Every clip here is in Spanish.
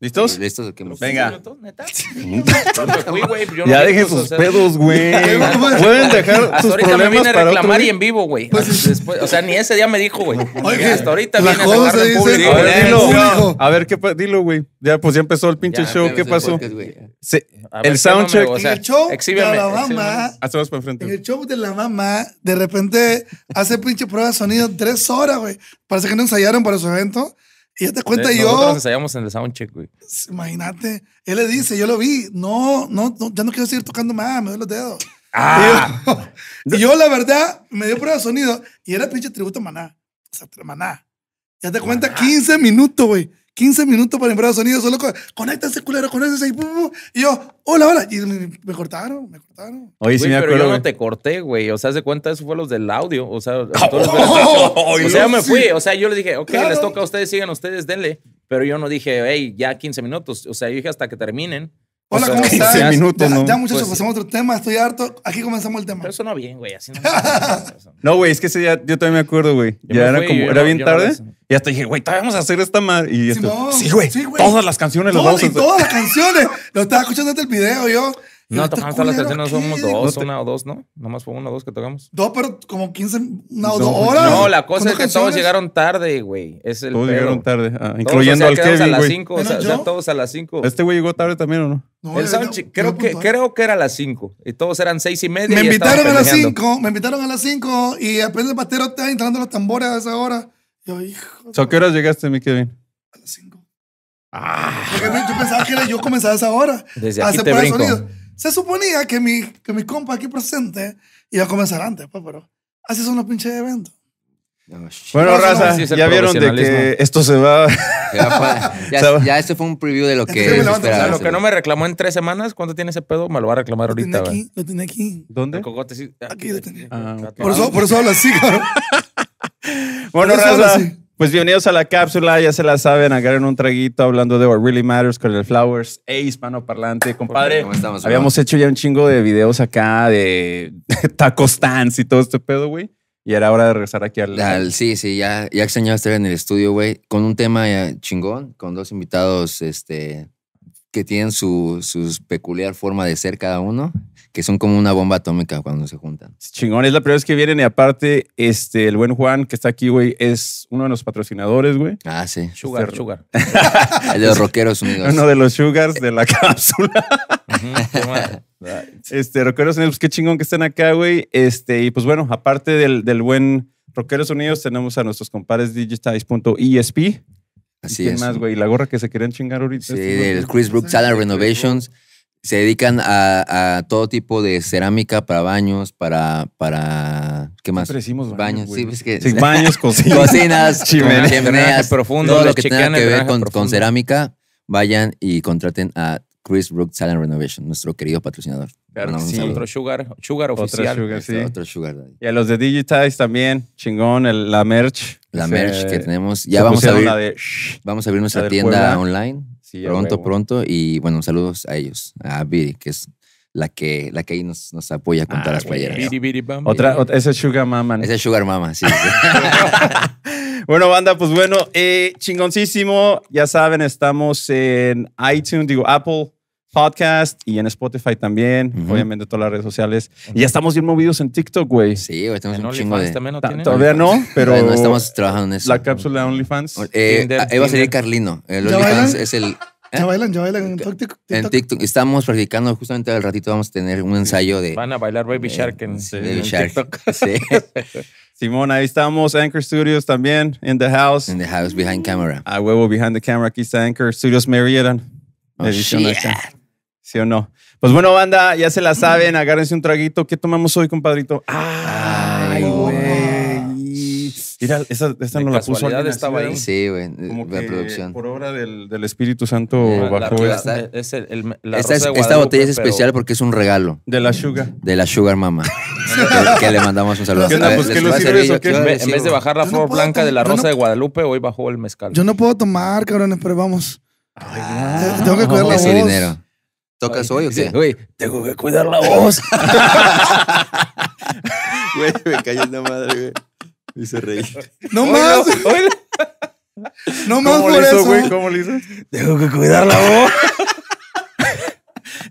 ¿Listos? listos que Venga. ¿Neta? ya dejen sus pedos, güey. Pueden dejar hasta sus problemas me a para reclamar y en vivo, güey. Pues, Después, o sea, ni ese día me dijo, güey. Hasta ahorita viene a reclamar A ver, dilo, a ver, ¿qué dilo, güey. Ya, pues ya empezó el pinche show. ¿Qué pasó? el soundcheck. O el show de la mamá. Hacemos enfrente. En el show de la mamá, de repente hace pinche prueba de sonido tres horas, güey. Parece que no ensayaron para su evento. Y ya te cuenta yo. Nosotros ensayamos en el soundcheck, güey. Imagínate. Él le dice, yo lo vi. No, no, no ya no quiero seguir tocando más, me duele los dedos. Ah. Y yo, la verdad, me dio prueba de sonido y era pinche tributo a Maná. O sea, Maná. Ya te cuenta 15 minutos, güey. 15 minutos para embrar sonido, solo con, ese culero, ese y, y yo, hola, hola. Y me, cortaron, me cortaron. Oye, sí, me acuerdo. Pero yo no te corté, güey. O sea, hace cuenta, eso fue los del audio. O sea, oh, oh, oh, o sea, yo me fui. O sea, yo les dije, ok, les toca a ustedes, sigan ustedes, denle. Pero yo no dije, hey, ya 15 minutos. O sea, yo dije hasta que terminen. Hola, ¿cómo estás? minutos, ya, muchachos, pues pasamos a otro tema. Estoy harto. Aquí comenzamos el tema. Pero sonó bien, güey. Así no. no, güey, es que ese día yo también me acuerdo, güey. Ya era como, era bien tarde. y hasta dije, güey, todavía vamos a hacer esta madre. Y esto, sí, güey. Sí, todas las canciones las vamos a hacer. Todas las canciones. Lo estaba escuchando hasta el video yo. No, tocamos todas las canciones, somos dos, una o dos, ¿no? Nomás fue una o dos que tocamos. Dos, pero como 15, una o dos pues, horas. No, la cosa es que todos llegaron tarde, güey. Es el todos llegaron tarde, ah, incluyendo o sea, al Kevin, a las Cinco, o sea, todos a las 5. ¿Este güey llegó tarde también o no? el creo, que, creo que era a las 5. Y todos eran seis y media. Me invitaron a las 5, me invitaron a las 5 y apenas el batero estaba entrando los tambores a esa hora. Yo, hijo. ¿A qué horas llegaste, mi Kevin? A las 5. Ah. yo pensaba que era yo comenzaba a esa hora. Desde aquí te brinco. Se suponía que mi, que mi compa aquí presente iba a comenzar antes, pues, pero así son los pinches eventos. Ah, bueno, raza, ya vieron de que esto se va. Ya, ya, este fue un preview de lo este que. Es lo que no me reclamó en tres semanas, ¿cuánto tiene ese pedo? Me lo va a reclamar ahorita. lo tiene aquí. ¿Dónde? Aquí, lo tiene. Ah, por, eso, por eso habla así, cabrón. bueno, raza. Pues bienvenidos a la cápsula, ya se la saben, agarren un traguito hablando de What Really Matters con el Flowers e Parlante. Compadre, habíamos hecho ya un chingo de videos acá de tacos dance y todo este pedo, güey. Y era hora de regresar aquí al... sí, sí, ya, ya extrañaba estar en el estudio, güey, con un tema eh, chingón, con dos invitados este, que tienen su, peculiar forma de ser cada uno, que son como una bomba atómica cuando se juntan. Chingón, es la primera vez que vienen y aparte, este, el buen Juan que está aquí, güey, es uno de los patrocinadores, güey. Ah, sí. Sugar, este, Sugar. de los rockeros unidos. Uno de los Sugars de la cápsula. este, Rockeros Unidos, pues qué chingón que estén acá, güey. Este, y pues bueno, aparte del, del buen Rockeros Unidos, tenemos a nuestros compadres digitize.esp Así es. más, güey? La gorra que se querían chingar ahorita. Sí, del Chris Brooks Salad Renovations. Se dedican a, todo tipo de cerámica para baños, para. para ¿Qué más? Baños. baños sí, pues baños, cocinas. cocinas, chimeneas. profundo, todo lo que tenga que ver con, con, cerámica, vayan y contraten a Chris Brooks Talent Renovation, nuestro querido patrocinador. Otro Sugar, Sugar otro Sugar, este, sí. Otro Sugar. Y a los de Digitize también, chingón, el, la merch. La merch que tenemos. Ya vamos a, abrir, vamos a abrir nuestra tienda online pronto, pronto. Y bueno, saludos a ellos, a Bidi, que es la que, la que ahí nos, nos apoya con contar todas las ah, playeras. Otra, esa es Sugar Mama. Esa es Sugar Mama, sí. Bueno, banda, pues bueno, eh, chingoncísimo. Ya saben, estamos en iTunes, digo, Apple, Podcast y en Spotify también, obviamente todas las redes sociales. Y ya estamos bien movidos en TikTok, güey. Sí, güey, tenemos en un chingo de... También Todavía no, pero... no estamos trabajando en eso. La cápsula de OnlyFans. Eh, ahí va a salir Carlino. El OnlyFans es el... ¿eh? Ya bailan, ya bailan en TikTok. En TikTok. Estamos practicando, justamente al ratito vamos a tener un ensayo de. Van a bailar Baby Shark en, Shark. TikTok. Sí. Simón, ahí estamos. Anchor Studios también, in the house. In the house, behind camera. A huevo, behind the camera. Aquí está Anchor Studios Marietta. Oh, ¿Sí o no? Pues bueno, banda, ya se la saben, agárrense un traguito. ¿Qué tomamos hoy, compadrito? Ay, güey. Mira, esa, no la puso alguien. estaba ahí. Sí, güey. Como que producción. por obra del, Espíritu Santo eh, bajó esta. botella es especial porque es un regalo. De la Sugar. De la Sugar Mama. que, le mandamos un saludo. ¿Qué onda? Pues, eso? En vez de bajar la flor blanca de la Rosa de Guadalupe, hoy bajó el mezcal. Yo no puedo tomar, cabrones, pero vamos. tengo que cuidar la ¿Tocas hoy o qué? Güey, tengo que cuidar la voz. Güey, me cayó en la madre, güey. Dice reír. ¡No más! ¡No más por eso! Güey? ¿Cómo le hizo? Tengo que cuidar la voz.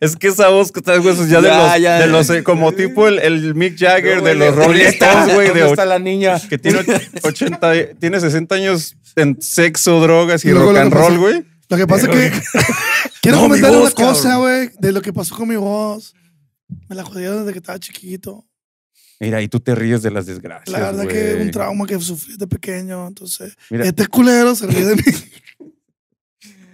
Es que esa voz que estás güey, pues, ya, ya, de los, de eh, como tipo el, el Mick Jagger de los Rolling Stones, güey. ¿Dónde de está la niña? Que tiene 80, tiene 60 años en sexo, drogas y rock and roll, güey. Lo que pasa es que. quiero comentar una cosa, güey, de lo que pasó con mi voz. Me la jodieron desde que estaba chiquito. Mira, y tú te ríes de las desgracias. La verdad que que un trauma que sufrí de pequeño. Entonces, este culero se ríe de mí.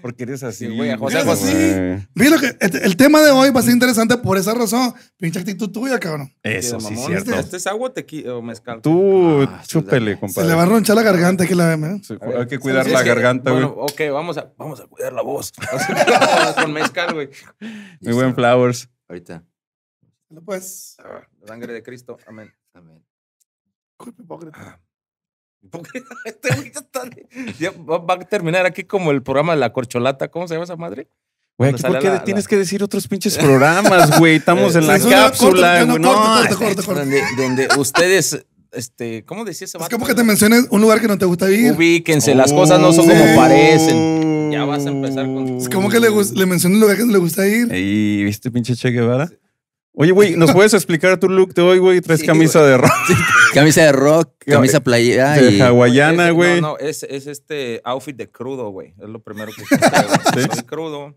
Porque eres así, güey. José, José. que, el, tema de hoy va a ser interesante por esa razón. Pincha actitud tuya, cabrón. Eso, sí, mamón, cierto. ¿Este es agua o mezcal? Tú, ah, chúpele, compadre. Se le va a ronchar la garganta aquí la ¿eh? Hay que cuidar la garganta, güey. Bueno, ok, vamos a, vamos a cuidar la voz. con mezcal, güey. Mi buen Flowers. Ahorita. Pues. Sangre de Cristo. Amén. Amén. Culpa hipócrita. Ah. Este va, a terminar aquí como el programa de la corcholata. ¿Cómo se llama esa madre? Güey, ¿por qué tienes que decir otros pinches programas, güey? Estamos en la cápsula, donde, ustedes este, ¿cómo decía ese Es como que te menciones un lugar que no te gusta ir. Ubíquense, las cosas no son como oh. parecen. Ya vas a empezar con. Es como que le, le un lugar que no le gusta ir. Y viste, pinche Che Guevara. Oye, güey, ¿nos puedes explicar tu look de hoy, güey? Tres camisas camisa de rock. Camisa de rock, camisa playa. De hawaiana, güey. No, no, es, este outfit de crudo, güey. Es lo primero que Soy crudo.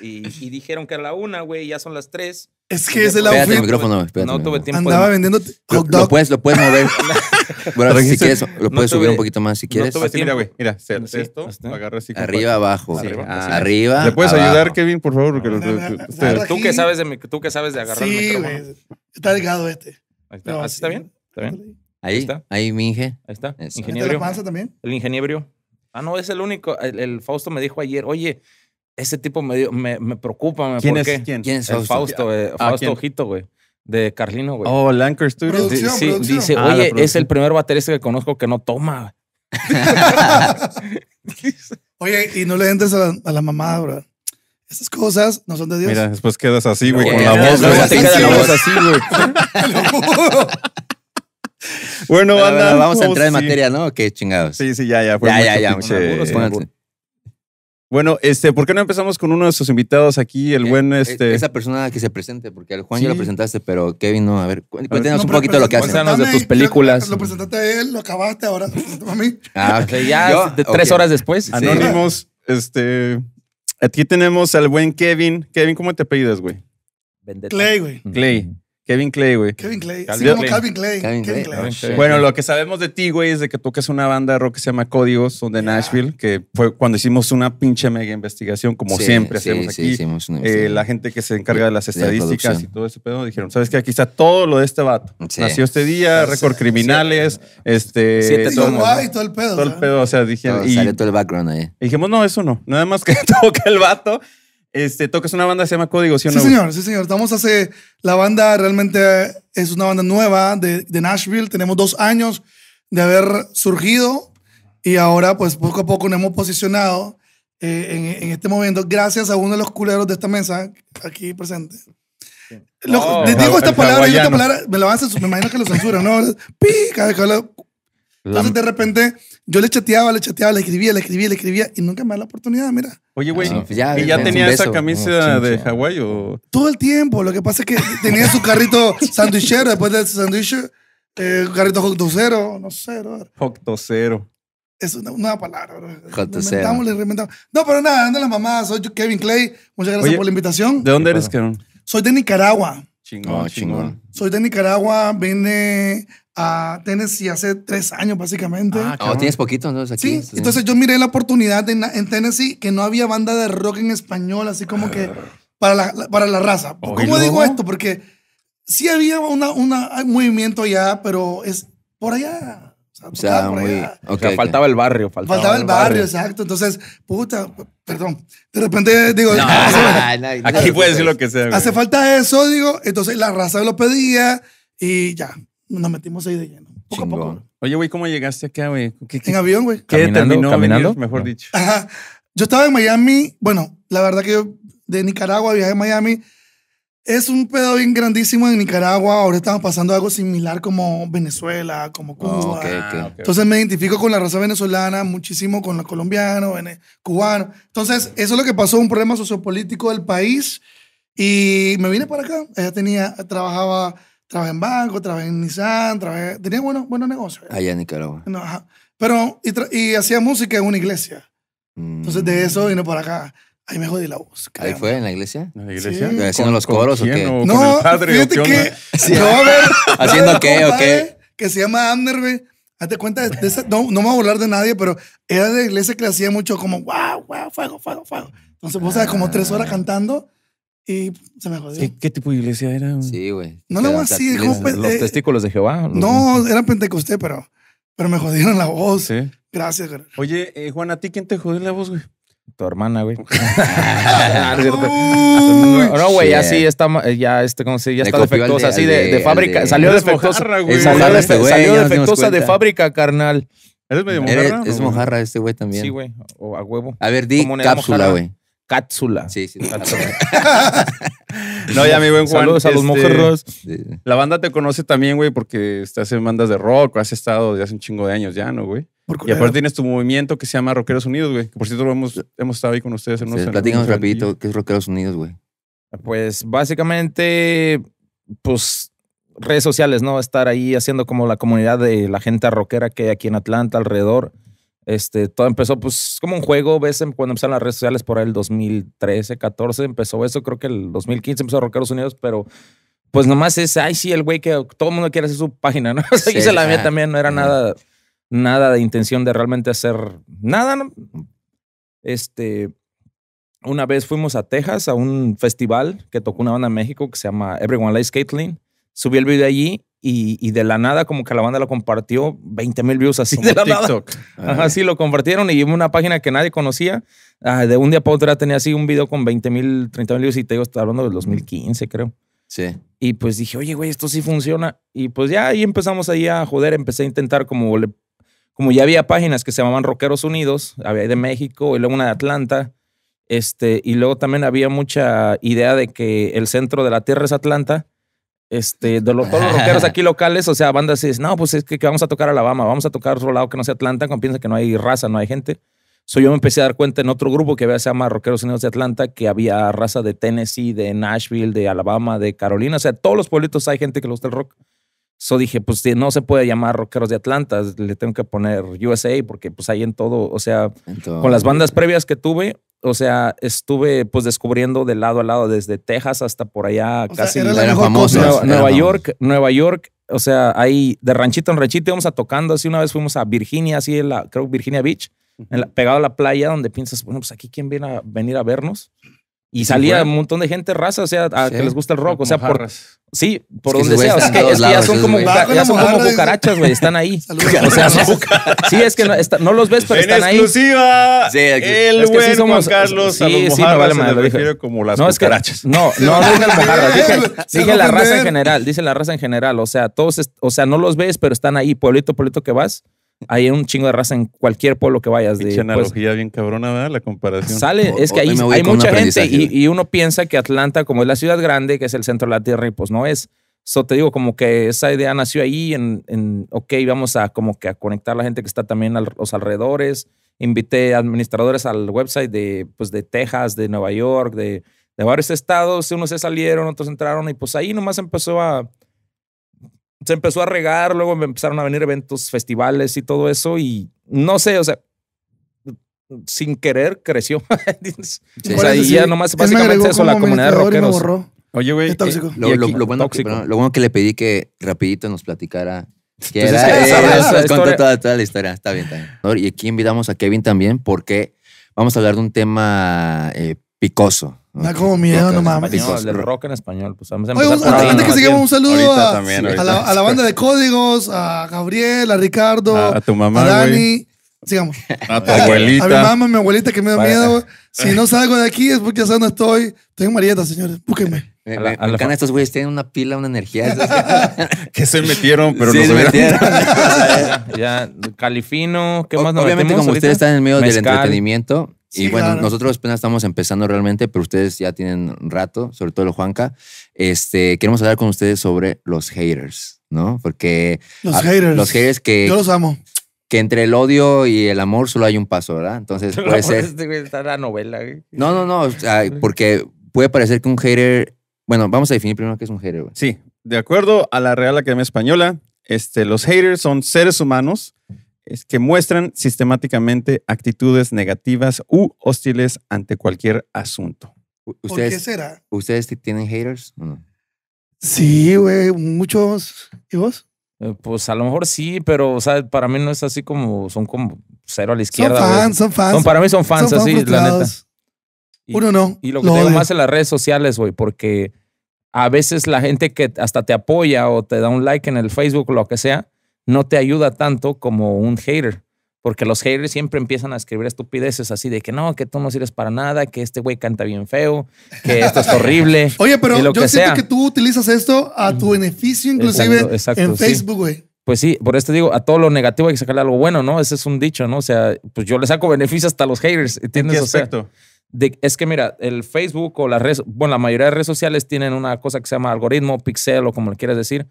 Y, y, dijeron que a la una, güey, ya son las tres. Es que es el outfit. Espérate el micrófono, No tuve tiempo. Andaba vendiendo Lo, puedes, mover. bueno, si quieres, lo puedes subir un poquito más si quieres. No tuve tiempo. mira, güey. Mira, sí, esto, agarra así. Arriba, abajo. Ah, arriba. ¿Le puedes ayudar, Kevin, por favor? tú, que sabes de, tú que sabes de agarrar sí, el micrófono. Güey. Está delgado este. Ahí está. ¿Así ah, está bien? ¿Está bien? Ahí, está. Ahí, mi Inge. Ahí está. Ingeniero. también? El ingeniero. Ah, no, es el único. el Fausto me dijo ayer, oye, ese tipo me, me, me, preocupa. Me, ¿Quién, es, ¿Quién? Fausto, Fausto, eh? ah, Ojito, güey. De Carlino, güey. Oh, Lanker Studios. sí, dice, ah, oye, es el primer baterista que conozco que no toma. oye, y no le entres a la, a mamada, bro. Estas cosas no son de Dios. Mira, después quedas así, güey, con la voz, te así, güey. bueno, vamos a pues, entrar en materia, ¿no? Qué chingados. Sí, sí, ya, ya. ya, ya, ya, bueno, este, ¿por qué no empezamos con uno de sus invitados aquí, el buen e-, este? Esa persona que se presente, porque al Juan yo lo presentaste, pero Kevin no, a ver, cuéntanos un poquito lo que haces. Cuéntanos de tus películas. Lo presentaste a él, lo acabaste, ahora a mí. Ah, ok, ya tres horas después. Anónimos, este, aquí tenemos al buen Kevin. Kevin, ¿cómo te apellidas, güey? Clay, güey. Clay. Kevin Clay, güey. Kevin Clay. sí, Clay. Kevin Clay. Bueno, lo que sabemos de ti, güey, es de que tocas una banda de rock que se llama Códigos, son de Nashville, que fue cuando hicimos una pinche mega investigación, como siempre hacemos aquí. Hicimos eh, la gente que se encarga de las estadísticas y todo ese pedo dijeron, ¿sabes qué? Aquí está todo lo de este vato. Nació este día, récord criminales, este... Siete y todo el pedo. Todo el pedo, o sea, dijeron... y, todo el background ahí. dijimos, no, eso no. Nada más que toca el vato este, es una banda que se llama Código, ¿sí Sí, señor, sí, señor. Estamos hace. La banda realmente es una banda nueva de, Nashville. Tenemos dos años de haber surgido y ahora, pues poco a poco nos hemos posicionado eh, en, este momento, gracias a uno de los culeros de esta mesa aquí presente. Oh. les digo esta palabra, esta palabra, me la van a me imagino que lo censuran, ¿no? entonces de repente yo le chateaba, le chateaba, le escribía, le escribía, le escribía y nunca me da la oportunidad, mira. Oye, güey, ah, pues ¿y ya tenía esa camisa de Hawái o...? Todo el tiempo. Lo que pasa es que tenía su carrito sandwichero después de ese sándwich. Eh, carrito hot no sé. Hot cero. Es una nueva palabra. Hot No, pero nada, anda la mamá. Soy Kevin Clay. Muchas gracias por la invitación. ¿De dónde eres, Kevin? Soy de Nicaragua. Ah, chingón, chingón. Soy de Nicaragua. Vine a Tennessee hace tres años, básicamente. Ah, oh, tienes poquito, entonces aquí. Sí, entonces yo miré la oportunidad en, Tennessee que no había banda de rock en español, así como que para la, para la raza. Oh, ¿Cómo digo esto? Porque sí había una, un movimiento allá, pero es por allá. O sea, muy, faltaba el barrio. Faltaba, el, barrio, exacto. Entonces, puta, perdón. De repente digo. aquí puede decir lo que sea. Hace falta eso, digo. Entonces la raza lo pedía y ya nos metimos ahí de lleno. Poco a poco. Oye, güey, ¿cómo llegaste acá, güey? En avión, güey. ¿Qué terminó caminando? mejor ah. dicho. Yo estaba en Miami. Bueno, la verdad que yo de Nicaragua viajé a Miami. Es un pedo bien grandísimo en Nicaragua. Ahora estamos pasando algo similar como Venezuela, como Cuba. Oh, ah, Entonces me identifico con la raza venezolana muchísimo, con los colombianos, cubanos. Entonces, eso es lo que pasó, un problema sociopolítico del país. Y me vine para acá. Ella tenía, trabajaba Trabajé en banco, trabajé en Nissan, trabajé... Tenía buenos, buenos negocios. Allá en Nicaragua. No, ajá. Pero, y, y hacía música en una iglesia. Entonces de eso mm. vine por acá. Ahí me jodí la voz. ¿Ahí fue? ¿En la iglesia? ¿En la iglesia? ¿Haciendo los coros o qué? O no, el padre, fíjate que... No, ¿Haciendo qué o qué? Que se llama Amner, Hazte cuenta, de, esa, no, no, me voy a burlar de nadie, pero era de iglesia que le hacía mucho como, wow, wow, fuego, fuego, fuego. Entonces vos sabes, como tres horas cantando y se me jodió. ¿Qué, tipo de iglesia era? Sí, güey. No, no, así. Los, eh, testículos de Jehová. No, eran pentecostés, pero, pero me jodieron la voz. Sí. Gracias, güey. Oye, eh, Juan, ¿a ti quién te jodió la voz, güey? Tu hermana, güey. no, güey, ya sí está, eh, ya este, ¿cómo se Ya está defectuosa, así de, de, fábrica. salió defectuosa. Este güey. Salió, defectuosa de fábrica, carnal. ¿Eres medio mojarra? es mojarra este güey también. Sí, güey. O a huevo. A ver, di cápsula, güey cápsula. Sí, sí, no, ya, mi buen Juan. Saludos a los este, La banda te conoce también, güey, porque estás en bandas de rock, has estado desde hace un chingo de años ya, ¿no, güey? Y aparte tienes tu movimiento que se llama Rockeros Unidos, güey. por cierto, hemos, estado ahí con ustedes en unos sí, Platícanos rapidito, ¿qué es Rockeros Unidos, güey? Pues básicamente, pues redes sociales, ¿no? Estar ahí haciendo como la comunidad de la gente rockera que hay aquí en Atlanta alrededor este, todo empezó pues como un juego, ves, cuando empezaron las redes sociales por ahí el 2013, 14, empezó eso, creo que el 2015 empezó a Rockeros Unidos, pero pues nomás es, ay sí, el güey que todo el mundo quiere hacer su página, ¿no? Sí, hice la mía ah, también, no era nada, nada de intención de realmente hacer nada, ¿no? Este, una vez fuimos a Texas a un festival que tocó una banda en México que se llama Everyone Likes Caitlyn, subí el video allí y, de la nada como que la banda lo compartió, 20 mil views así de la TikTok. nada. lo compartieron y una página que nadie conocía. Ah, de un día para otro tenía así un video con 20 mil, 30 mil views y te digo, está hablando del 2015 creo. Sí. Y pues dije, oye, güey, esto sí funciona. Y pues ya ahí empezamos ahí a joder, empecé a intentar como, como ya había páginas que se llamaban Rockeros Unidos, había de México y luego una de Atlanta. Este, y luego también había mucha idea de que el centro de la Tierra es Atlanta este, de los, todos los rockeros aquí locales, o sea, bandas dicen, no, pues es que, vamos a tocar Alabama, vamos a tocar otro lado que no sea Atlanta, cuando piensan que no hay raza, no hay gente. So, yo me empecé a dar cuenta en otro grupo que había, se llama Rockeros Unidos de Atlanta, que había raza de Tennessee, de Nashville, de Alabama, de Carolina, o sea, todos los pueblitos hay gente que le gusta el rock. So dije, pues no se puede llamar Rockeros de Atlanta, le tengo que poner USA, porque pues hay en todo, o sea, con las bandas previas que tuve, o sea, estuve pues descubriendo de lado a lado, desde Texas hasta por allá, casi. en Nueva, York, Nueva York, o sea, ahí de ranchito en ranchito íbamos a tocando, así una vez fuimos a Virginia, así en la, creo Virginia Beach, pegado a la playa donde piensas, bueno, pues aquí quién viene a venir a vernos. Y salía un montón de gente raza, o sea, a que les gusta el rock, o sea, por sí, por donde sea, es que ya son como ya son cucarachas, güey, están ahí. o sea, no, sí, es que no, no los ves, pero están ahí. Sí, el es que buen sí somos, Juan Carlos sí, a los sí, me me refiero como las no, cucarachas. no, no, no digan mojarras, dije, dije la raza en general, dice la raza en general, o sea, todos, o sea, no los ves, pero están ahí, pueblito, pueblito ¿qué vas hay un chingo de raza en cualquier pueblo que vayas. De, pues, analogía bien cabrona, ¿verdad? La comparación. Sale, es que ahí hay mucha gente y, uno piensa que Atlanta, como es la ciudad grande, que es el centro de la tierra, y pues no es. Eso te digo, como que esa idea nació ahí en, en, ok, vamos a como que a conectar la gente que está también a los alrededores. Invité administradores al website de, pues, de Texas, de Nueva York, de, de varios estados. Unos se salieron, otros entraron y pues ahí nomás empezó a se empezó a regar, luego me empezaron a venir eventos, festivales y todo eso, y no sé, o sea, sin querer creció. O sea, y ya nomás básicamente eso, la comunidad de rockeros. Oye, güey, eh, lo, lo, bueno que, lo bueno que le pedí que rapidito nos platicara pues que era, eh, toda, la historia. Está bien, está bien. Y aquí invitamos a Kevin también porque vamos a hablar de un tema eh, Picoso. Da como miedo, no mames. el rock en español. Pues a antes que sigamos, un saludo a, la, banda de códigos, a Gabriel, a Ricardo, a, tu mamá, a Dani. Sigamos. A tu abuelita. A, mi mamá, a mi abuelita que me da miedo. Si no salgo de aquí es porque ya no estoy. Tengo marietas, Marieta, señores. Búsquenme. estos güeyes tienen una pila, una energía. que se metieron, pero no se metieron. ya, califino, ¿qué más nos Obviamente, como ustedes están en el medio del entretenimiento, y bueno, nosotros apenas estamos empezando realmente, pero ustedes ya tienen un rato, sobre todo el Juanca. Este, queremos hablar con ustedes sobre los haters, ¿no? Porque los haters, los haters que yo los amo. Que entre el odio y el amor solo hay un paso, ¿verdad? Entonces puede ser. Este la novela. No, no, no, porque puede parecer que un hater. Bueno, vamos a definir primero qué es un hater. Güey. Sí, de acuerdo a la Real Academia Española, este, los haters son seres humanos es que muestran sistemáticamente actitudes negativas u hostiles ante cualquier asunto. ¿Ustedes, ¿Por qué será? ¿Ustedes tienen haters Sí, güey, muchos. ¿Y vos? Eh, pues a lo mejor sí, pero o para mí no es así como, son como cero a la izquierda. Son fans, son fans. para mí son fans, así, la neta. Uno no. Y lo que tengo más en las redes sociales, güey, porque a veces la gente que hasta te apoya o te da un like en el Facebook o lo que sea, no te ayuda tanto como un hater. Porque los haters siempre empiezan a escribir estupideces así de que no, que tú no sirves para nada, que este güey canta bien feo, que esto es horrible. Oye, pero yo siento que tú utilizas esto a tu beneficio, inclusive en Facebook, güey. Pues sí, por eso digo, a todo lo negativo hay que sacarle algo bueno, ¿no? Ese es un dicho, ¿no? O sea, pues yo le saco beneficio hasta a los haters, ¿entiendes? ¿En es que mira, el Facebook o las redes, bueno, la mayoría de redes sociales tienen una cosa que se llama algoritmo, pixel o como le quieras decir,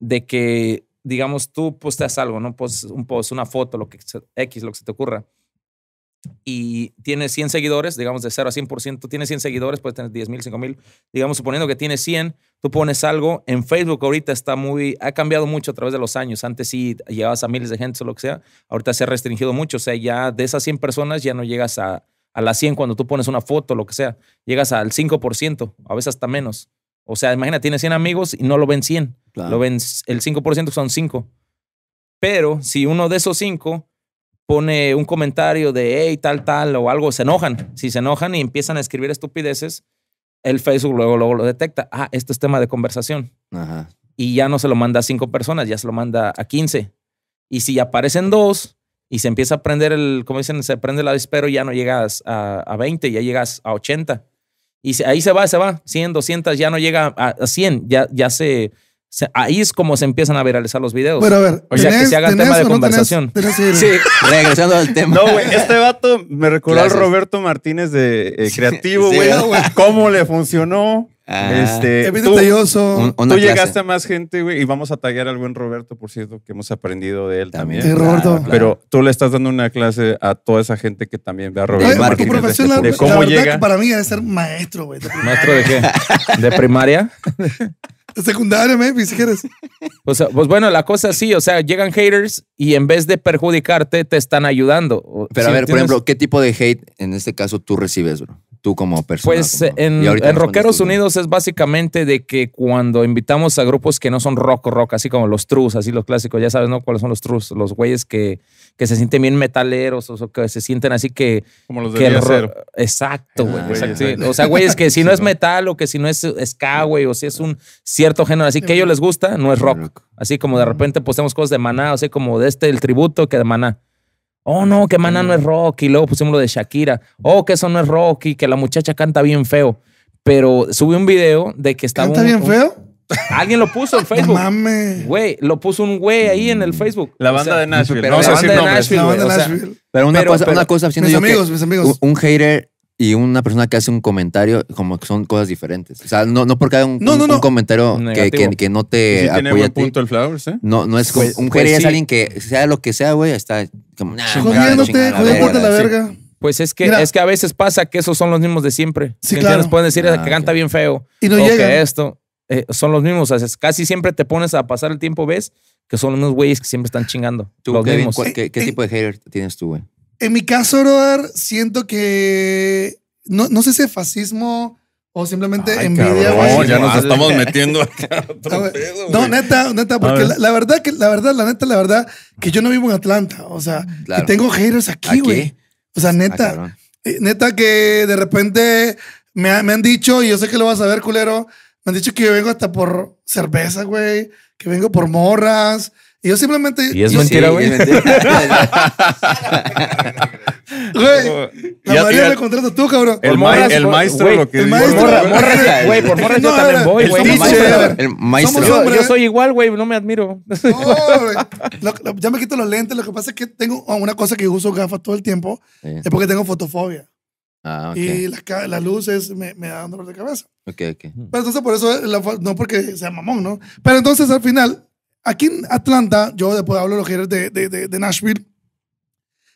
de que digamos, tú posteas algo, ¿no? pues un post, una foto, lo que X, lo que se te ocurra. Y tienes 100 seguidores, digamos de 0 a 100%, tienes 100 seguidores, puedes tener 10 mil, 5 mil. Digamos, suponiendo que tienes 100, tú pones algo. En Facebook ahorita está muy, ha cambiado mucho a través de los años. Antes sí llegabas a miles de gente o lo que sea. Ahorita se ha restringido mucho. O sea, ya de esas 100 personas ya no llegas a, a las 100 cuando tú pones una foto, lo que sea. Llegas al 5%, a veces hasta menos. O sea, imagina, tiene 100 amigos y no lo ven 100. Lo ven, el 5% son 5. Pero si uno de esos 5 pone un comentario de, hey, tal, tal, o algo, se enojan. Si se enojan y empiezan a escribir estupideces, el Facebook luego, lo detecta. Ah, esto es tema de conversación. Y ya no se lo manda a 5 personas, ya se lo manda a 15. Y si aparecen dos y se empieza a prender el, como dicen, se prende el avispero, ya no llegas a, a 20, ya llegas a 80. Y ahí se va, se va. 100, 200, ya no llega a 100. Ya, ya se, Ahí es como se empiezan a viralizar los videos. Pero a ver. O sea, que se haga tema de conversación. sí, regresando al tema. No, güey. Este vato me recordó al Roberto Martínez de eh, Creativo, güey. ¿Cómo le funcionó? Ah, este, tú, tú llegaste a más gente, güey, y vamos a taggear al buen Roberto, por cierto, que hemos aprendido de él también. Pero tú le estás dando una clase a toda esa gente que también ve a Roberto. de, cómo llega. para mí debe ser maestro, güey. ¿Maestro de qué? ¿De primaria? de secundaria, ¿me si pues bueno, la cosa sí, o sea, llegan haters y en vez de perjudicarte, te están ayudando. Pero a ver, por ejemplo, ¿qué tipo de hate en este caso tú recibes, bro? tú como persona? Pues eh, en, en Rockeros Unidos es básicamente de que cuando invitamos a grupos que no son rock o rock, así como los trus, así los clásicos, ya sabes, ¿no? ¿Cuáles son los trus? Los güeyes que, que se sienten bien metaleros o, que se sienten así que... Como los de que Exacto, güey. o sea, güeyes que si no es metal o que si no es ska, güey, o si es un cierto género así que a ellos les gusta, no es rock. Así como de repente pues cosas de maná, o sea, como de este, el tributo que de maná. Oh, no, que Maná no es rock. Y luego pusimos lo de Shakira. Oh, que eso no es rock y que la muchacha canta bien feo. Pero subí un video de que estaba. ¿Canta bien feo? Alguien lo puso en Facebook. Mame. Güey, lo puso un güey ahí en el Facebook. La banda de Nashville. Pero la, banda de Nashville, la banda de Nashville. Pero una cosa, una cosa mis amigos, que mis amigos. un hater y una persona que hace un comentario, como que son cosas diferentes. O sea, no, no porque haga un, comentario que, que, que, no te si tiene buen punto el Flowers, ¿eh? No, no es como, pues, un pues es alguien que sea lo que sea, güey, está como... Nah, Jodiéndote, La verga. Pues es que, es que a veces pasa que esos son los mismos de siempre. Sí, claro. Pueden decir que ah, canta bien feo. Y no llega. esto. Eh, son los mismos. O sea, casi siempre te pones a pasar el tiempo, ves que son los mismos güeyes que siempre están chingando. ¿Tú, ¿Qué, qué, eh, tipo de hater tienes tú, güey? En mi caso, Rodar, siento que no, no sé si es fascismo o simplemente envidia. no, ya nos estamos metiendo acá. no, neta, neta, porque la, verdad que la verdad, la neta, la verdad que yo no vivo en Atlanta, o sea, tengo haters aquí, güey. O sea, ah, neta, eh, neta que de repente me, me han dicho y yo sé que lo vas a ver, culero, me han dicho que yo vengo hasta por cerveza, güey, que vengo por morras, y yo simplemente. Y es mentira, güey. me güey, la María contrato contrata tú, cabrón. El, el maestro, wey, lo que el maestro. Morra, güey, por morras yo también voy, güey. El maestro. Yo, soy igual, güey, no me admiro. ya me quito los lentes. Lo que pasa es que tengo una cosa que uso gafas todo el tiempo. Es porque tengo fotofobia. Ah, ok. Y las, las luces me, me dan dolor de cabeza. Ok, ok. Pero entonces por eso, no porque sea mamón, ¿no? Pero entonces al final Aquí en Atlanta, yo después hablo de los haters de, de, Nashville,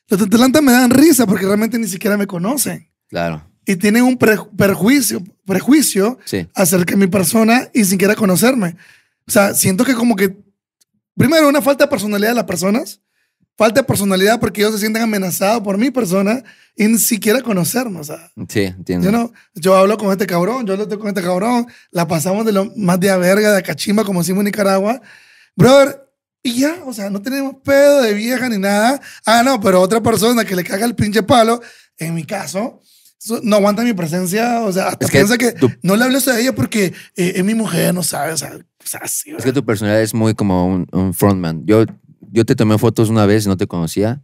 los de Atlanta me dan risa porque realmente ni siquiera me conocen. Claro. Y tienen un perjuicio, prejuicio acerca de mi persona y sin siquiera conocerme. O sea, siento que como que, primero, una falta de personalidad de las personas, falta de personalidad porque ellos se sienten amenazados por mi persona y ni siquiera conocerme. O sea, sí, entiendo. Yo, no, yo hablo con este cabrón, yo hablo con este cabrón, la pasamos de lo más de a verga, de a cachimba, como decimos en Nicaragua brother, y ya, o sea, no tenemos pedo de vieja ni nada. Ah, no, pero otra persona que le caga el pinche palo, en mi caso, no aguanta mi presencia. O sea, hasta piensa que, no le hables a ella porque eh, mi mujer, no sabe. O sea, es que tu personalidad es muy como un, frontman. Yo, yo te tomé fotos una vez y no te conocía.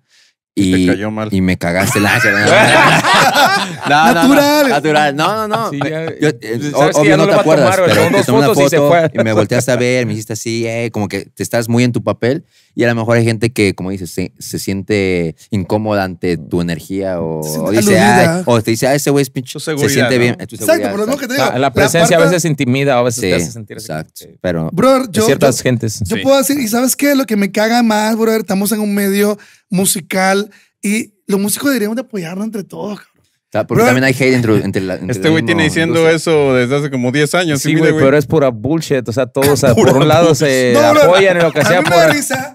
Y, y me cagaste la natural. No, natural. No, no, no. yo, eh, obvio no, te acuerdas, tomar, pero te una foto y, y, me volteaste a ver, me hiciste así, eh, como que te estás muy en tu papel y a lo mejor hay gente que, como dices, se, se siente incómoda ante tu energía o, dice, o te dice, ah, ese güey es pinche, se siente bien. Exacto, lo que te La, presencia a veces intimida, a veces te hace sentir exacto. pero yo, ciertas gentes. Yo puedo decir, y ¿sabes qué? Lo que me caga más, brother, estamos en un medio musical y los músicos deberíamos de apoyarlo entre todos, cabrón. Ah, porque también hay hate entre, la. este güey tiene diciendo eso desde hace como 10 años. Sí, güey, pero es pura bullshit. O sea, todos ah, por un lado se apoyan en lo que sea.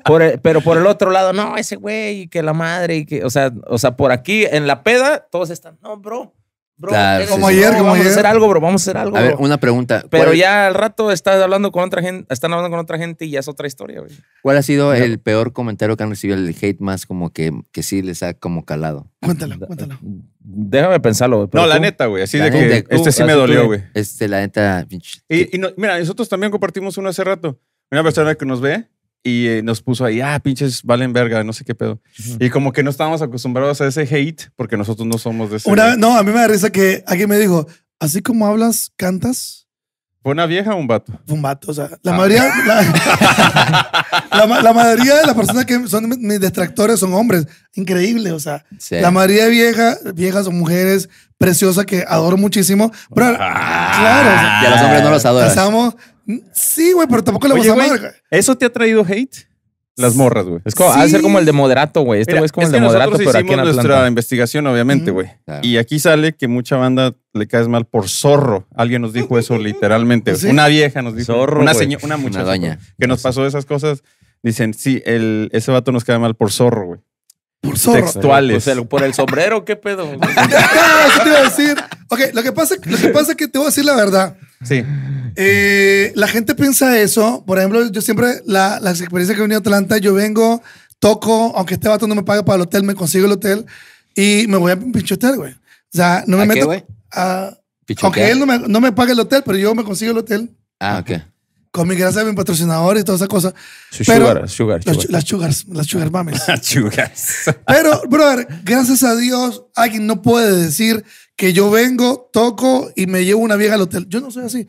Por, pero por el otro lado, no, ese güey, que la madre, y que. O sea, o sea, por aquí en la peda, todos están, no, bro. Bro, como ayer, vamos a hacer algo, bro, vamos a hacer algo. A una pregunta. Pero ya al rato estás hablando con otra gente, están hablando con otra gente y ya es otra historia, güey. ¿Cuál ha sido el peor comentario que han recibido el hate más como que, que sí les ha como calado? Cuéntalo cuéntalo. Déjame pensarlo, No, la neta, güey. Así de que este sí me dolió, güey. Este, la neta. Y, mira, nosotros también compartimos uno hace rato. Una persona que nos ve y eh, nos puso ahí, ah, pinches valen verga, no sé qué pedo. Y como que no estábamos acostumbrados a ese hate porque nosotros no somos de ese. no, a mí me da risa que alguien me dijo, así como hablas, cantas. ¿Fue una vieja o un vato? Un vato, o sea, la ah. mayoría, la, la, mayoría de las personas que son mis detractores son hombres. Increíble, o sea, la mayoría de vieja, viejas o mujeres preciosas que adoro muchísimo. Pero, ah. claro. y a los hombres no los adoro Pasamos, Sí, güey, pero tampoco le voy vas a güey, ¿Eso te ha traído hate? Las morras, güey. Es como, ha de ser como el de moderato, güey. Este güey es como el de moderato, pero aquí en hicimos nuestra investigación, obviamente, güey. Y aquí sale que mucha banda le caes mal por zorro. Alguien nos dijo eso literalmente. Una vieja nos dijo. una, señora, una muchacha doña. que nos pasó esas cosas. Dicen, sí, el, ese vato nos cae mal por zorro, güey. Por zorro. Textuales. Pues por el sombrero, ¿qué pedo? ¿Qué ah, te iba a decir. Ok, lo que pasa, lo que pasa es que te voy a decir la verdad. Sí. Eh, la gente piensa eso. Por ejemplo, yo siempre, la, las experiencias que he venido a Atlanta, yo vengo, toco, aunque este vato no me paga para el hotel, me consigo el hotel y me voy a un pinche hotel, güey. O sea, no me meto. aunque él no me, no me pague el hotel, pero yo me consigo el hotel. Ah, ok mis gracias a mi patrocinador y todas esas cosas las, sugar. Las sugars, las sugar mames. pero, brother, gracias a Dios, alguien no puede decir que yo vengo, toco y me llevo una vieja al hotel. Yo no soy así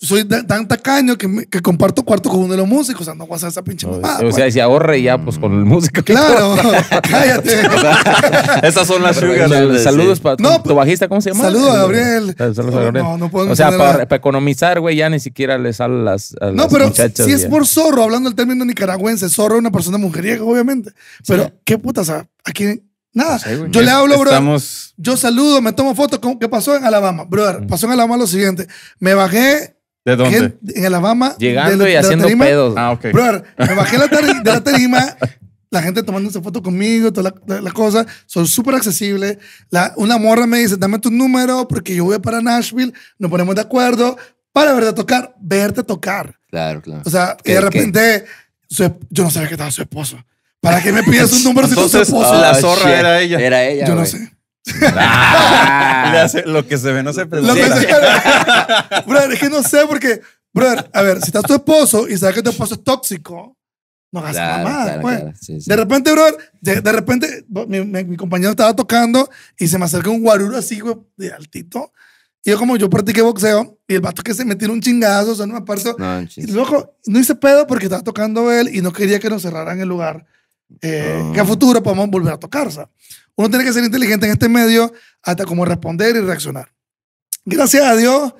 soy tan tacaño que, que, comparto cuarto con uno de los músicos. O sea, no voy a hacer esa pinche mamada. O sea, si pues. ahorre ya, pues con el músico. Claro, cállate. Estas esas son las suyas. saludos para no, tu, pues, bajista, ¿cómo se llama? Saludos a Gabriel. Saludos a Gabriel. No, no puedo. o sea, para, economizar, güey, ya ni siquiera le salen las, no, pero Si es por zorro, hablando el término nicaragüense, zorro es una persona mujeriega, obviamente. Pero, ¿qué puta? O sea, aquí Nada. yo le hablo, bro. Yo saludo, me tomo fotos. ¿Qué pasó en Alabama? Brother, pasó en Alabama lo siguiente. Me bajé ¿De dónde? En Alabama. Llegando y haciendo pedos. Ah, ok. Brother, me bajé la de la tarima, la gente esa foto conmigo, todas las la, cosas. Son súper accesibles. La, una morra me dice, dame tu número porque yo voy para Nashville. Nos ponemos de acuerdo para verte tocar, verte tocar. Claro, claro. O sea, y de repente, yo no sabía que estaba su esposo. ¿Para qué me pides un número si tu su esposo? la ah, zorra era ella. Era ella, Yo no sé. Ah. lo que se ve no se presenta. brother, es que no sé porque, brother, a ver, si estás tu esposo y sabes que tu esposo es tóxico, no hagas nada pues. De repente, brother, de, repente mi, compañero estaba tocando y se me acerca un guaruro así, güey, de altito. Y yo como yo practiqué boxeo y el vato que se metió un chingazo, o sea, no me aparto. y luego no hice pedo porque estaba tocando él y no quería que nos cerraran el lugar. Eh, que a oh. futuro podamos volver a tocar, o sea. Uno tiene que ser inteligente en este medio hasta cómo responder y reaccionar. Gracias a Dios.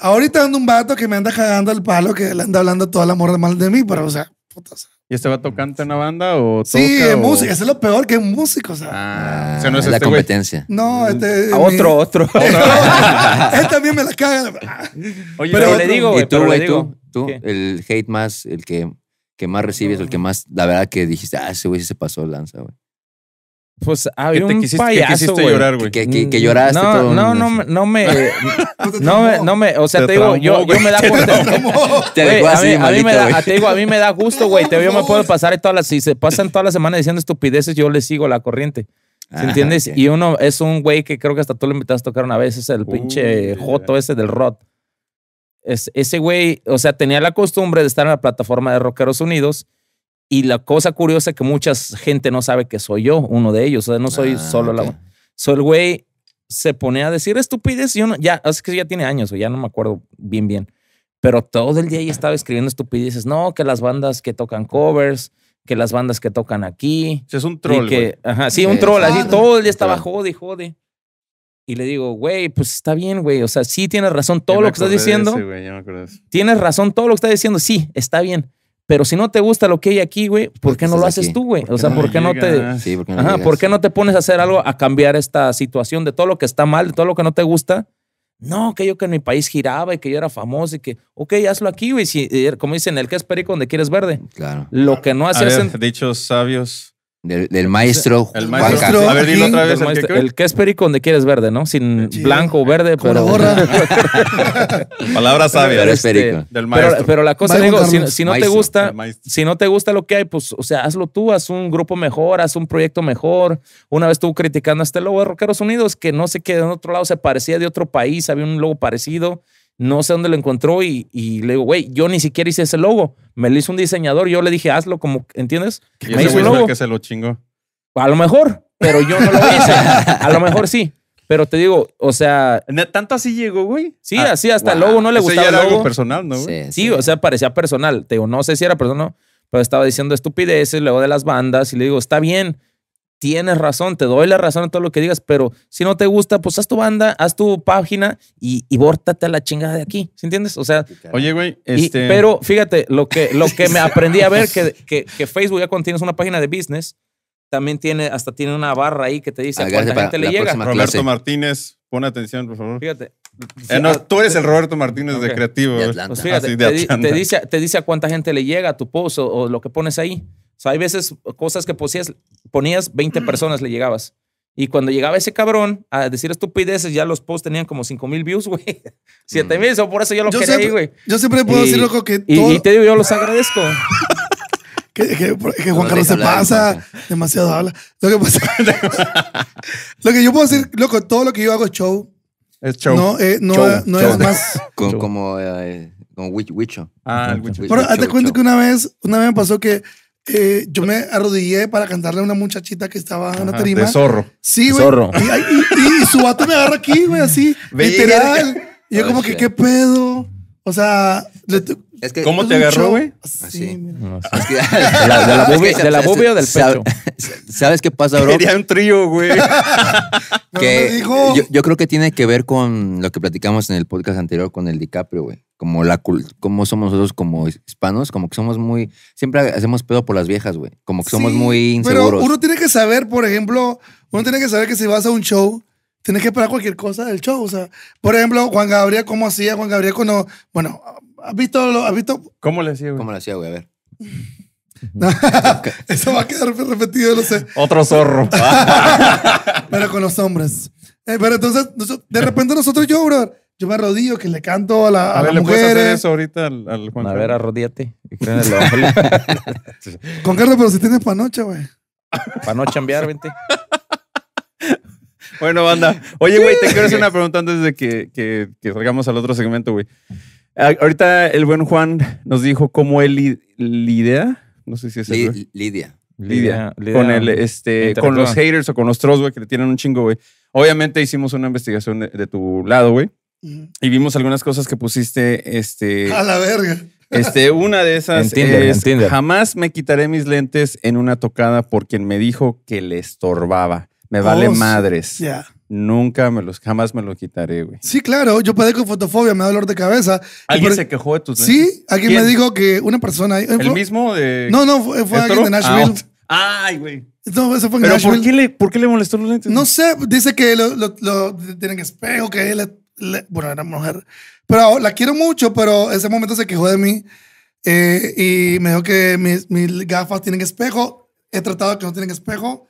Ahorita ando un vato que me anda cagando el palo, que le anda hablando toda la amor de mal de mí, pero, o sea, puta, ¿Y este vato canta en una banda o toca? Sí, es músico. es lo peor, que es músico, o sea. Ah, ah es la este competencia. No, mm. este... A ah, otro, otro. Él este este también me la caga. Ah. Oye, pero, le digo, güey. Y tú, güey, tú, el hate más, el que, que más recibes, el que más, la verdad que dijiste, ah, ese güey sí se pasó lanza, güey. Pues había un quisiste, payaso, llorar, güey. Que, que, que, lloraste no, todo. No, no, no me, no me, no me, o sea, te, digo, yo, yo, me da gusto. Te, a, mí, me da, te digo, a mí me da gusto, güey. Te digo, yo me puedo pasar todas las, si se pasan todas las semanas diciendo estupideces, yo le sigo la corriente. ¿Se ah, entiendes? Y uno es un güey que creo que hasta tú lo invitaste a tocar una vez, es el pinche Joto ese del Rod. Es, ese güey, o sea, tenía la costumbre de estar en la plataforma de Rockeros Unidos y la cosa curiosa que mucha gente no sabe que soy yo, uno de ellos. O sea, no soy ah, solo la. soy el güey se pone a decir estupidez y ya, es que ya tiene años, o ya no me acuerdo bien, bien. Pero todo el día ya estaba escribiendo estupideces. No, que las bandas que tocan covers, que las bandas que tocan aquí. O es un troll. Que, sí, un troll. Así todo el día estaba jode, jode. Y le digo, güey, pues está bien, güey. O sea, sí tienes razón todo lo que estás diciendo. güey, tienes razón todo lo que estás diciendo. Sí, está bien. Pero si no te gusta lo que hay aquí, güey, ¿por qué no lo haces tú, güey? O sea, ¿por qué no, te. Sí, no, ¿por qué no te pones a hacer algo a cambiar esta situación de todo lo que está mal, de todo lo que no te gusta? No, que yo que en mi país giraba y que yo era famoso y que, ok, hazlo aquí, güey. Eh, como dicen, el que es perico donde quieres verde. Claro. Lo que no haces. Ver, Dichos sabios del, maestro el El, que es perico donde quieres verde, ¿no? Sin blanco o verde. pero, Palabra sabia. Pero, este, del maestro. Pero, la cosa, digo, si, no te gusta, si no te gusta lo que hay, pues, o sea, hazlo tú, haz un grupo mejor, haz un proyecto mejor. Una vez estuvo criticando a este logo de Rockeros Unidos, que no sé qué, de otro lado se parecía de otro país, había un logo parecido. No sé dónde lo encontró y, le digo, güey, yo ni siquiera hice ese logo. Me lo hizo un diseñador. Yo le dije, hazlo como, ¿entiendes? me hizo un logo. que se lo chingó? A lo mejor, pero yo no lo hice. a lo mejor sí. Pero te digo, o sea. Tanto así llegó, güey. Sí, ah, así hasta el logo no le gustaba. era algo personal, ¿no, sí, o sea, parecía personal. Te digo, no sé si era personal, pero estaba diciendo estupideces luego de las bandas y le digo, está bien tienes razón, te doy la razón en todo lo que digas, pero si no te gusta, pues haz tu banda, haz tu página y, bórtate a la chingada de aquí, ¿sí entiendes? O sea, oye, güey, este pero fíjate, lo que, lo que me aprendí a ver, que, que, Facebook ya cuando tienes una página de business, también tiene, hasta tiene una barra ahí que te dice a cuánta gente le llega. Roberto Martínez, pon atención, por favor. Fíjate. Eh, ah, tú eres pues, el Roberto Martínez de Creativo. De pues ah, te, dice, te dice a cuánta gente le llega tu post o lo que pones ahí. O sea, hay veces cosas que posías, ponías 20 personas, le llegabas. Y cuando llegaba ese cabrón a decir estupideces, ya los posts tenían como 5 mil views, güey. 7 mm. mil, eso por eso yo lo quería, güey. Yo siempre puedo decir, loco, que. Y, todo... y, te digo, yo los agradezco. que, que, que, Juan Carlos se pasa, demasiado habla. Lo que pasa. lo que yo puedo decir, loco, todo lo que yo hago es show. Es show. No, eh, no, eh, no es más. Con, como. Eh, Wicho. Ah, Wicho. Pero hazte cuenta que una vez, una vez me pasó que eh, yo me arrodillé para cantarle a una muchachita que estaba en una tarima. De zorro. Sí, güey. Zorro. Y, su vato me agarra aquí, güey, así. literal. Eh, y yo, como que, oh, ¿qué pedo? O sea, ¿Cómo te agarró, güey? Ah, así. ¿De la, bubia o del pecho? ¿Sabes qué pasa, bro? Sería un trío, güey. yo, yo, creo que tiene que ver con lo que platicamos en el podcast anterior con el DiCaprio, güey como la como somos nosotros como hispanos, como que somos muy siempre hacemos pedo por las viejas, güey, como que somos muy inseguros. Pero uno tiene que saber, por ejemplo, uno tiene que saber que si vas a un show tienes que esperar cualquier cosa del show, o sea, por ejemplo, Juan Gabriel cómo hacía Juan Gabriel cuando bueno, ¿has visto lo, has visto cómo le hacía, güey? ¿Cómo le hacía, güey? A ver. Eso va a quedar repetido, no sé. Otro zorro. pero con los hombres. Eh, pero entonces, de repente nosotros yo, bro, yo me arrodillo, que le canto a, la, a, a ver, las ¿le mujeres. Puedes hacer eso ahorita al, Juan A ver, arrodíate. con Carlos, pero si tienes panocha, güey. Para no chambiar, vente. Bueno, banda. Oye, güey, te quiero hacer una pregunta antes de que, salgamos al otro segmento, güey. Ahorita el buen Juan nos dijo cómo él lidia. No sé si es así. lidia. lidia. Con, el, este, con los haters o con los trolls, güey, que le tienen un chingo, güey. Obviamente hicimos una investigación de tu lado, güey. Y vimos algunas cosas que pusiste, este... A la verga. Este, una de esas jamás me quitaré mis lentes en una tocada por quien me dijo que le estorbaba. Me oh, vale madres. Nunca me los, jamás me los quitaré, güey. Sí, claro, yo padezco fotofobia, me da dolor de cabeza. ¿Alguien se quejó de tus lentes? Sí, alguien me dijo que una persona... ¿El mismo de...? No, no, fue, alguien de Nashville. Ah, oh. Ay, güey. No, eso fue en Nashville. ¿por qué, le, por qué le molestó los lentes? No sé, dice que lo, lo, que tienen espejo, que él bueno, era mujer, pero la quiero mucho, pero ese momento se quejó de mí eh, y me dijo que mis, gafas tienen espejo, he tratado que no tienen espejo,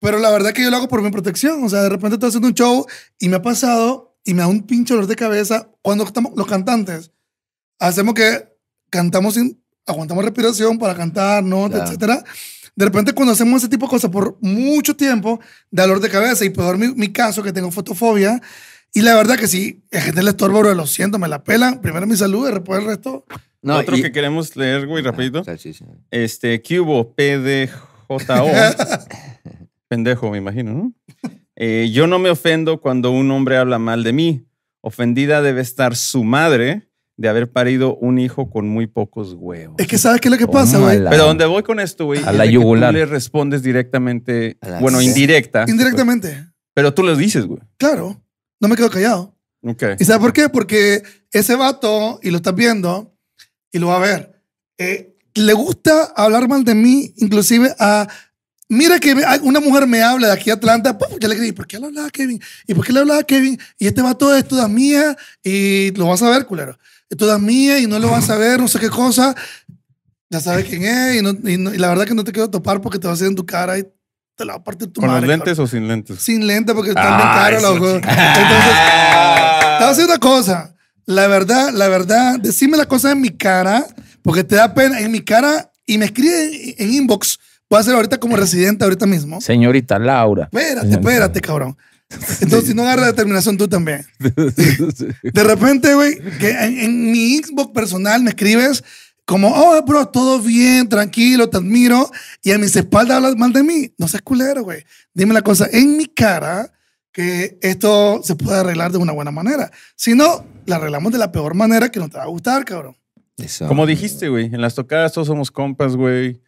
pero la verdad que yo lo hago por mi protección, o sea, de repente estoy haciendo un show y me ha pasado y me da un pinche dolor de cabeza cuando estamos los cantantes. Hacemos que cantamos sin, aguantamos respiración para cantar, notas, etcétera. De repente, cuando hacemos ese tipo de cosas por mucho tiempo, da dolor de cabeza. Y por mi caso, que tengo fotofobia, y la verdad que sí, la gente le estorba, lo siento, me la pelan. Primero mi salud y después el resto. No, Otro que queremos leer, güey, rapidito. Ah, sí, sí. Este, Cubo, PDJO. Pendejo, me imagino, ¿no? Eh, yo no me ofendo cuando un hombre habla mal de mí. Ofendida debe estar su madre de haber parido un hijo con muy pocos huevos. Es que sabes qué es lo que pasa, güey. Pero dónde voy con esto, güey, a la es tú le respondes directamente, bueno, indirecta. Indirectamente. Pero, tú lo dices, güey. Claro no me quedo callado. Okay. ¿Y sabes por qué? Porque ese vato, y lo estás viendo, y lo va a ver, eh, le gusta hablar mal de mí, inclusive a... Mira que una mujer me habla de aquí a Atlanta, ¡pum! ya le dije, ¿por qué le hablaba a Kevin? ¿Y por qué le hablaba a Kevin? Y este vato es toda mía, y lo vas a ver, culero. Es toda mía y no lo vas a ver, no sé qué cosa. Ya sabes quién es y, la verdad que no te quiero topar porque te va a hacer en tu cara y te la va a partir tu ¿Con los lentes o sin lentes? Sin lentes, porque están bien ah, caros los ojos. Entonces, ah. te voy a decir una cosa. La verdad, la verdad, decime la cosa en mi cara, porque te da pena en mi cara y me escribe en, inbox. Voy a hacer ahorita como residente ahorita mismo. Señorita Laura. Espérate, espérate, cabrón. Entonces, si no agarras determinación tú también. De repente, güey, que en, en mi inbox personal me escribes como, oh, bro, todo bien, tranquilo, te admiro, y a mis espaldas hablas mal de mí. No seas culero, güey. Dime la cosa en mi cara que esto se puede arreglar de una buena manera. Si no, la arreglamos de la peor manera que no te va a gustar, cabrón. Como dijiste, güey, en las tocadas todos somos compas, güey.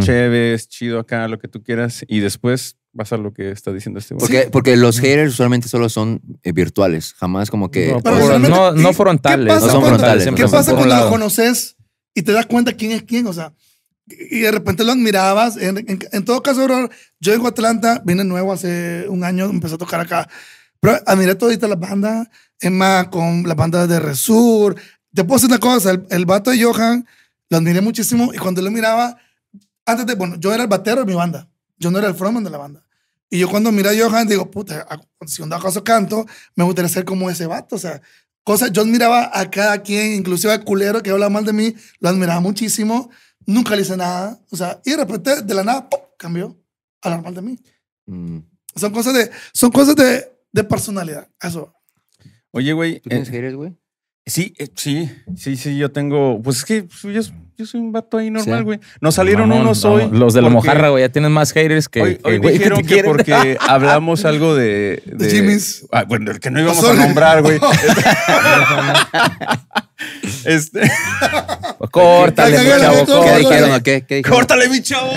Chéves, chido acá, lo que tú quieras. Y después vas a lo que está diciendo este güey. Porque, porque los haters usualmente solo son eh, virtuales, jamás como que... No, no, frontales. no son frontales, ¿qué pasa cuando los conoces y te das cuenta quién es quién, o sea, y de repente lo admirabas. En, todo caso, yo vengo a Atlanta, vine nuevo hace un año, empecé a tocar acá, pero admiré todita las bandas, es más, con la banda de Resur. Te puedo decir una cosa, el, vato de Johan, lo admiré muchísimo y cuando lo miraba, antes de, bueno, yo era el batero de mi banda, yo no era el frontman de la banda. Y yo cuando mira a Johan digo, puta, si un acaso canto, me gustaría ser como ese vato, o sea, cosas. Yo admiraba a cada quien, inclusive a Culero, que hablaba mal de mí, lo admiraba muchísimo. Nunca le hice nada. O sea, y de repente, de la nada, cambió a hablar mal de mí. Mm. Son cosas de, son cosas de, de personalidad. Eso. Oye, güey. ¿Tú tienes eh, güey? Sí, eh, sí, sí, sí, yo tengo. Pues es que pues, yo yo soy un vato ahí normal, güey. Nos salieron unos hoy. Los de la mojarra, güey, ya tienen más haters que. Hoy, dijeron que, porque hablamos algo de. de- Jimmy's. Ah, bueno, el que no íbamos a nombrar, güey. este. Córtale, mi chavo, ah, ¿Qué dijeron córtale. qué? dijeron? mi chavo.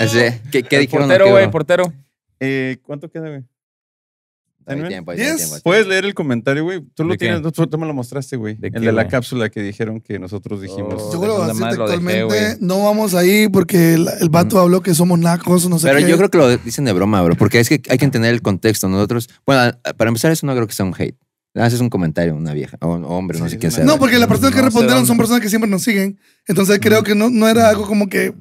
¿Qué, dijeron Portero, güey, portero. Eh, ¿Cuánto queda, güey? Puedes leer el comentario, güey. Tú lo tienes, tú, me lo mostraste, güey. El de la cápsula que dijeron que nosotros oh, dijimos. yo creo que actualmente no vamos ahí porque el, vato habló que somos nacos, no sé Pero yo creo que lo dicen de broma, bro, porque es que hay que entender el contexto. Nosotros, bueno, para empezar, eso no creo que sea un hate. Haces un comentario, una vieja, o un hombre, no sé quién sea. No, porque las personas que respondieron son personas que siempre nos siguen. Entonces creo que no, no era algo como que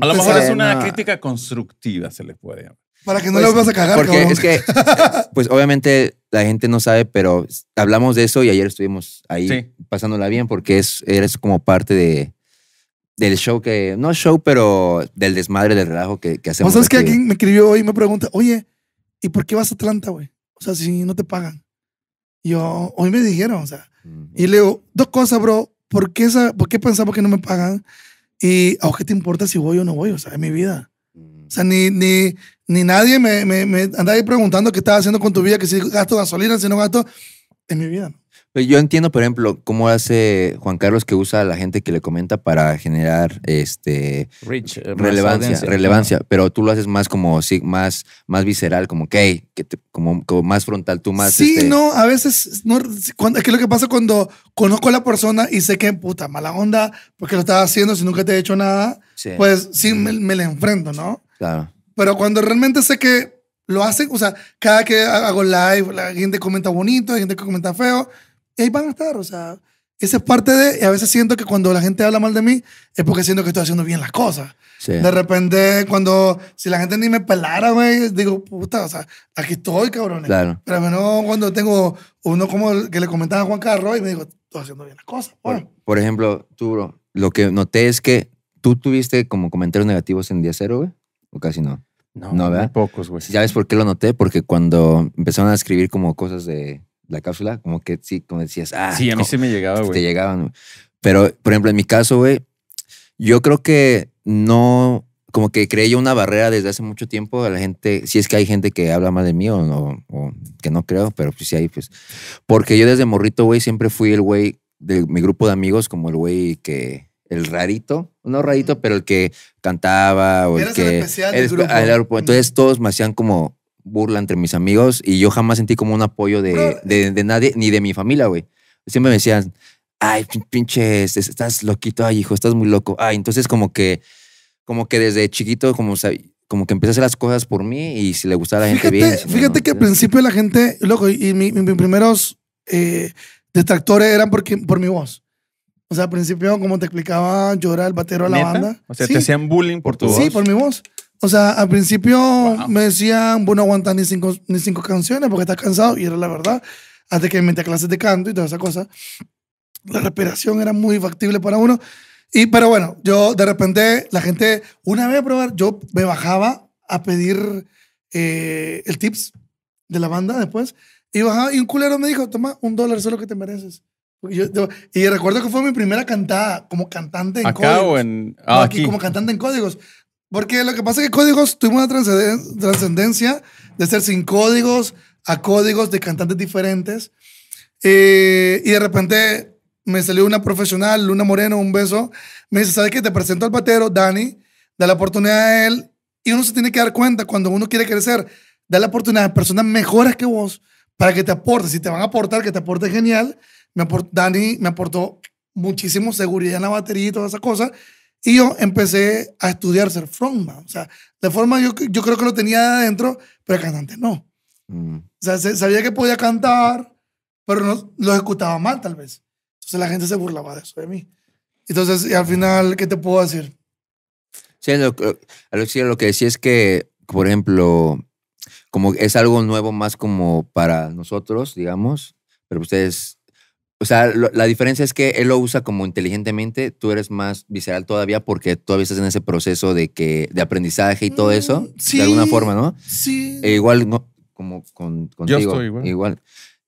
a lo mejor es una crítica constructiva, se le puede llamar. Para que no pues, vas a cagar, Porque es que, pues obviamente la gente no sabe, pero hablamos de eso y ayer estuvimos ahí pasándola bien porque es, eres como parte de, del show que, no show, pero del desmadre, del relajo que, que hacemos. Pues, ¿Sabes que alguien me escribió hoy y me pregunta, oye, ¿y por qué vas a Atlanta, güey? O sea, si no te pagan. Y yo, hoy me dijeron, o sea, y le digo, dos cosas, bro, ¿por qué, esa, ¿por qué pensamos que no me pagan? Y a oh, qué te importa si voy o no voy, o sea, es mi vida. Mm. O sea, ni, ni, ni nadie me, me, anda ahí preguntando qué estás haciendo con tu vida, que si gasto gasolina, si no gasto, es mi vida. Pues, yo entiendo, por ejemplo, cómo hace Juan Carlos que usa a la gente que le comenta para generar este eh, relevancia, relevancia, pero tú lo haces más como sí, más, más visceral, como que que como, como, más frontal, tú más. Sí, este no, a veces cuando, es que lo que pasa cuando conozco a la persona y sé que puta mala onda porque lo estaba haciendo si nunca te he hecho nada, pues sí me, le enfrento, ¿no? Claro. Pero cuando realmente sé que lo hace, o sea, cada que hago live, la gente comenta bonito, la gente que comenta feo ahí van a estar, o sea, esa es parte de, y a veces siento que cuando la gente habla mal de mí, es porque siento que estoy haciendo bien las cosas. De repente, cuando, si la gente ni me pelara, güey, digo, puta, o sea, aquí estoy, cabrones. Claro. Pero menos cuando tengo uno como el que le comentaba a Juan Carlos y me digo, estoy haciendo bien las cosas. Pues. Por, ejemplo, tú, bro, lo que noté es que tú tuviste como comentarios negativos en día cero, güey, o casi no. No, ¿verdad? Muy pocos, güey. ¿Sabes por qué lo noté? Porque cuando empezaron a escribir como cosas de la cápsula, como que sí, como decías, ah. Sí, a mí se me llegaba, güey. Te llegaban. Pero, por ejemplo, en mi caso, güey, yo creo que no, como que creé yo una barrera desde hace mucho tiempo a la gente, si es que hay gente que habla mal de mí o, que no creo, pero pues sí hay, pues. Porque yo desde morrito, güey, siempre fui el güey de mi grupo de amigos, como el güey que el rarito, no rarito, pero el que cantaba o el que especial grupo. Entonces todos me hacían como burla entre mis amigos y yo jamás sentí como un apoyo de, nadie, ni de mi familia, güey. Siempre me decían, ay, pinches, estás loquito, ay, hijo, estás muy loco. Ay, ah, entonces como que, como que desde chiquito, como, como que empecé a hacer las cosas por mí y si le gustaba a la gente fíjate, bien. fíjate que al principio la gente, loco, y mis primeros eh, detractores eran porque, por mi voz. O sea, al principio, como te explicaba, yo era el batero de la banda. O sea, te hacían bullying por tu voz. Sí, por mi voz. O sea, al principio me decían, bueno, aguanta ni cinco, ni cinco canciones porque estás cansado, y era la verdad, hasta que me metí a clases de canto y toda esa cosa. La respiración era muy factible para uno. Y, pero bueno, yo de repente, la gente, una vez a probar, yo me bajaba a pedir eh, el tips de la banda después, y bajaba, y un culero me dijo, toma, un dólar, eso lo que te mereces. Y, yo, y recuerdo que fue mi primera cantada como cantante en Acá O en, ah, aquí. Como cantante en códigos. Porque lo que pasa es que códigos tuvimos una trascendencia de ser sin códigos a códigos de cantantes diferentes. Eh, y de repente me salió una profesional, Luna Moreno, un beso. Me dice, ¿sabes qué? Te presento al batero, Dani, da la oportunidad a él. Y uno se tiene que dar cuenta cuando uno quiere crecer, da la oportunidad a personas mejores que vos para que te aporte Si te van a aportar, que te aporte genial. Me Dani me aportó muchísimo seguridad en la batería y todas esas cosas. Y yo empecé a estudiar ser frontman. O sea, de forma yo, yo creo que lo tenía adentro, pero el cantante no. Mm. O sea, sabía que podía cantar, pero no, lo ejecutaba mal tal vez. Entonces la gente se burlaba de eso de mí. Entonces, al final, ¿qué te puedo decir? Sí, lo, lo que decía es que, por ejemplo, como es algo nuevo más como para nosotros, digamos, pero ustedes o sea, la diferencia es que él lo usa como inteligentemente, tú eres más visceral todavía porque todavía estás en ese proceso de que de aprendizaje y todo mm, eso, sí, de alguna forma, ¿no? Sí. E igual no, como con, contigo. Yo estoy igual. igual.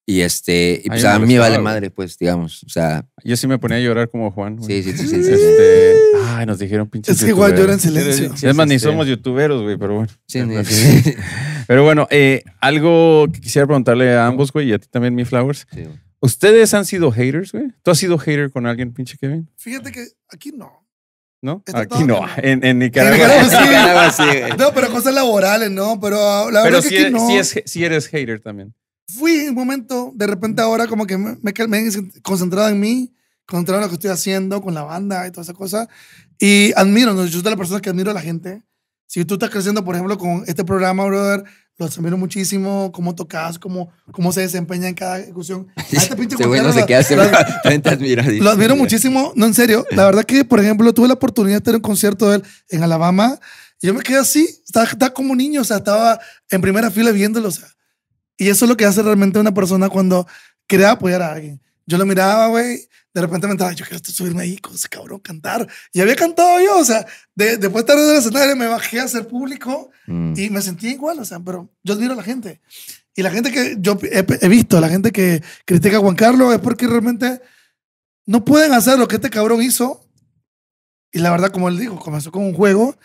Y este, pues a, mí vale madre, pues, digamos. O sea. Yo sí me ponía a llorar como Juan. Sí, sí, sí, este, sí, ay, nos dijeron pinches. Es que igual llora en silencio. es más, ni somos youtuberos, güey, pero bueno. Sí, Pero bueno, eh, algo que quisiera preguntarle a ambos, güey, y a ti también, mi Flowers. Sí, ¿Ustedes han sido haters, güey? ¿Tú has sido hater con alguien, pinche Kevin? Fíjate que aquí no. ¿No? Aquí no, en, en Nicaragua. no, pero cosas laborales, ¿no? Pero ah, la verdad si que aquí eres, no. Si, si eres hater también. Fui en un momento, de repente ahora como que me, me, he concentrado en mí, concentrado en lo que estoy haciendo con la banda y toda esa cosa. Y admiro, ¿no? yo soy de las personas que admiro a la gente. Si tú estás creciendo, por ejemplo, con este programa, brother, los admiro muchísimo, cómo tocas, cómo, cómo se desempeña en cada ejecución. Lo admiro muchísimo, no en serio. La verdad que, por ejemplo, tuve la oportunidad de tener un concierto de él en Alabama y yo me quedé así, estaba, como niño, o sea, estaba en primera fila viéndolo, o sea. Y eso es lo que hace realmente una persona cuando quiere apoyar a alguien. Yo lo miraba, güey, de repente me entraba, yo quiero subirme ahí con ese cabrón, cantar. Y había cantado yo, o sea, de, después de estar en el escenario me bajé a ser público mm. y me sentía igual, o sea, pero yo admiro a la gente. Y la gente que yo he, visto, la gente que critica a Juan Carlos es porque realmente no pueden hacer lo que este cabrón hizo. Y la verdad, como él dijo, comenzó con un juego,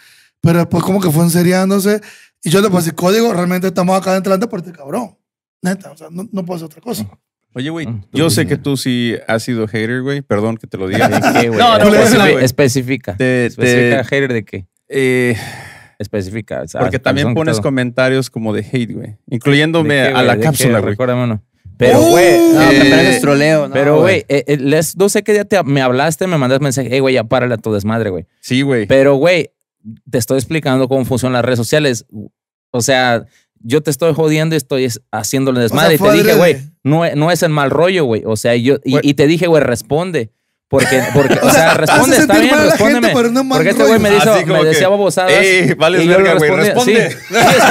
pero después como que fue enseriándose. Y yo le puse código, realmente estamos acá adelante por este cabrón. Neta, o sea, no, no puedo hacer otra cosa. Oye, güey, mm, yo sé que tú sí has sido hater, güey. Perdón que te lo diga. No, no, no, especifica. especifica. hater de qué. Eh, especifica. O porque también pones comentarios como de hate, güey. Incluyéndome a la cápsula, güey. Recuérdame Pero, uh, güey. no, me eh, No, pero, güey, eh, eh, no sé qué día te, me hablaste, me mandaste mensaje. Ey, güey, ya párale a tu desmadre, güey. Sí, güey. Pero, güey, te estoy explicando cómo funcionan las redes sociales. O sea, yo te estoy jodiendo y estoy haciéndole desmadre. y te dije, güey, no, es el mal rollo, güey. O sea, yo, y, y te dije, güey, responde. Porque, porque o, sea, responde, está bien, respóndeme. porque este güey me, dijo, me decía babosadas. Ey, vale, verga, güey, responde.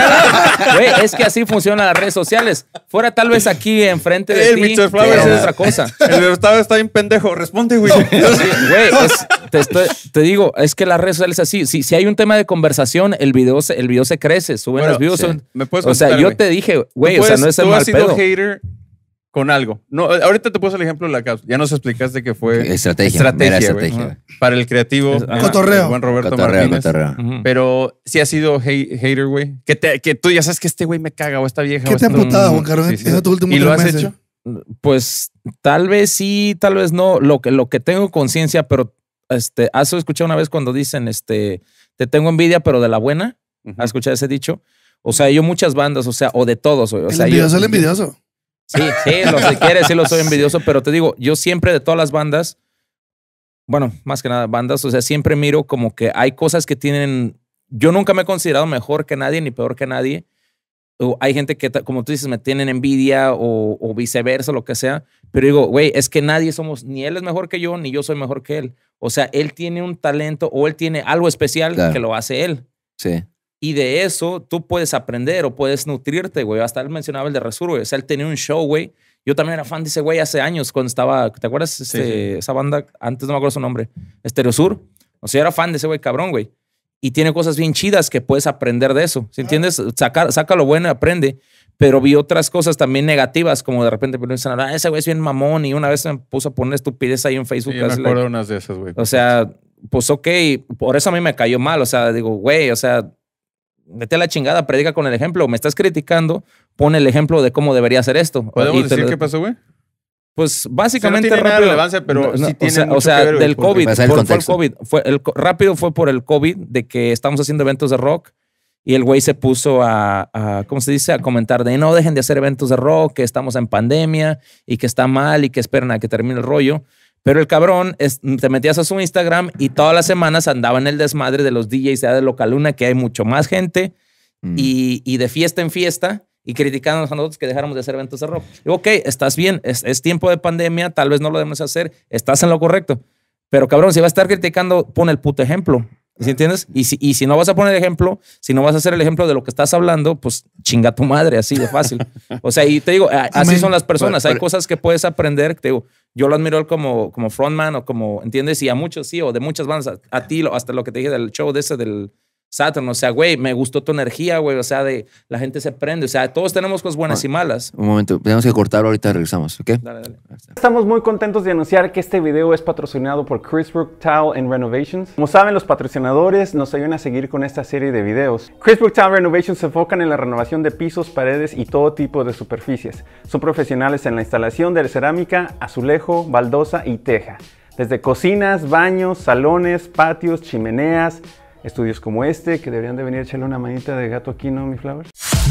güey, es que así funcionan las redes sociales. Fuera tal vez aquí enfrente de ti, es otra cosa. El estado está bien pendejo, responde, güey. güey, te, digo, es que las redes sociales así. Si, si hay un tema de conversación, el video se, el video se crece, suben los views. o sea, yo te dije, güey, o sea, no es el mal pedo con algo. No, ahorita te puse el ejemplo de la casa. Ya nos explicaste que fue estrategia, estrategia, estrategia. para el creativo cotorreo. Roberto cotorreo, Cotorreo. Pero sí ha sido hater, güey. Que, que tú ya sabes que este güey me caga o esta vieja. ¿Qué te ha putado, Juan Carlos? ¿Y lo has hecho? Pues tal vez sí, tal vez no. Lo que, lo que tengo conciencia, pero este, has escuchado una vez cuando dicen, este, te tengo envidia, pero de la buena. ¿Has escuchado ese dicho? O sea, yo muchas bandas, o sea, o de todos. O, el envidioso, el envidioso. Sí, sí, lo que quieres, sí lo soy envidioso, pero te digo, yo siempre de todas las bandas, bueno, más que nada bandas, o sea, siempre miro como que hay cosas que tienen, yo nunca me he considerado mejor que nadie ni peor que nadie. hay gente que, como tú dices, me tienen envidia o, viceversa, lo que sea. Pero digo, güey, es que nadie somos, ni él es mejor que yo, ni yo soy mejor que él. O sea, él tiene un talento o él tiene algo especial que lo hace él. Sí. Y de eso tú puedes aprender o puedes nutrirte, güey. Hasta él mencionaba el de Resur, güey. O sea, él tenía un show, güey. Yo también era fan de ese güey hace años cuando estaba, ¿te acuerdas? Este, esa banda, antes no me acuerdo su nombre, Estereo Sur. O sea, yo era fan de ese güey cabrón, güey. Y tiene cosas bien chidas que puedes aprender de eso. ¿Sí entiendes? Saca, lo bueno y aprende. Pero vi otras cosas también negativas, como de repente dicen, ah, ese güey es bien mamón. Y una vez me puso a poner estupidez ahí en Facebook. yo me acuerdo de unas de esas, güey. O sea, pues ok, por eso a mí me cayó mal. O sea, digo, güey, o sea, mete a la chingada, predica con el ejemplo. Me estás criticando, pon el ejemplo de cómo debería ser esto. ¿Podemos decir qué pasó, güey? Pues básicamente rápido. relevancia, pero sí tiene o del COVID, fue, el COVID, fue rápido fue por el COVID de que estamos haciendo eventos de rock y el güey se puso a, a, ¿cómo se dice? A comentar de no dejen de hacer eventos de rock, que estamos en pandemia y que está mal y que esperan a que termine el rollo. Pero el cabrón es, te metías a su Instagram y todas las semanas andaba en el desmadre de los DJs de la Localuna, que hay mucho más gente, mm. y, de fiesta en fiesta, y criticándonos a nosotros que dejáramos de hacer eventos de rock. Digo, ok, estás bien, es, tiempo de pandemia, tal vez no lo debemos hacer, estás en lo correcto. Pero cabrón, si vas a estar criticando, pon el puto ejemplo. ¿Sí entiendes? Y si, si no vas a poner ejemplo, si no vas a hacer el ejemplo de lo que estás hablando, pues chinga tu madre, así de fácil. O sea, y te digo, así son las personas. Hay cosas que puedes aprender, te digo, yo lo admiro como, como frontman o como, ¿entiendes? Y a muchos sí, o de muchas bandas, a ti, hasta lo que te dije del show de ese del Saturn. O sea, güey, me gustó tu energía, güey. O sea, de la gente se prende. O sea, todos tenemos cosas buenas ah, y malas. Un momento, tenemos que cortar ahorita regresamos, ¿ok? Dale, dale. Estamos muy contentos de anunciar que este video es patrocinado por Chris Brook Tile and Renovations. Como saben, los patrocinadores nos ayudan a seguir con esta serie de videos. Chris Brook Tile Renovations se enfocan en la renovación de pisos, paredes y todo tipo de superficies. Son profesionales en la instalación de cerámica, azulejo, baldosa y teja. Desde cocinas, baños, salones, patios, chimeneas, estudios como este, que deberían de venir a echarle una manita de gato aquí, ¿no, mi Flower?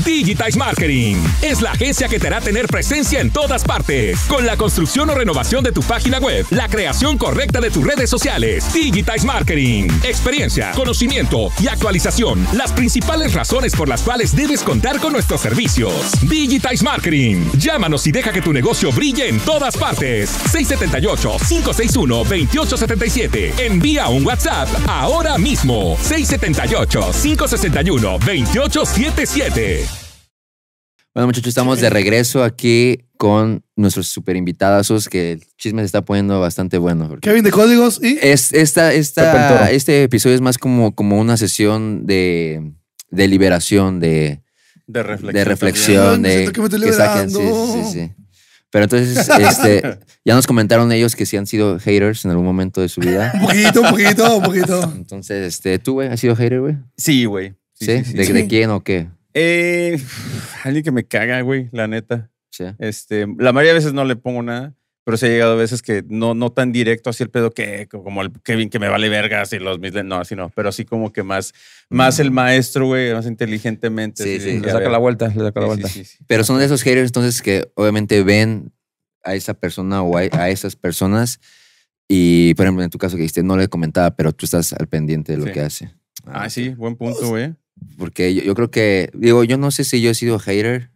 Digitize Marketing es la agencia que te hará tener presencia en todas partes. Con la construcción o renovación de tu página web, la creación correcta de tus redes sociales. Digitize Marketing. Experiencia, conocimiento y actualización. Las principales razones por las cuales debes contar con nuestros servicios. Digitize Marketing. Llámanos y deja que tu negocio brille en todas partes. 678-561-2877. Envía un WhatsApp ahora mismo. 678-561-2877. Bueno, muchachos, estamos de regreso aquí con nuestros super invitados que el chisme se está poniendo bastante bueno. Kevin de Códigos y... Es, esta, esta, este episodio es más como, como una sesión de, liberación, de... De reflexión. De reflexión, que, sí, sí, Pero entonces, este, ya nos comentaron ellos que sí han sido haters en algún momento de su vida. un poquito, un poquito, un poquito. Entonces, este, ¿tú, güey, has sido hater, güey? Sí, güey. ¿Sí? ¿Sí? ¿De, quién o qué? Eh, alguien que me caga, güey, la neta. Este, la mayoría de veces no le pongo nada, pero se ha llegado a veces que no, no tan directo así el pedo que como el Kevin que me vale vergas y los mis no, así no, pero así como que más, más el mm. maestro, güey, más inteligentemente. Sí, sí. Le saca la vuelta, le saca la vuelta. Pero son de esos haters entonces que obviamente ven a esa persona o a, esas personas y, por ejemplo, en tu caso que dijiste, no le comentaba, pero tú estás al pendiente de lo que hace. ah sí, buen punto, güey. Porque yo, yo, creo que, digo, yo no sé si yo he sido hater,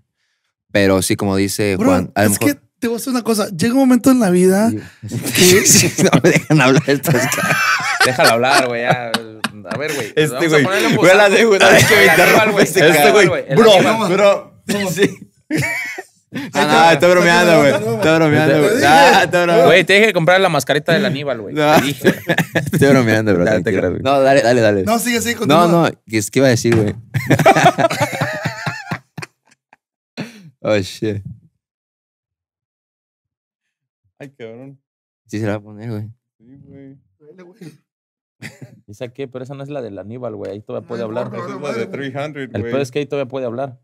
pero sí, como dice Juan. es que te voy a hacer una cosa. Llega un momento en la vida que. no me dejan hablar estos Déjalo hablar, güey. A ver, güey. Este güey. a la que me Este güey. Bro, bro. Sí. Ah, no, ah, estoy bromeando, güey. Estoy bromeando, güey. güey, te dije que comprar la mascarita del Aníbal, güey. Estoy bromeando, bro. no, dale, dale, dale. No, sigue, con No, no, ¿qué, iba a decir, güey? oh, shit. Ay, cabrón. Sí se la va a poner, güey. Sí, güey. ¿Esa güey. ¿Y qué? Pero esa no es la del Aníbal, güey. Ahí todavía puede hablar. Esa güey. El peor es que ahí todavía puede hablar.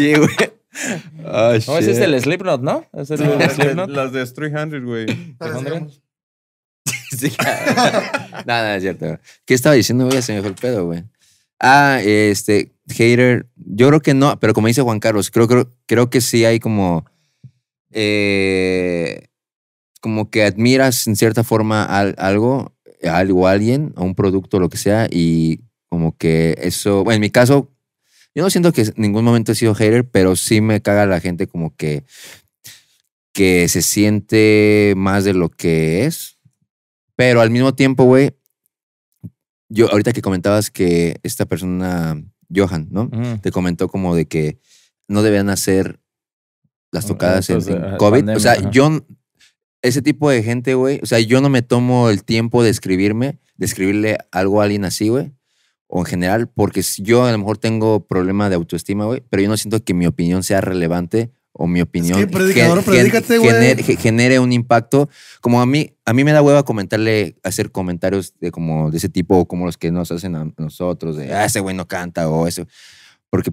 Sí, güey. Ah, no, ese es el Slipknot, ¿no? Es el, Slipknot. Las de 300, güey. sí, no, no, es cierto. ¿Qué estaba diciendo, güey? Se me el pedo, güey. Ah, este, hater. Yo creo que no, pero como dice Juan Carlos, creo, que sí hay como. Eh, como que admiras en cierta forma algo, algo, alguien, o un producto, o lo que sea, y como que eso. Bueno, en mi caso, yo no siento que en ningún momento he sido hater, pero sí me caga la gente como que, que se siente más de lo que es. Pero al mismo tiempo, güey, yo ahorita que comentabas que esta persona, Johan, ¿no? Te comentó como de que no debían hacer las tocadas en, eh, COVID. o sea, yo, ese tipo de gente, güey, o sea, yo no me tomo el tiempo de escribirme, de escribirle algo a alguien así, güey o en general, porque yo a lo mejor tengo problema de autoestima, güey, pero yo no siento que mi opinión sea relevante o mi opinión genere, un impacto. Como a mí, a mí me da hueva comentarle, hacer comentarios de como de ese tipo o como los que nos hacen a nosotros, de ah, ese güey no canta o eso, porque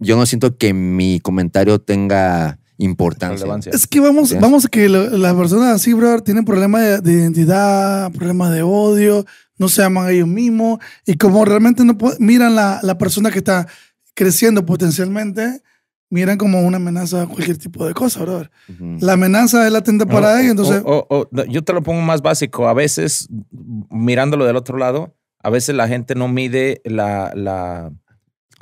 yo no siento que mi comentario tenga importancia. Es que vamos, vamos a que las personas así, bro, tienen problemas de, de identidad, problemas de odio, no se aman a ellos mismos y como realmente no miran la, la persona que está creciendo potencialmente, miran como una amenaza a cualquier tipo de cosa, brother. La amenaza es latente para oh, ellos, oh, entonces... Oh, yo te lo pongo más básico. A veces, mirándolo del otro lado, a veces la gente no mide la... la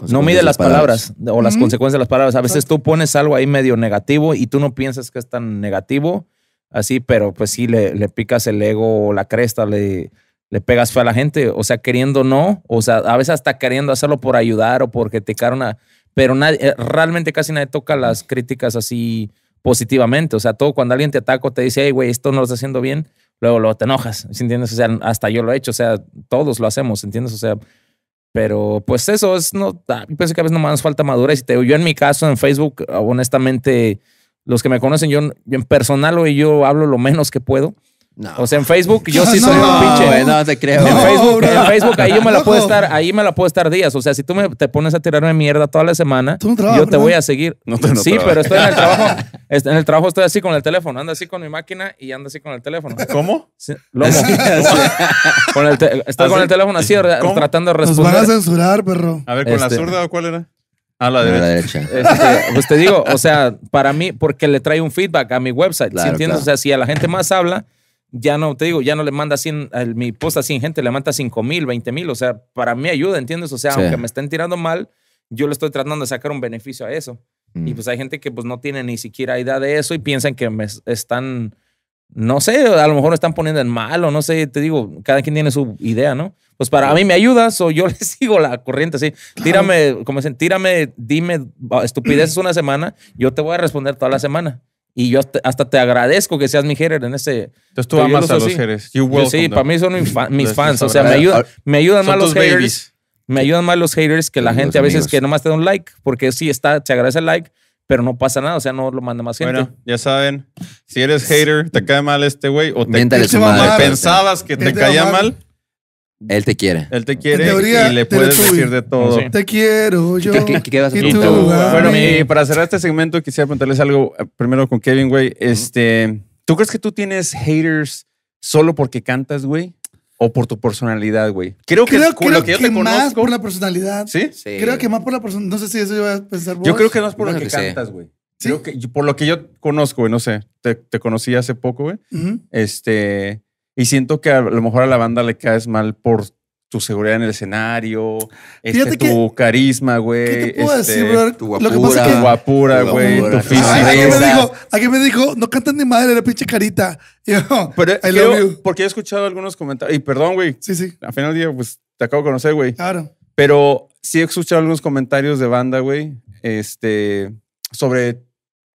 no mide las palabras, o las consecuencias de las palabras. A veces tú pones algo ahí medio negativo y tú no piensas que es tan negativo, así, pero pues sí le, le picas el ego o la cresta, le, le pegas fe a la gente, o sea, queriendo no, o sea, a veces hasta queriendo hacerlo por ayudar o te te una, pero nadie, eh, realmente casi nadie toca las críticas así positivamente, o sea, todo cuando alguien te ataca o te dice, hey, güey, esto no lo estás haciendo bien, luego, luego te enojas, ¿entiendes? O sea, hasta yo lo he hecho, o sea, todos lo hacemos, ¿entiendes? O sea, pero pues eso es, no, ah, yo pienso que a veces nomás más falta madurez. Y te yo en mi caso, en Facebook, honestamente, los que me conocen, yo, yo en personal hoy yo hablo lo menos que puedo. No. O sea, en Facebook yo sí soy un pinche. no te creo. En Facebook, en Facebook ahí yo me la puedo estar, ahí me la puedo estar días. O sea, si tú me te pones a tirarme mierda toda la semana, yo te voy a seguir. no Te, sí, pero estoy en el trabajo, en el trabajo estoy así con el teléfono, ando así con mi máquina y ando así con el teléfono. ¿Cómo? Sí, lomo. con el estoy con el teléfono así tratando de responder. Nos van a censurar, perro. A ver, con la este. zurda o cuál era? A la eh, derecha. la este, derecha. pues te digo, o sea, para mí, porque le trae un feedback a mi website, claro, entiendes? O sea, si a la gente más habla, ya no, te digo, ya no le manda sin mi post a 100 gente, le manda 5 mil, 20 mil, o sea, para mí ayuda, ¿entiendes? O sea, aunque me estén tirando mal, yo le estoy tratando de sacar un beneficio a eso. Y mm. pues hay gente que pues no tiene ni siquiera idea de eso y piensan que me están, no sé, a lo mejor me están poniendo en mal o no sé, te digo, cada quien tiene su idea, ¿no? Pues para mí me ayuda, o yo le sigo la corriente, sí. Tírame, como dicen, tírame, dime ah, estupidez una semana, yo te voy a responder toda la semana. Y yo hasta, te agradezco que seas mi hater en ese. Entonces tú amas a los haters. sí, para mí son mis, fans. O sea, me, ayudan más los haters. Me ayudan más los haters que la gente a veces que nomás te da un like. Porque sí, está, te agradece el like, pero no pasa nada. O sea, no lo manda más gente. Bueno, ya saben, si eres hater, te cae mal este güey o te, pensabas que te caía mal él te quiere. Él te quiere y le puedes decir de todo. Te quiero yo. ¿Qué, bueno, y para cerrar este segmento quisiera preguntarles algo eh, primero con Kevin, güey. Este, ¿tú crees que tú tienes haters solo porque cantas, güey? o por tu personalidad, güey. Creo, que, más por la personalidad. ¿Sí? ¿Sí? Creo que más por la personalidad. No sé si eso yo voy a pensar vos. Yo creo que más por lo que, cantas, güey. Creo que por lo que yo conozco, güey. No sé. Te, conocí hace poco, güey. Este. Y siento que a lo mejor a la banda le caes mal por tu seguridad en el escenario, este, tu carisma, güey. ¿Qué puedo este, decir, Tu guapura. Lo guapura, güey, tu física. Aquí me dijo, no cantan ni madre la pinche carita. Pero, porque he escuchado algunos comentarios, y perdón, güey. Sí, sí. Al final del día, pues, te acabo de conocer, güey. Claro. Pero sí he escuchado algunos comentarios de banda, güey, este, sobre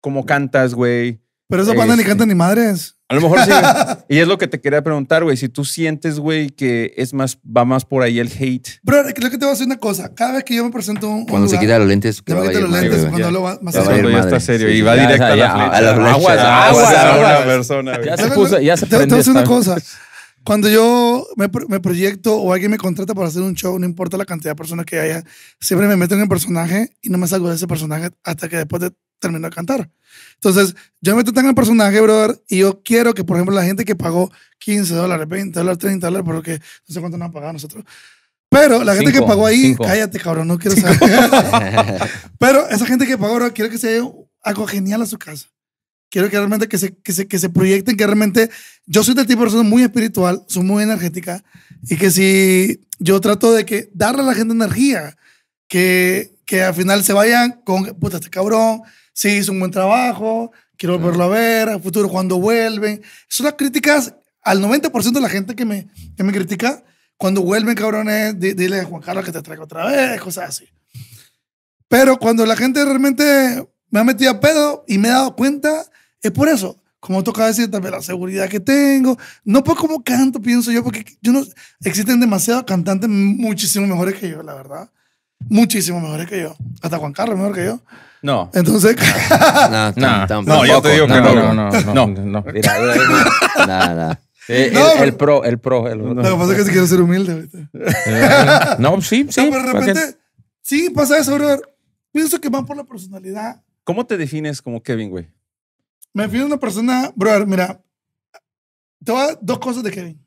cómo cantas, güey. Pero esa banda ni este canta ni madres. A lo mejor sí. y es lo que te quería preguntar, güey. Si tú sientes, güey, que es más, va más por ahí el hate. Bro, creo que te voy a hacer una cosa. Cada vez que yo me presento un. Cuando se quita los lentes, que va los lentes, madre, cuando va más serio. Cuando ya está serio y va directo a, la flecha. a la Aguas, a una persona, güey. Ya se puso, ya se Te voy a decir una cosa. Cuando yo me, proyecto o alguien me contrata para hacer un show, no importa la cantidad de personas que haya, siempre me meto en el personaje y no me salgo de ese personaje hasta que después de, termino de cantar. Entonces, yo me meto en el personaje, brother, y yo quiero que, por ejemplo, la gente que pagó 15 dólares, 20 dólares, 30 dólares, porque no sé cuánto nos han pagado nosotros. Pero la gente que pagó ahí, cállate, cabrón, no quiero saber. Pero esa gente que pagó, bro, quiero que sea algo genial a su casa quiero que realmente que se, que se, proyecten, que realmente yo soy del tipo de muy espiritual, soy muy energética, y que si yo trato de que darle a la gente energía, que, que al final se vayan con, puta, este cabrón, sí hizo un buen trabajo, quiero volverlo a ver, al futuro cuando vuelven. Son las críticas al 90% de la gente que me, que me critica, cuando vuelven, cabrones, dile a Juan Carlos que te traiga otra vez, cosas así. Pero cuando la gente realmente me ha metido a pedo y me he dado cuenta es por eso, como toca decir, también la seguridad que tengo. No por cómo canto, pienso yo, porque yo no, existen demasiados cantantes muchísimo mejores que yo, la verdad. Muchísimo mejores que yo. Hasta Juan Carlos mejor que yo. No. Entonces. No, no, no, yo te digo que no. No, no, no. No, no. El, pro, el pro. El... Lo que pasa es que si quieres ser humilde ¿viste? no, sí, sí. pero de repente, sí, pasa eso, Pienso que van por la personalidad. ¿Cómo te defines como Kevin, güey? Me fui una persona, brother, mira, te todas dos cosas de Kevin.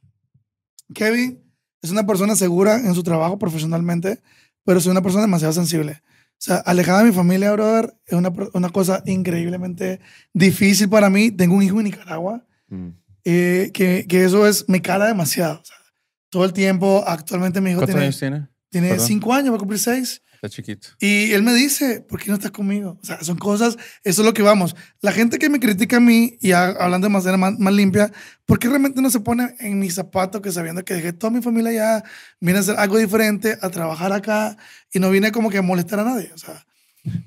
Kevin es una persona segura en su trabajo profesionalmente, pero es una persona demasiado sensible. O sea, alejada de mi familia, brother, es una, una cosa increíblemente difícil para mí. Tengo un hijo en Nicaragua, mm. eh, que, que, eso es, me cala demasiado. todo el tiempo, actualmente mi hijo tiene... años tiene? Tiene cinco años, va a cumplir seis. Está chiquito. Y él me dice, ¿por qué no estás conmigo? O sea, son cosas, eso es lo que vamos. La gente que me critica a mí y hablando de manera más, más, limpia, ¿por qué realmente no se pone en mis zapatos que sabiendo que dejé toda mi familia ya viene a hacer algo diferente, a trabajar acá y no viene como que a molestar a nadie? O sea.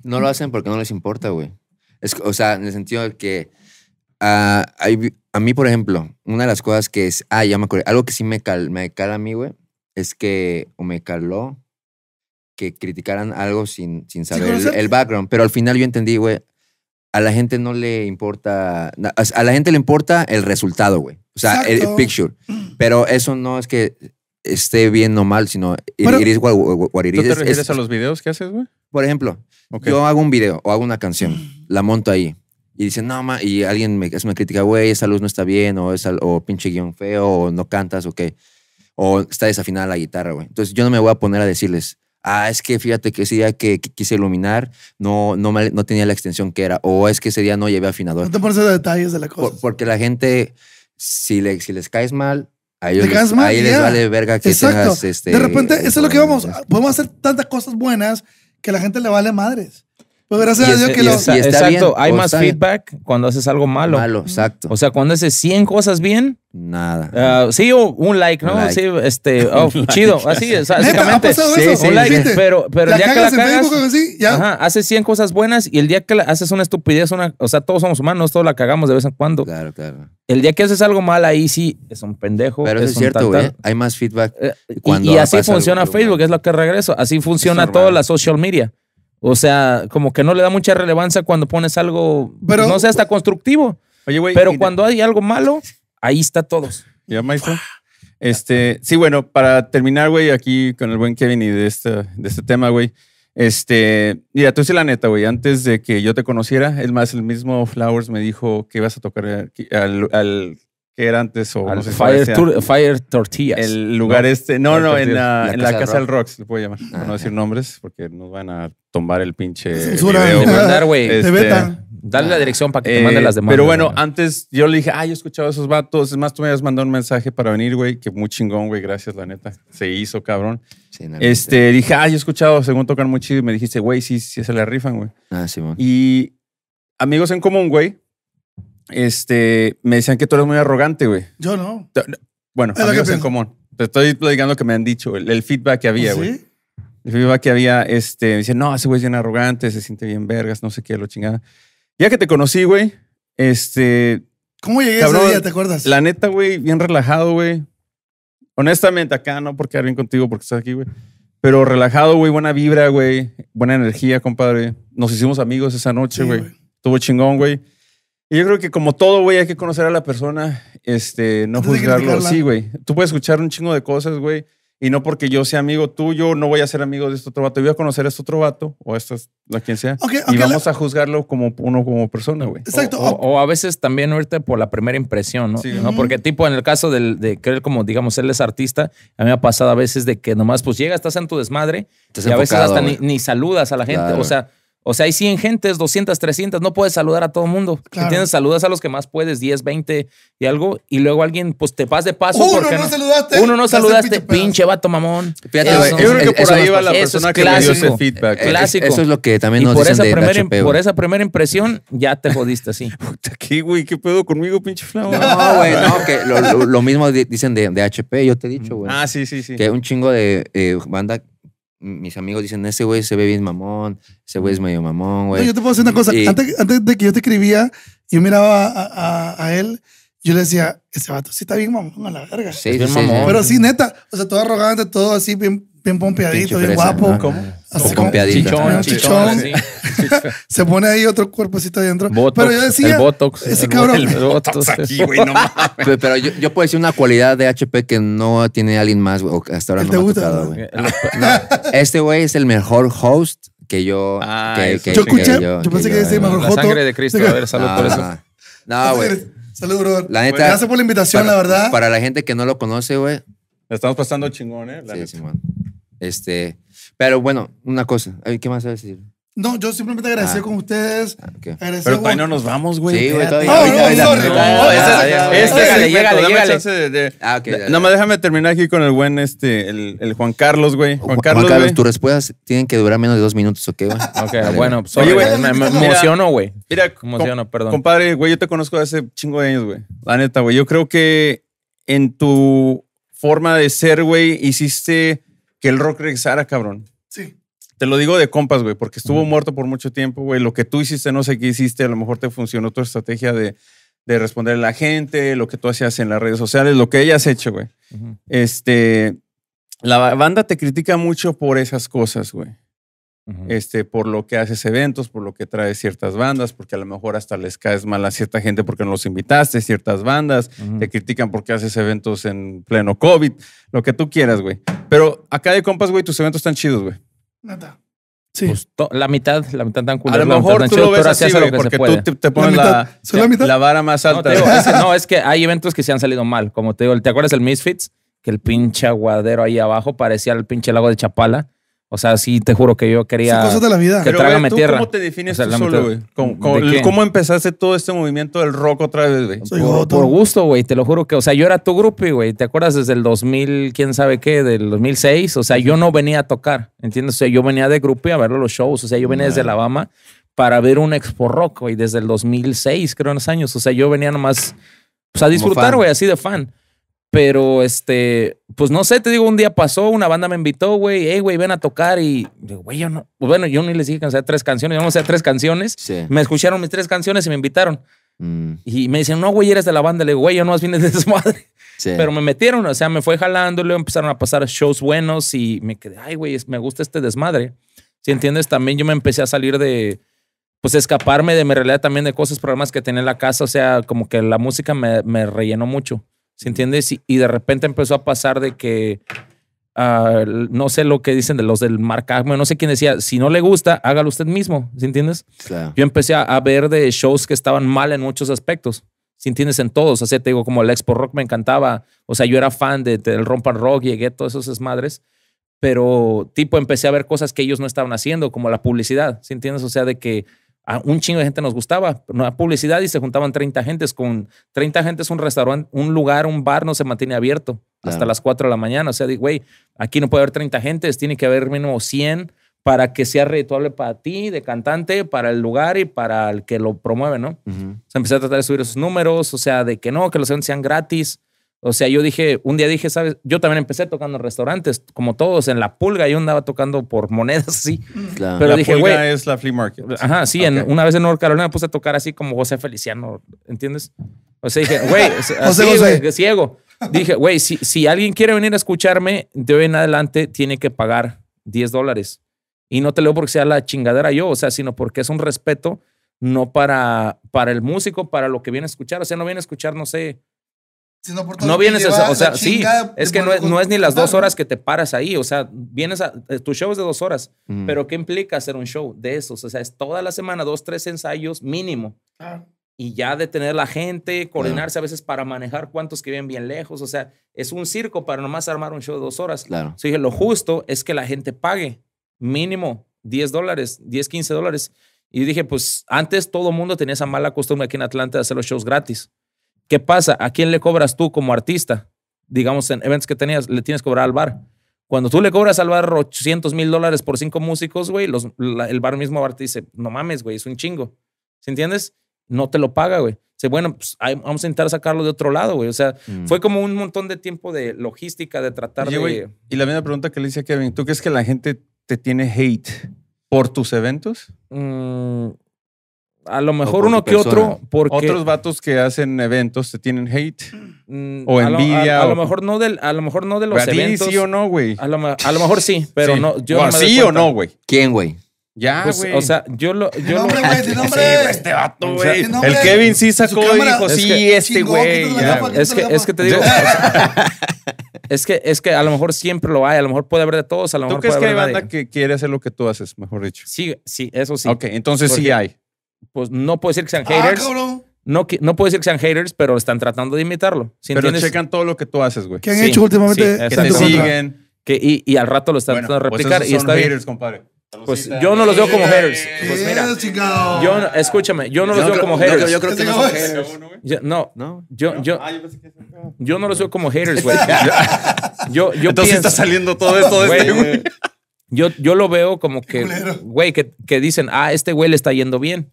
No lo hacen porque no les importa, güey. Es, o sea, en el sentido de que ah, hay, a mí, por ejemplo, una de las cosas que es, ah, ya me acuerdo, algo que sí me, me cala a mí, güey, es que, o me caló, que criticaran algo sin, sin saber el, background. Pero al final yo entendí, güey, a la gente no le importa, a la gente le importa el resultado, güey. O sea, el picture. Mm. Pero eso no es que esté bien o mal, sino iris, what, ¿Tú te refieres a los videos que haces, güey? Por ejemplo, yo hago un video o hago una canción, mm. la monto ahí y dicen, no, ma, y alguien me hace una crítica, güey, esa luz no está bien, o, o pinche guión feo, o no cantas, o qué, o está desafinada la guitarra, güey. Entonces yo no me voy a poner a decirles, ah, es que fíjate que ese día que, quise iluminar no, no, no tenía la extensión que era, o es que ese día no llevé afinador. No te pones los detalles de la cosa. porque la gente, si, le, si les caes mal, ahí les vale verga que tengas este. De repente, eso es lo que vamos. Podemos hacer tantas cosas buenas que la gente le vale madres. Pues gracias a Dios que lo... exacto, hay más feedback cuando haces algo malo. Malo, exacto. O sea, cuando haces 100 cosas bien... Nada. Ah, sí, o un like, ¿no? Sí, este... Oh, chido, así, básicamente. Sí, sí, un like, pero, pero ya que la cagas... Ajá, haces 100 cosas buenas y el día que haces una estupidez, una, o sea, todos somos humanos, todos la cagamos de vez en cuando. Claro, claro. El día que haces algo mal, ahí sí es un pendejo. Pero es, cierto, güey. ¿eh? Hay más feedback. Eh, y, así funciona Facebook, es lo que regreso. Así funciona toda la social media. O sea, como que no le da mucha relevancia cuando pones algo, no sea hasta constructivo. Oye, güey. Pero cuando hay algo malo, ahí está todos. Ya, maestro. Este, sí, bueno, para terminar, güey, aquí con el buen Kevin y de este, de este tema, güey. Este, mira, tú sí la neta, güey, antes de que yo te conociera, es más, el mismo Flowers me dijo que ibas a tocar al que era antes o no sé qué Fire Tortillas. El lugar este, no, no, en, la, Casa del Rocks, le puedo llamar, no ah, decir nombres porque nos van a tomar el pinche güey. güey. Este, Dale la dirección para que te eh, manden las demás. Pero bueno, antes yo le dije, ay, he escuchado a esos vatos. Es más, tú me habías mandado un mensaje para venir, güey, que muy chingón, güey, gracias, la neta. Se hizo, cabrón. Este, dije, ay, he escuchado, según tocan muy chido, y me dijiste, güey, sí, sí se le rifan, güey. Ah, sí, güey. Y amigos en común, güey, este, me decían que tú eres muy arrogante, güey. Yo no. Bueno, es amigos común. Te estoy platicando lo que me han dicho, el, feedback que había, ¿Ah, güey. El feedback que había, este, me no, ese güey es bien arrogante, se siente bien vergas, no sé qué, lo chingada. Ya que te conocí, güey, este... ¿Cómo llegué ese día, te acuerdas? La neta, güey, bien relajado, güey. Honestamente, acá no porque quedar bien contigo porque estás aquí, güey. Pero relajado, güey, buena vibra, güey. Buena energía, compadre. Nos hicimos amigos esa noche, güey. Estuvo chingón, güey y yo creo que como todo, güey, hay que conocer a la persona, este, no juzgarlo. Sí, güey. Tú puedes escuchar un chingo de cosas, güey. Y no porque yo sea amigo tuyo, no voy a ser amigo de este otro vato. Yo voy a conocer a este otro vato o a es este, la quien sea. y vamos a juzgarlo como uno como persona, güey. Exacto. O, a veces también ahorita por la primera impresión, ¿no? Sí. ¿No? Porque tipo en el caso de que él como, digamos, él es artista, a mí me ha pasado a veces de que nomás pues llega, estás en tu desmadre y a veces hasta ni, ni, saludas a la gente. O sea o sea, hay 100 gentes, 200, 300, no puedes saludar a todo el mundo. Claro. ¿Entiendes? Saludas a los que más puedes, 10, 20 y algo, y luego alguien, pues te vas de paso. Uno porque no, saludaste. Uno no saludaste, pinche, vato mamón. yo creo que por ahí va la persona que me dio ese feedback. Eh, clásico. Eso es lo que también nos por esa primera, em, Por esa primera impresión, ya te jodiste, así. Puta, ¿qué, güey? ¿Qué pedo conmigo, pinche flau. No, güey, no, que lo, lo, mismo dicen de, de, HP, yo te he dicho, güey. Ah, sí, sí, sí. Que un chingo de eh, banda mis amigos dicen, ese güey se ve bien mamón, ese güey es medio mamón, güey. No, yo te puedo decir una cosa. Antes, de que yo te escribía, yo miraba a, él, yo le decía, ese vato sí está bien mamón a la verga. Sí, sí, mamón. Pero sí, neta, o sea, todo arrogante, todo así, bien bien pompeadito, bien guapo. ¿Cómo? chichón, chichón. se pone ahí otro cuerpocito adentro. Botox, pero yo decía, el botox, ese cabrón. El botox Pero yo, puedo decir una cualidad de HP que no tiene alguien más, güey. Hasta ahora no te me gusta, ha güey. Eh, este güey es el mejor host que yo. Ah, que, yo escuché, yo, pensé que, el mejor host. sangre de Cristo, a ver, salud por ah, eso. No, güey. Salud, bro. La neta. Gracias por la invitación, la verdad. Para la gente que no lo conoce, güey. Estamos pasando chingón, ¿eh? La este, pero bueno, una cosa. ¿Qué más vas a decir? No, yo simplemente agradecer ah. con ustedes. Ah, pero todavía no nos vamos, güey. Sí, güey, todavía. No, no, no, Este, chance de... Ah, ok. Nada más déjame terminar aquí con el buen, este, el, Juan Carlos, güey. Juan, Carlos, Juan Carlos tus respuestas tienen que durar menos de dos minutos, ¿ok, güey? Ok, bueno. Pues, oye, güey, me, emociono, güey. Mira, emociono, perdón. Compadre, güey, yo te conozco hace chingo de años, güey. La neta, güey. Yo creo que en tu forma de ser, güey, hiciste que el rock regresara, cabrón. Sí. Te lo digo de compas, güey, porque estuvo muerto por mucho tiempo, güey. Lo que tú hiciste, no sé qué hiciste, a lo mejor te funcionó tu estrategia de, responder a la gente, lo que tú hacías en las redes sociales, lo que hayas hecho, güey. Este, la banda te critica mucho por esas cosas, güey este, por lo que haces eventos, por lo que traes ciertas bandas, porque a lo mejor hasta les caes mal a cierta gente porque no los invitaste, ciertas bandas, te critican porque haces eventos en pleno COVID, lo que tú quieras, güey. Pero acá de compas, güey, tus eventos están chidos, güey. Nada. Sí. Pues la mitad, la mitad tan A lo mejor tú lo ves así, porque tú te, pones la, vara más alta. No, es que, hay eventos que se han salido mal. Como te digo, ¿te acuerdas del Misfits? Que el pinche aguadero ahí abajo parecía el pinche lago de Chapala o sea, sí, te juro que yo quería. la Que Pero, tierra. ¿Cómo te defines tú solo, güey? ¿Cómo, empezaste todo este movimiento del rock otra vez, güey? Por, gusto, güey. Te lo juro que, o sea, yo era tu grupo, güey. ¿Te acuerdas desde el 2000, quién sabe qué, del 2006? O sea, yo no venía a tocar, ¿entiendes? O sea, yo venía de grupo a ver los shows. O sea, yo venía desde Alabama para ver un expo rock, güey, desde el 2006, creo, en los años. O sea, yo venía nomás, pues, a disfrutar, güey, así de fan. Pero este, pues no sé, te digo, un día pasó, una banda me invitó, güey, hey, güey, ven a tocar. Y, güey, yo no, pues, bueno, yo ni les dije que no sea tres canciones, yo no sé tres canciones. Me escucharon mis tres canciones y me invitaron. Mm. Y me dicen, no, güey, eres de la banda. Le digo, güey, yo no más vienes de desmadre. Pero me metieron, o sea, me fue jalando, luego empezaron a pasar shows buenos y me quedé, ay, güey, me gusta este desmadre. Si entiendes, también yo me empecé a salir de, pues escaparme de mi realidad también de cosas, programas que tenía en la casa, o sea, como que la música me rellenó mucho. ¿Se entiendes? Y, de repente empezó a pasar de que. Ah, no sé lo que dicen de los del marcasmo, no sé quién decía, si no le gusta, hágalo usted mismo, si entiendes? Yo empecé a, ver de shows que estaban mal en muchos aspectos, ¿se entiendes? En todos, o sea, te digo, como el Expo Rock me encantaba, o sea, yo era fan de, del Rompan Rock, llegué a todos esos madres, pero tipo empecé a ver cosas que ellos no estaban haciendo, como la publicidad, ¿se entiendes? O sea, de que un chingo de gente nos gustaba, una publicidad y se juntaban 30 gentes. Con 30 gentes un restaurante, un lugar, un bar no se mantiene abierto hasta las 4 de la mañana. O sea, güey, aquí no puede haber 30 gentes, tiene que haber mínimo 100 para que sea redituable para ti, de cantante, para el lugar y para el que lo promueve, ¿no? se a tratar de subir esos números, o sea, de que no, que los eventos sean gratis. O sea, yo dije, un día dije, ¿sabes? Yo también empecé tocando en restaurantes, como todos, en La Pulga. Yo andaba tocando por monedas, sí. Mm. Pero dije, güey. es la flea market. Ajá, sí. En, una vez en North Carolina me puse a tocar así como José Feliciano, ¿entiendes? O sea, dije, güey, ciego. Dije, güey, si, alguien quiere venir a escucharme, de hoy en adelante tiene que pagar 10 dólares. Y no te leo porque sea la chingadera yo, o sea, sino porque es un respeto no para, para el músico, para lo que viene a escuchar. O sea, no viene a escuchar, no sé, no vienes, a, o sea, sí, es que no es, ni las dos horas que te paras ahí, o sea, vienes a, eh, tu show es de dos horas, pero ¿qué implica hacer un show de esos? O sea, es toda la semana, dos, tres ensayos mínimo. Y ya de tener la gente, coordinarse a veces para manejar cuántos que vienen bien lejos, o sea, es un circo para nomás armar un show de dos horas. Claro. dije, lo justo es que la gente pague mínimo 10 dólares, 10, 15 dólares. Y dije, pues antes todo mundo tenía esa mala costumbre aquí en Atlanta de hacer los shows gratis. ¿Qué pasa? ¿A quién le cobras tú como artista? Digamos, en eventos que tenías, le tienes que cobrar al bar. Cuando tú le cobras al bar 800 mil dólares por cinco músicos, güey, el bar mismo bar te dice, no mames, güey, es un chingo. se entiendes? No te lo paga, güey. Dice, bueno, pues, vamos a intentar sacarlo de otro lado, güey. O sea, mm. fue como un montón de tiempo de logística, de tratar de... y la misma pregunta que le hice a Kevin, ¿tú crees que la gente te tiene hate por tus eventos? Mmm... A lo mejor uno que otro, porque... Otros vatos que hacen eventos te tienen hate mm, o envidia. a, lo mejor no del, a lo mejor no de los eventos. sí o no, güey? A lo, mejor sí, pero sí. no. Yo o no sí o no, güey. ¿Quién, güey? Ya, pues, güey. o sea, yo lo. Yo ah, nombre, lo... este vato, güey. el Kevin sí sacó y dijo, sí, este güey. Es que, es que te digo. es, que, es que a lo mejor siempre lo hay, a lo mejor puede haber de todos, a lo mejor. ¿Tú crees que hay banda que quiere hacer lo que tú haces, mejor dicho? Sí, sí, eso sí. Ok, entonces sí hay pues no puede ser que sean ah, haters. no, no puede ser que sean haters, pero están tratando de imitarlo. pero checan todo lo que tú haces, güey. ¿Qué han hecho últimamente? que te siguen. y, al rato lo están tratando de pues replicar. y está haters, compadre. Pues yo no los veo como haters. Pues mira, yo escúchame, yo no los veo como haters. Yo creo que no son haters. no, yo, yo, ah, yo no los veo como haters, güey. Yo, yo Entonces está saliendo todo esto este güey. Yo, yo lo veo como que, güey, que, que dicen, ah, este güey le está yendo bien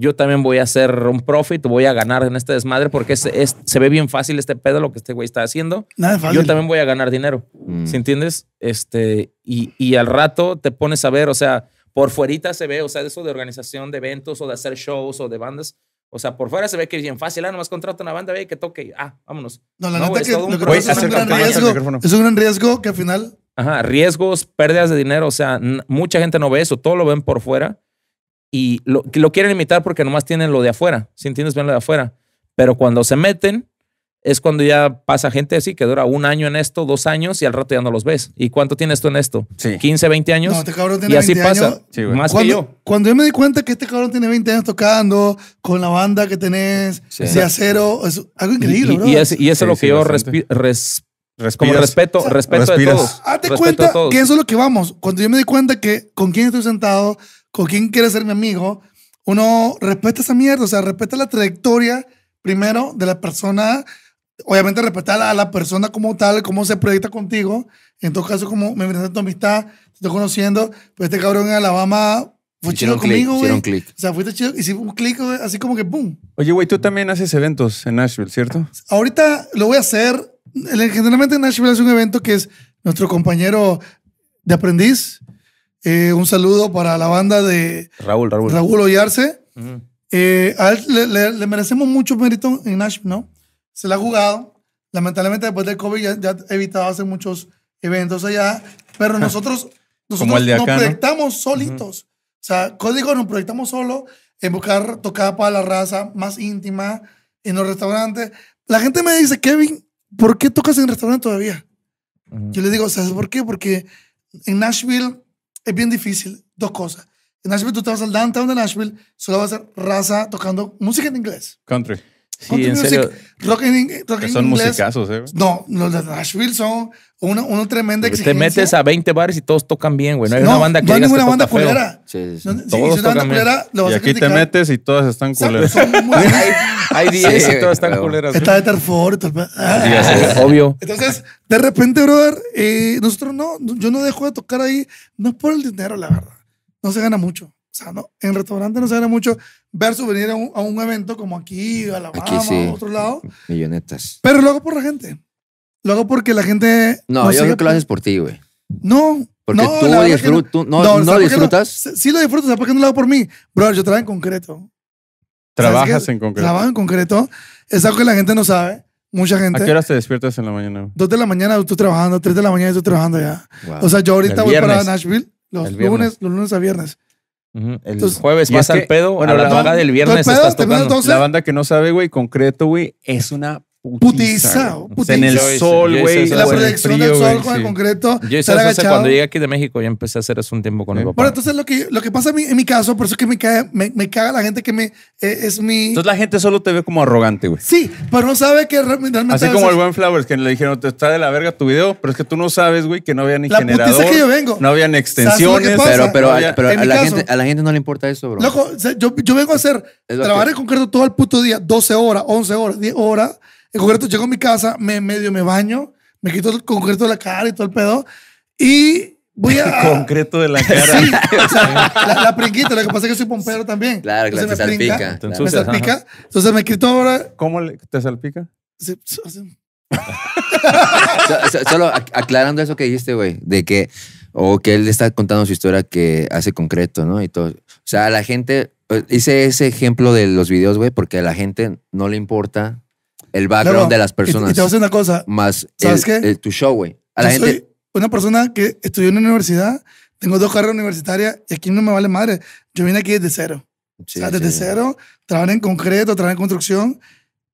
yo también voy a hacer un profit, voy a ganar en este desmadre porque se ve bien fácil este pedo lo que este güey está haciendo. Nada fácil. Yo también voy a ganar dinero, mm. si entiendes? Este, y, y, al rato te pones a ver, o sea, por fuerita se ve, o sea, eso de organización de eventos o de hacer shows o de bandas, o sea, por fuera se ve que es bien fácil. Ah, nomás contrata una banda, ve que toque. Ah, vámonos. No, la neta que, un es, un gran riesgo, es un gran riesgo que al final... Ajá, riesgos, pérdidas de dinero. O sea, mucha gente no ve eso. Todo lo ven por fuera y lo, lo, quieren imitar porque nomás tienen lo de afuera, si entiendes bien lo de afuera. Pero cuando se meten, es cuando ya pasa gente así que dura un año en esto, dos años y al rato ya no los ves. ¿Y cuánto tienes tú en esto? ¿15, 20 años? Este y así pasa. cuando, yo. Cuando yo me di cuenta que este cabrón tiene 20 años tocando con la banda que tenés, sí. acero, es algo increíble, y, y, Y, eso es lo que yo respiro, respeto, respeto de todos. Hazte cuenta que eso es lo que vamos. Cuando yo me di cuenta que con quién estoy sentado, con quién quiere ser mi amigo, uno respeta esa mierda, o sea, respeta la trayectoria primero de la persona, obviamente respetar a la persona como tal, cómo se proyecta contigo, en todo caso, como me brindaste tu amistad, te estoy conociendo, pues este cabrón en Alabama fue chido conmigo, güey. O sea, fuiste chido, hicimos un clic, así como que boom. Oye, güey, tú también haces eventos en Nashville, ¿cierto? Ahorita lo voy a hacer. Generalmente en Nashville hace un evento que es nuestro compañero de aprendiz, eh, un saludo para la banda de Raúl, Raúl. Raúl Ollarse. Eh, a él le, merecemos mucho mérito en Nashville, ¿no? Se la ha jugado. Lamentablemente, después del COVID ya, ha evitado hacer muchos eventos allá. Pero nosotros, nosotros acá, nos proyectamos solitos. O sea, Código nos proyectamos solo en buscar tocada para la raza más íntima, en los restaurantes. La gente me dice, Kevin, ¿por qué tocas en restaurante todavía? Yo le digo, ¿sabes por qué? Porque en Nashville es bien difícil. Dos cosas. En Nashville tú te vas al downtown de Nashville, solo vas a ser raza tocando música en inglés. Country. Sí, en serio. son musicazos, ¿eh? No, los de Nashville son una, una tremenda exigencia. Te metes a 20 bares y todos tocan bien, güey. No hay una banda que no hay ninguna banda culera. y aquí te metes y todas están culeras. hay 10 y todas están culeras. Está ¿eh? de Terford. Ah. obvio. Entonces, de repente, brother, eh, nosotros no, yo no dejo de tocar ahí. No es por el dinero, la verdad. No se gana mucho. O sea, no, en restaurante no se ve mucho versus venir a un, evento como aquí, a la otra a otro lado. Millonetas. Pero lo hago por la gente. Lo hago porque la gente. No, yo creo que lo haces por ti, güey. No. Porque tú, no. Tú no, no, disfrutas. sí lo disfruto, ¿sabes por qué no lo hago por mí? Bro, yo trabajo en concreto. ¿Trabajas en concreto? Trabajo en concreto. Es algo que la gente no sabe. Mucha gente. ¿A qué hora te despiertas en la mañana? Dos de la mañana tú trabajando, tres de la mañana estoy trabajando ya. O sea, yo ahorita voy para Nashville los lunes, los lunes a viernes. El jueves vas al pedo, bueno, a la, banda, del viernes pedo, estás tocando. La eh? banda que no sabe, güey, concreto, güey, es una putizado, En el sol, güey. La proyección del sol con el concreto. Yo hice eso cuando llegué aquí de México, ya empecé a hacer eso un tiempo con el papá. Bueno, entonces lo que, pasa en mi, caso, por eso es que me caga, la gente que me eh, es mi. Entonces la gente solo te ve como arrogante, güey. Sí, pero no sabe que realmente. Así como el buen Flowers, que le dijeron, te está de la verga tu video, pero es que tú no sabes, güey, que no había ni generador. que yo vengo. No habían extensiones. Pero, a, la gente, a la gente no le importa eso, bro. Loco, yo, vengo a hacer, trabajar en concreto todo el puto día, 12 horas, 11 horas, 10 horas. El concreto llego a mi casa, me medio me baño, me quito el concreto de la cara y todo el pedo. Y voy a. El concreto de la cara. la, pringuita, lo que pasa es que soy pompero también. Claro, claro, me te salpica. entonces, me salpica. Entonces me quito ahora. ¿Cómo le, te salpica? solo aclarando eso que dijiste, güey, de que. O que él está contando su historia que hace concreto, ¿no? Y todo. O sea, a la gente. Eh, hice ese ejemplo de los videos, güey, porque a la gente no le importa el background de las personas. Y, te voy a decir una cosa. Más ¿Sabes tu show, güey. A Yo la gente. Soy una persona que estudió en la universidad, tengo dos carreras universitarias y aquí no me vale madre. Yo vine aquí desde cero. o sea, desde cero, trabajé en concreto, trabajé en construcción.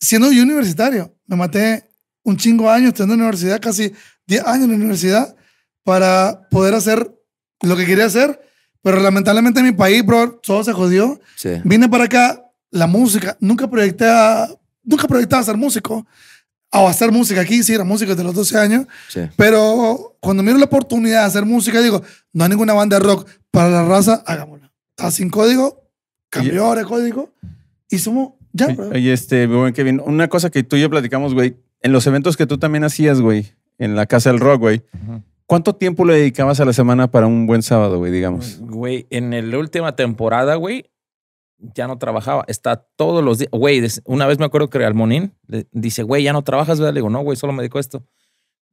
Siendo yo universitario, me maté un chingo años estudiando en la universidad, casi 10 años en la universidad, para poder hacer lo que quería hacer. Pero lamentablemente en mi país, bro, todo se jodió. Sí. Vine para acá, la música, nunca proyecté a nunca proyectaba ser músico o hacer música aquí, sí, era música desde los 12 años. Pero cuando miro la oportunidad de hacer música, digo, no hay ninguna banda de rock para la raza, hagámosla. Está sin código, cambió ahora el código y somos ya, Oye, este, buen Kevin, una cosa que tú y yo platicamos, güey, en los eventos que tú también hacías, güey, en la Casa del Rock, güey. ¿Cuánto tiempo le dedicabas a la semana para un buen sábado, güey, digamos? Güey, en la última temporada, güey, ya no trabajaba. Está todos los días. Güey, una vez me acuerdo que Almonín dice, güey, ya no trabajas, ¿verdad? Le digo, no, güey, solo me dedico esto.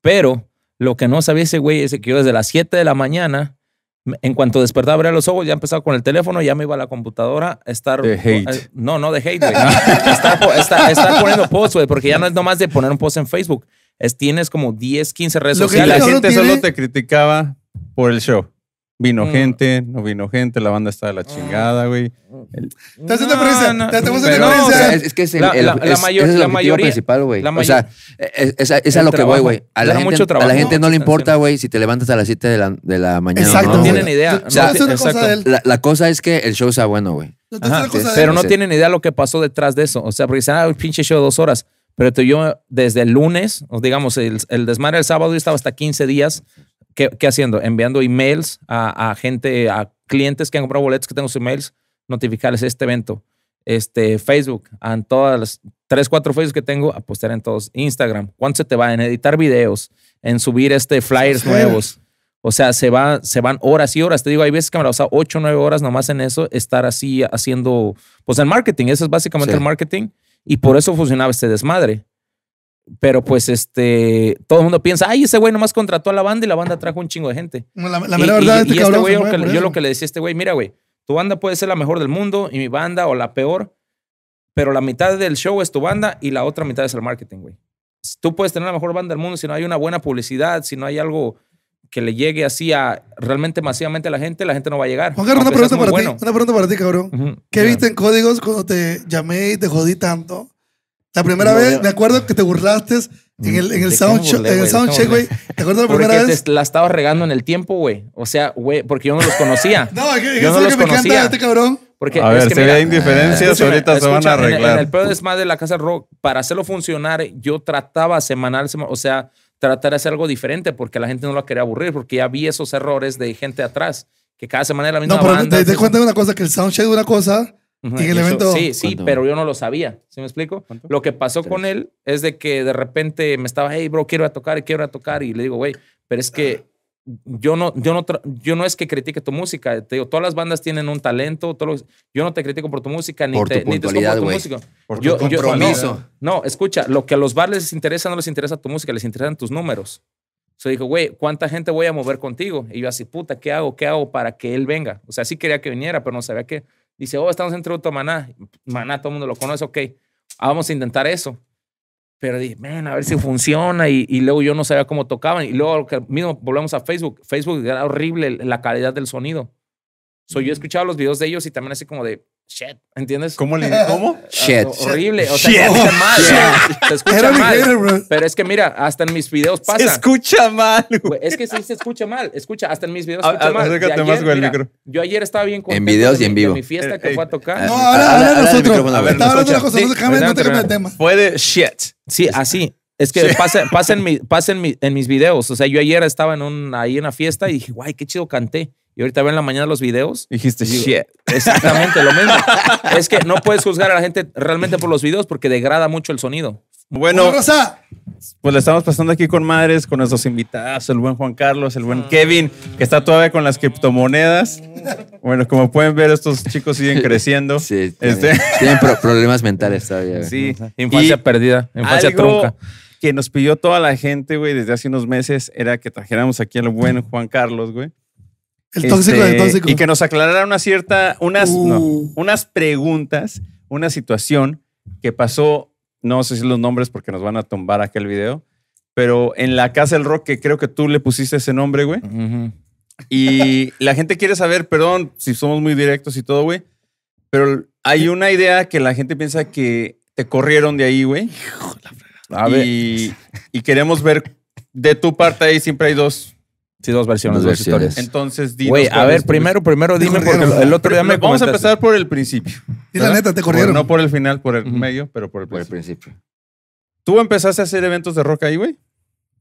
Pero lo que no sabía ese güey es que yo desde las 7 de la mañana, en cuanto despertaba, abría los ojos, ya empezaba con el teléfono, ya me iba a la computadora a estar. Eh, no, no de hate, güey. estar, poniendo posts, güey, porque ya no es nomás de poner un post en Facebook. Es, tienes como 10, 15 redes sociales. La gente solo te criticaba por el show. Vino mm. gente, no vino gente, la banda está de la mm. chingada, güey. Mm. Estás haciendo prensa? no, haciendo es, que es la, el, la, es, la, mayoría principal, güey. O sea, e-, es, es a lo que voy, güey. A, la gente, a la gente no le importa, güey, si te levantas a las 7 de la, de la mañana. Exacto. No, tienen idea. La, cosa es que el show está bueno, güey. Pero no tienen idea lo que pasó detrás de eso. O sea, porque dicen, ah, un pinche show de dos horas. Pero yo desde el lunes, digamos, el, el desmadre del sábado, yo estaba hasta 15 días ¿qué, haciendo? Enviando emails a, gente, a clientes que han comprado boletos, que tengo sus emails, notificarles este evento. Este, Facebook, en todas las tres, cuatro Facebook que tengo, a postear en todos. Instagram, ¿cuánto se te va? En editar videos, en subir este flyers nuevos. O sea, se, va, se van horas y horas. Te digo, hay veces que me lo pasa 8 9 horas nomás en eso, estar así haciendo, pues el marketing, eso es básicamente el marketing. Y por eso funcionaba este desmadre. Pero pues este, todo el mundo piensa, ay, ese güey nomás contrató a la banda y la banda trajo un chingo de gente. La, la verdad este, este que, yo lo que le decía a este güey, mira, güey, tu banda puede ser la mejor del mundo y mi banda o la peor, pero la mitad del show es tu banda y la otra mitad es el marketing, güey. Tú puedes tener la mejor banda del mundo si no hay una buena publicidad, si no hay algo que le llegue así a realmente masivamente a la gente, la gente no va a llegar. Juan Carlos, una pregunta para ti, una pregunta para ti, cabrón. ¿Qué viste en códigos cuando te llamé y te jodí tanto? La primera vez, me acuerdo que te burlaste mm, en el, en el soundcheck, güey. ¿Te acuerdas la primera vez? la estaba regando en el tiempo, güey. O sea, güey, porque yo no los conocía. no, que, yo no los que conocía. Me este cabrón. Porque a ver, si hay indiferencias, ahorita se van a arreglar. En, el pedo desmadre de la Casa Rock, para hacerlo funcionar, yo trataba semanal, o sea, tratar de hacer algo diferente porque la gente no la quería aburrir, porque ya vi esos errores de gente atrás, que cada semana era la misma No, pero te, cuenta una cosa, que el soundcheck de una cosa Sí, sí, pero yo no lo sabía. ¿Sí me explico? Lo que pasó con él es de que de repente me estaba, hey, bro, quiero ir a tocar y quiero ir a tocar. Y le digo, güey, pero es que yo no, yo no, yo no es que critique tu música. Te digo, todas las bandas tienen un talento. yo no te critico por tu música ni te, tu ni tu música. no, escucha, lo que a los bares les interesa no les interesa tu música, les interesan tus números. Se dijo, güey, ¿cuánta gente voy a mover contigo? Y yo así, puta, ¿qué hago? ¿Qué hago para que él venga? O sea, sí quería que viniera, pero no sabía qué. Dice, oh, estamos en tributo Maná. Maná, todo el mundo lo conoce, ok. Ah, vamos a intentar eso. Pero dije, man, a ver si funciona. Y, luego yo no sabía cómo tocaban. Y luego mismo volvemos a Facebook. Facebook era horrible la calidad del sonido. soy yo mm. escuchado los videos de ellos y también así como de, shit. ¿Entiendes? ¿Cómo le ah, Shit. Horrible. O sea, shit. se escucha mal. Pero es que mira, hasta en mis videos pasa. Se escucha mal. Güey. Es que sí se escucha mal. Escucha, hasta en mis videos se escucha mal. Acércate más con el micro. Yo ayer estaba bien contento. En videos y en vivo. mi fiesta que eh, eh, fue a tocar. No, ahora, ahora nosotros. A ver, está no te cambies el tema. Fue de shit. Sí, así. Es que pasa, pasa, en, mi, pasa en, mi, en, mis videos. O sea, yo ayer estaba en un, ahí en una fiesta y dije, guay, qué chido canté y ahorita veo en la mañana los videos. Dijiste, shit. Exactamente lo mismo. es que no puedes juzgar a la gente realmente por los videos porque degrada mucho el sonido. Bueno, pues le estamos pasando aquí con madres, con nuestros invitados, el buen Juan Carlos, el buen ah. Kevin, que está todavía con las criptomonedas. Bueno, como pueden ver, estos chicos siguen creciendo. Sí, tienen este, problemas mentales todavía. Sí, infancia perdida, infancia algo Que nos pidió toda la gente, güey, desde hace unos meses era que trajéramos aquí al buen Juan Carlos, güey. El tóxico este, tóxico. Y que nos aclarara una cierta, unas, uh. unas preguntas, una situación que pasó, no sé si los nombres porque nos van a tumbar aquel video, pero en la Casa del Rock, que creo que tú le pusiste ese nombre, güey. Y la gente quiere saber, perdón si somos muy directos y todo, güey, pero hay una idea que la gente piensa que te corrieron de ahí, güey. y queremos ver de tu parte ahí siempre hay dos Sí, dos versiones, dos, historias. Entonces, dime. Güey, a ver, pues. primero, primero dime, porque el otro día me Vamos a empezar por el principio. Y la neta, te corrieron. no por el final, por el medio, pero por el principio. Por el principio. ¿Tú empezaste a hacer eventos de rock ahí, güey?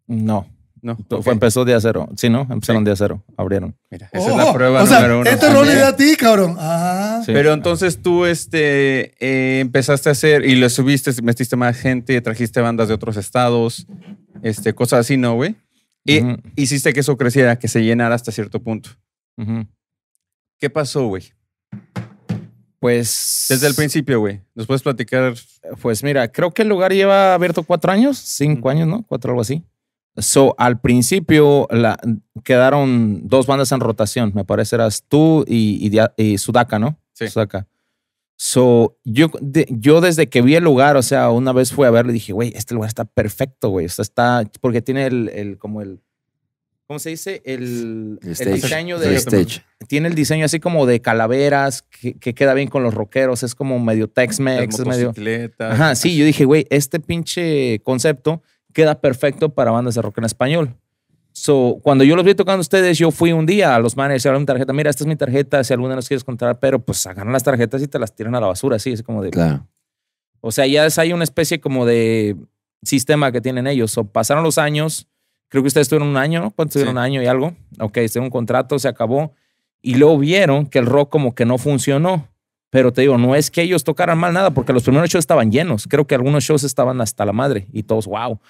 No. No. Fue, empezó día cero. Sí, ¿no? Empezaron día cero. Abrieron. Mira, esa es oh, la oh, prueba o sea, Este rol a ti, cabrón. Ajá. Ah. Pero entonces tú este, eh, empezaste a hacer y le subiste, metiste más gente, trajiste bandas de otros estados, este, cosas así, ¿no, güey? Y hiciste que eso creciera, que se llenara hasta cierto punto. ¿Qué pasó, güey? Pues. Desde el principio, güey. ¿Nos puedes platicar? Pues mira, creo que el lugar lleva abierto cuatro años, cinco años, ¿no? Cuatro, algo así. So, al principio la, quedaron dos bandas en rotación, me parece, eras tú y, y, Sudaka, ¿no? Sí. Sudaka. So, yo, yo desde que vi el lugar, o sea, una vez fui a verlo y dije, güey, este lugar está perfecto, güey. O sea, está, porque tiene el, como el, ¿cómo se dice? El, diseño de... Tiene el diseño así como de calaveras, que, queda bien con los rockeros, es como medio Tex-Mex, medio... Ajá, sí, yo dije, güey, este pinche concepto queda perfecto para bandas de rock en español. So, cuando yo los vi tocando ustedes, yo fui un día a los managers, a mi tarjeta, mira, esta es mi tarjeta, si alguna nos quieres contar, pero pues sacaron las tarjetas y te las tiran a la basura, así es como de... O sea, ya es, hay una especie como de sistema que tienen ellos. O pasaron los años, creo que ustedes tuvieron un año, ¿no? ¿Cuánto tuvieron? Un año y algo. Ok, tuvieron un contrato, se acabó. Y luego vieron que el rock como que no funcionó. Pero te digo, no es que ellos tocaran mal nada, porque los primeros shows estaban llenos. Creo que algunos shows estaban hasta la madre y todos, wow.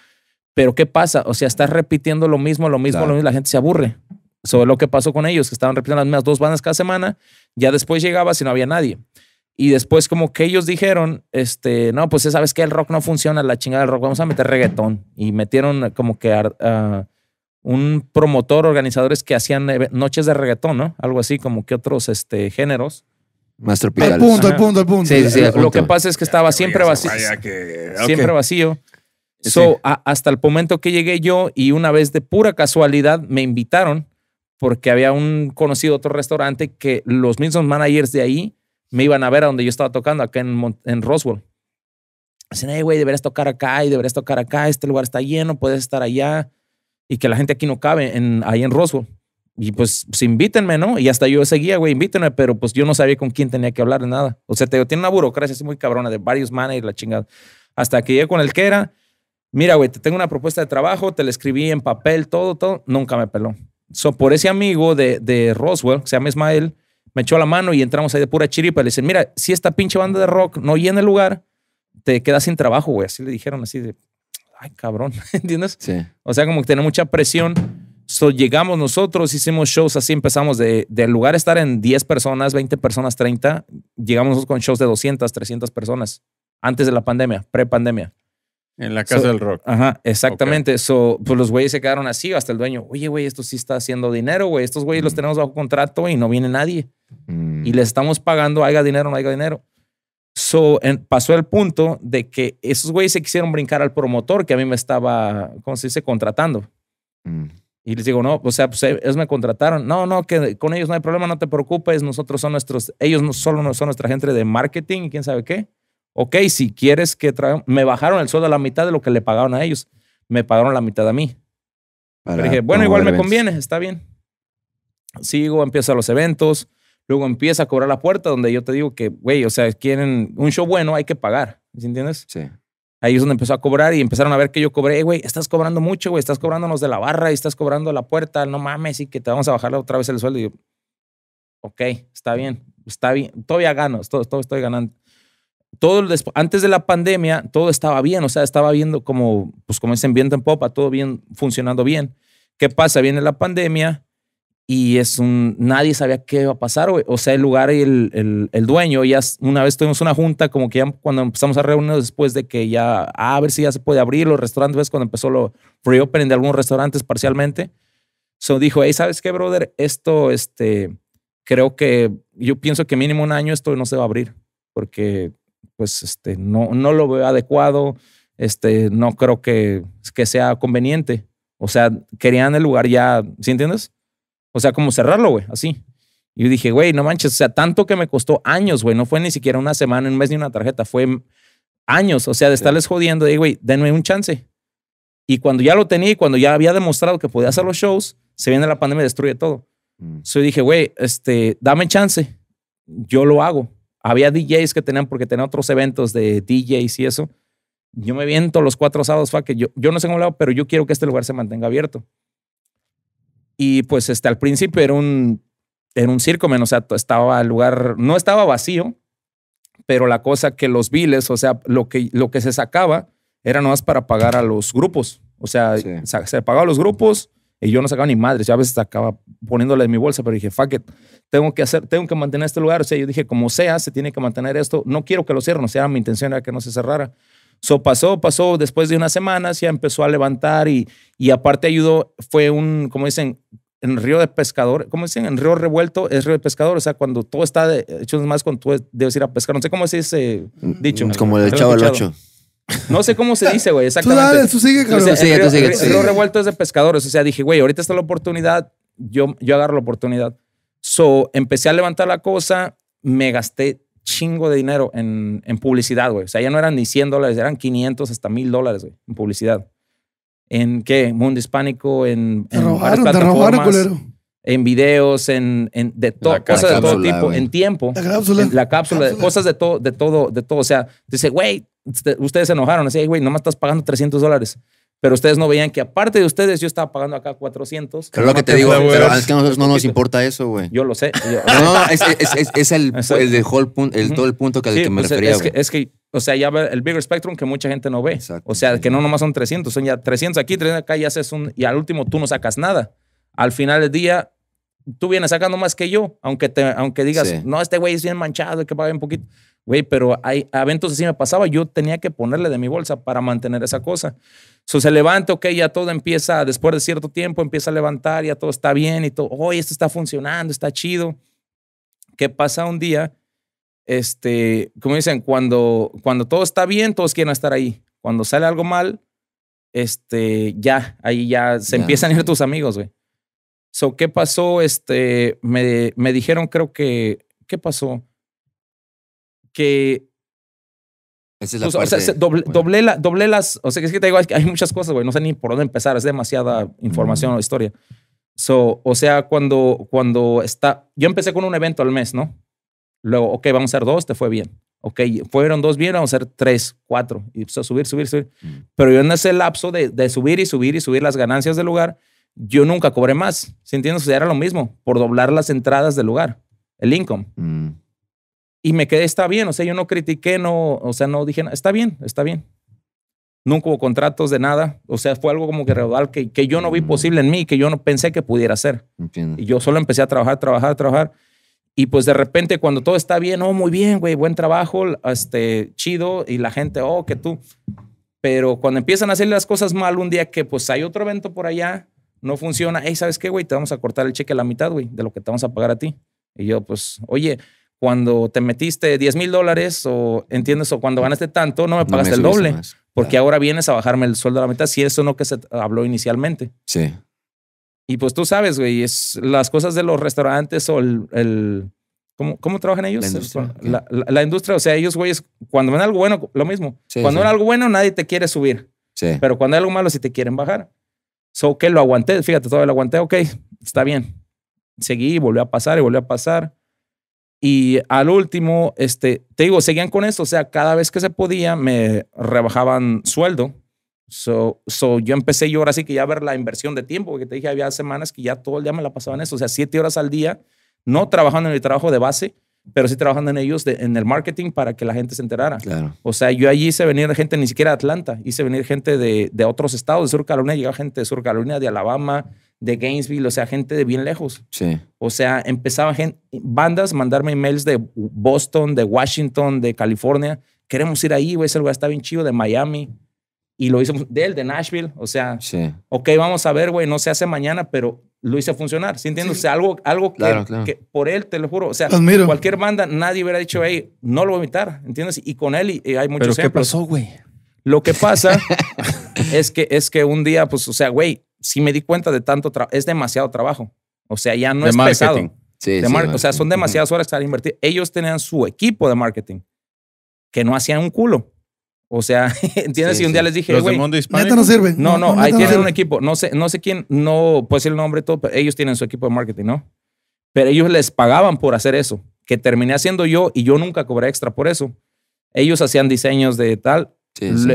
Pero ¿qué pasa? O sea, estás repitiendo lo mismo, lo mismo, lo mismo, la gente se aburre. Sobre lo que pasó con ellos, que estaban repitiendo las mismas dos bandas cada semana, ya después llegaba si no había nadie. Y después como que ellos dijeron, este, no, pues sabes que el rock no funciona, la chingada del rock, vamos a meter reggaetón. Y metieron como que ah, un promotor, organizadores que hacían noches de reggaetón, ¿no? Algo así como que otros este, géneros. Más El punto, el punto, punto. el punto. Lo que pasa es que estaba siempre vacío. Siempre vacío hasta el momento que llegué yo y una vez de pura casualidad me invitaron porque había un conocido otro restaurante que los mismos managers de ahí me iban a ver a donde yo estaba tocando, acá en, en Roswell. Dicen, hey, güey, deberías tocar acá y deberías tocar acá, este lugar está lleno, puedes estar allá y que la gente aquí no cabe en, ahí en Roswell. Y pues, pues invítenme, ¿no? Y hasta yo seguía, güey, invítenme, pero pues yo no sabía con quién tenía que hablar de nada. O sea, te digo, tiene una burocracia así muy cabrona de varios managers, la chingada. Hasta que llegué con el que era, mira, güey, te tengo una propuesta de trabajo, te la escribí en papel, todo, todo, nunca me peló. So, por ese amigo de, de Roswell, que se llama Ismael, me echó la mano y entramos ahí de pura chiripa. Le dicen, mira, si esta pinche banda de rock no llena el lugar, te quedas sin trabajo, güey. Así le dijeron, así de, ay, cabrón, ¿entiendes? Sí. O sea, como que tiene mucha presión. So, llegamos nosotros, hicimos shows así, empezamos de, lugar estar en 10 personas, 20 personas, 30, llegamos con shows de 200, 300 personas antes de la pandemia, pre-pandemia. En la casa del rock. Ajá, exactamente. So, pues los güeyes se quedaron así, hasta el dueño, oye, güey, esto sí está haciendo dinero, güey. Estos güeyes los mm. tenemos bajo contrato y no viene nadie. Y mm. les estamos pagando, haga dinero, no haga dinero. So, pasó el punto de que esos güeyes se quisieron brincar al promotor que a mí me estaba, ¿cómo se dice?, contratando. Mm. Y les digo, no, o sea, pues eh, ellos me contrataron. No, no, que con ellos no hay problema, no te preocupes. Nosotros son nuestros, ellos no, solo no son nuestra gente de marketing y quién sabe qué ok, si quieres que tra me bajaron el sueldo a la mitad de lo que le pagaron a ellos, me pagaron la mitad a mí. dije, bueno, igual me conviene, está bien. Sigo, empiezo los eventos, luego empieza a cobrar la puerta donde yo te digo que, güey, o sea, quieren un show bueno, hay que pagar, ¿sí entiendes? Sí. Ahí es donde empezó a cobrar y empezaron a ver que yo cobré, güey, estás cobrando mucho, güey, estás cobrándonos de la barra y estás cobrando la puerta, no mames, y que te vamos a bajar otra vez el sueldo. Y yo, ok, está bien, está bien, todavía gano, todo, estoy ganando antes de la pandemia todo estaba bien, o sea, estaba viendo como, pues como dicen, viento en popa, todo bien, funcionando bien. ¿Qué pasa? Viene la pandemia y es un, nadie sabía qué iba a pasar, o sea, el lugar y el, el, dueño, ya una vez tuvimos una junta, como que ya cuando empezamos a reunirnos después de que ya, a ver si ya se puede abrir los restaurantes, cuando empezó lo opening de algunos restaurantes parcialmente, so dijo, hey, ¿sabes qué, brother? Esto, este, creo que, yo pienso que mínimo un año esto no se va a abrir, porque pues este, no, no lo veo adecuado, este, no creo que, que sea conveniente. O sea, querían el lugar ya, ¿sí entiendes? O sea, como cerrarlo, güey, así. Y yo dije, güey, no manches, o sea, tanto que me costó años, güey, no fue ni siquiera una semana, un mes ni una tarjeta, fue años, o sea, de estarles jodiendo, Dije, güey, denme un chance. Y cuando ya lo tenía y cuando ya había demostrado que podía hacer los shows, se viene la pandemia y destruye todo. Entonces mm. dije, güey, este, dame chance, yo lo hago. Había DJs que tenían, porque tenían otros eventos de DJs y eso. Yo me viento los cuatro sábados, fa, que yo, yo no sé cómo lo pero yo quiero que este lugar se mantenga abierto. Y pues está al principio era un, era un circo, menos, o sea, estaba el lugar, no estaba vacío, pero la cosa que los biles, o sea, lo que, lo que se sacaba era nomás para pagar a los grupos. O sea, se, se pagaba los grupos, y yo no sacaba ni madres, ya a veces acaba poniéndole en mi bolsa, pero dije, fuck it, tengo que hacer, tengo que mantener este lugar. O sea, yo dije, como sea, se tiene que mantener esto, no quiero que lo cierren, o sea, mi intención era que no se cerrara. So pasó, pasó, después de unas semanas ya empezó a levantar y, y aparte ayudó, fue un, como dicen, en río de pescador, ¿cómo dicen? En río revuelto es río de pescador, o sea, cuando todo está de, hecho más con tú debes ir a pescar, no sé cómo se dice mm, dicho. Como el chavo del ocho. No sé cómo se dice, güey, exactamente. Tú, sigue, cabrón. sí, tú de pescadores. O sea, dije, güey, ahorita está la oportunidad, yo, yo agarro la oportunidad. So, empecé a levantar la cosa, me gasté chingo de dinero en, en publicidad, güey. O sea, ya no eran ni 100 dólares, eran 500 hasta 1000 dólares, güey, en publicidad. ¿En qué? Mundo Hispánico, en. Te en robaron, te culero en videos, en, de todo, cosas de todo tipo, en tiempo. La cápsula. cosas de todo, de todo, de todo. O sea, dice, güey, este, ustedes se enojaron. Así, güey, nomás estás pagando 300 dólares. Pero ustedes no veían que aparte de ustedes, yo estaba pagando acá 400. Pero lo que te digo, es que a nosotros no nos importa eso, güey. Yo lo sé. no, es, es, es, el, whole punto, el, todo el punto que al que me pues, refería. es que, o sea, ya el bigger spectrum que mucha gente no ve. o sea, que no nomás son 300, son ya 300 aquí, 300 acá, y haces un. Y al último tú no sacas nada al final del día tú vienes sacando más que yo, aunque, te, aunque digas, no, este güey es bien manchado, que pagar un poquito. Güey, pero hay eventos así me pasaba, yo tenía que ponerle de mi bolsa para mantener esa cosa. So, se levanta, ok, ya todo empieza, después de cierto tiempo empieza a levantar, ya todo está bien y todo, oye, esto está funcionando, está chido. ¿Qué pasa un día? Este, como dicen, cuando, cuando todo está bien, todos quieren estar ahí. Cuando sale algo mal, este, ya, ahí ya se empiezan a ir tus amigos, güey. So, ¿qué pasó? Este, me, me dijeron, creo que, ¿qué pasó? Que esa es la parte, pues, o sea, doble, doble, la, doble, las. O sea, es que te digo, hay muchas cosas, güey. No sé ni por dónde empezar. Es demasiada información mm. o historia. So, o sea, cuando, cuando está. Yo empecé con un evento al mes, ¿no? Luego, ok, vamos a hacer dos, te fue bien. Ok, fueron dos bien, vamos a hacer tres, cuatro. Y empezó pues, a subir, subir, subir. Mm. Pero yo en ese lapso de, de subir y subir y subir las ganancias del lugar, yo nunca cobré más. Si sea, era lo mismo, por doblar las entradas del lugar, el income. Mm. Y me quedé, está bien, o sea, yo no critiqué, no, o sea, no dije, está bien, está bien. Nunca hubo contratos de nada, o sea, fue algo como que real que, que yo no vi mm. posible en mí, que yo no pensé que pudiera hacer. Y yo solo empecé a trabajar, trabajar, trabajar. Y pues de repente cuando todo está bien, oh, muy bien, güey, buen trabajo, este, chido, y la gente, oh, que tú. Pero cuando empiezan a hacer las cosas mal, un día que pues hay otro evento por allá, no funciona, hey, ¿sabes qué, güey? Te vamos a cortar el cheque a la mitad, güey, de lo que te vamos a pagar a ti. Y yo, pues, oye, cuando te metiste 10 mil dólares o entiendes o cuando ganaste tanto, no me pagaste el doble. Porque ahora vienes a bajarme el sueldo a la mitad, si eso no que se habló inicialmente. Sí. Y pues tú sabes, güey, es las cosas de los restaurantes o el. ¿cómo, trabajan ellos? La industria. o sea, ellos, güey, cuando ven algo bueno, lo mismo. cuando algo bueno, nadie te quiere subir. Sí. Pero cuando hay algo malo, sí te quieren bajar. So, que lo aguanté, fíjate, todo lo aguanté, ok, está bien. Seguí, volvió a pasar y volvió a pasar. Y al último, este, te digo, seguían con eso, o sea, cada vez que se podía me rebajaban sueldo. So, yo empecé yo ahora sí que ya a ver la inversión de tiempo, porque te dije, había semanas que ya todo el día me la pasaban eso, o sea, siete horas al día, no trabajando en mi trabajo de base, pero sí trabajando en ellos en el marketing para que la gente se enterara. O sea, yo allí hice venir gente ni siquiera de Atlanta, hice venir gente de, otros estados, de Sur Carolina, llegaba gente de Sur Carolina, de Alabama, de Gainesville, o sea, gente de bien lejos. O sea, empezaba gente, bandas mandarme emails de Boston, de Washington, de California. Queremos ir ahí, güey, ese lugar está bien chido, de Miami. Y lo hizo de él, de Nashville. O sea, ok, vamos a ver, güey, no se hace mañana, pero lo hice funcionar. ¿Sí entiendes? O sea, algo, algo que, por él, te lo juro. O sea, cualquier banda, nadie hubiera dicho, hey, no lo voy a imitar. ¿Entiendes? Y con él y, hay muchos. ¿Pero qué pasó, güey? Lo que pasa es, que, es que un día, pues, o sea, güey, si me di cuenta de tanto trabajo, es demasiado trabajo. O sea, ya no es pesado. o sea, son demasiadas horas que estar Ellos tenían su equipo de marketing que no hacían un culo. O sea, ¿entiendes? Si un día les dije, güey. Neta no sirve. No, no, ahí tienen un equipo. No sé, no sé quién, no puede el nombre todo, ellos tienen su equipo de marketing, ¿no? Pero ellos les pagaban por hacer eso, que terminé haciendo yo y yo nunca cobré extra por eso. Ellos hacían diseños de tal,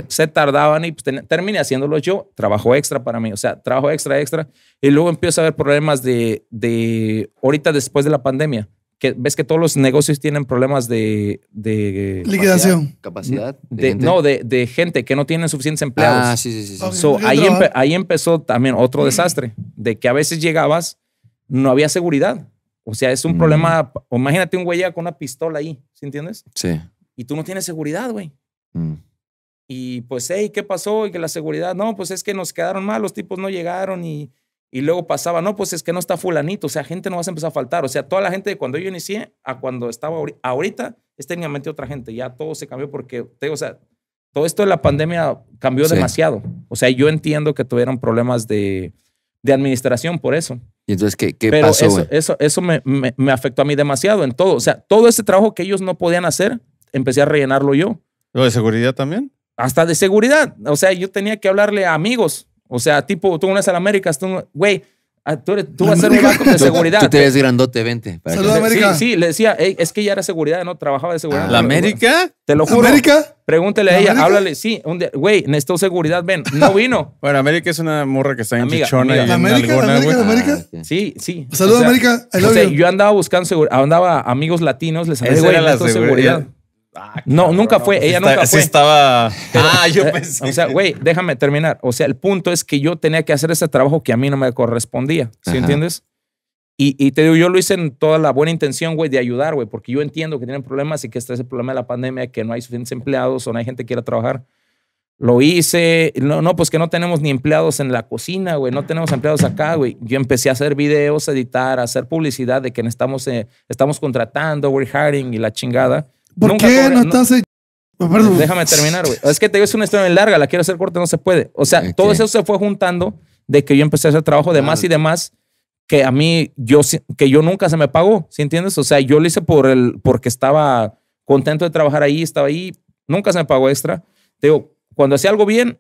se tardaban y pues, terminé haciéndolos yo, trabajo extra para mí, o sea, trabajo extra, extra. Y luego empiezo a ver problemas de, de ahorita después de la pandemia ves que todos los negocios tienen problemas de, liquidación. Capacidad. De, no, de, gente que no tienen suficientes ah, empleados. Ah, sí, sí, sí. ahí, ahí empezó también otro mm. desastre, de que a veces llegabas, no había seguridad. O sea, es un mm. problema. Imagínate un güey ya con una pistola ahí, ¿sí entiendes? Sí. Y tú no tienes seguridad, güey. Mm. Y pues, hey, ¿qué pasó? Y que la seguridad, no, pues es que nos quedaron mal, los tipos no llegaron y y luego pasaba, no, pues es que no está fulanito, o sea, gente no vas a empezar a faltar. O sea, toda la gente de cuando yo inicié a cuando estaba ahorita es técnicamente otra gente. Ya todo se cambió porque, o sea, todo esto de la pandemia cambió demasiado. O sea, yo entiendo que tuvieron problemas de, administración por eso. ¿Y entonces qué, pasó? Eso, eso, me, afectó a mí demasiado en todo. O sea, todo ese trabajo que ellos no podían hacer, empecé a rellenarlo yo. ¿Lo de seguridad también? Hasta de seguridad. O sea, yo tenía que hablarle a amigos o sea, tipo, tú vienes a la América, tú, güey, ah, tú, vas a ser un banco de seguridad. Tú te ves grandote, vente. Salud, América. Sí, sí, le decía, Ey, es que ella era seguridad, no trabajaba de seguridad. Ah, ¿La América? Te lo juro. ¿América? Pregúntele a ella, háblale, sí, un día, güey, necesito seguridad, ven, no vino. bueno, América es una morra que está en amiga, chichona y en América, América, América. Ah, sí, sí. Saludos, América. yo andaba buscando seguridad, andaba amigos latinos, les había güey, necesito seguridad. Ah, no, nunca fue. Pues ella nunca fue. estaba. ah, yo eh, pensé. O sea, güey, déjame terminar. O sea, el punto es que yo tenía que hacer ese trabajo que a mí no me correspondía. ¿Sí entiendes? Y, te digo, yo lo hice en toda la buena intención, güey, de ayudar, güey, porque yo entiendo que tienen problemas y que está es el problema de la pandemia, que no hay suficientes empleados o no hay gente que quiera trabajar. Lo hice, no, no, pues que no tenemos ni empleados en la cocina, güey, no tenemos empleados acá, güey. Yo empecé a hacer videos, editar, hacer publicidad de que estamos, eh, estamos contratando, we're hiring y la chingada. ¿Por qué no oh, Déjame terminar, güey. Es que te digo, es una historia muy larga, la quiero hacer corta, no se puede. O sea, todo eso se fue juntando de que yo empecé a hacer trabajo de más y de más que a mí, yo, que yo nunca se me pagó, ¿sí entiendes? O sea, yo lo hice por el, porque estaba contento de trabajar ahí, estaba ahí, nunca se me pagó extra. Te digo, cuando hacía algo bien,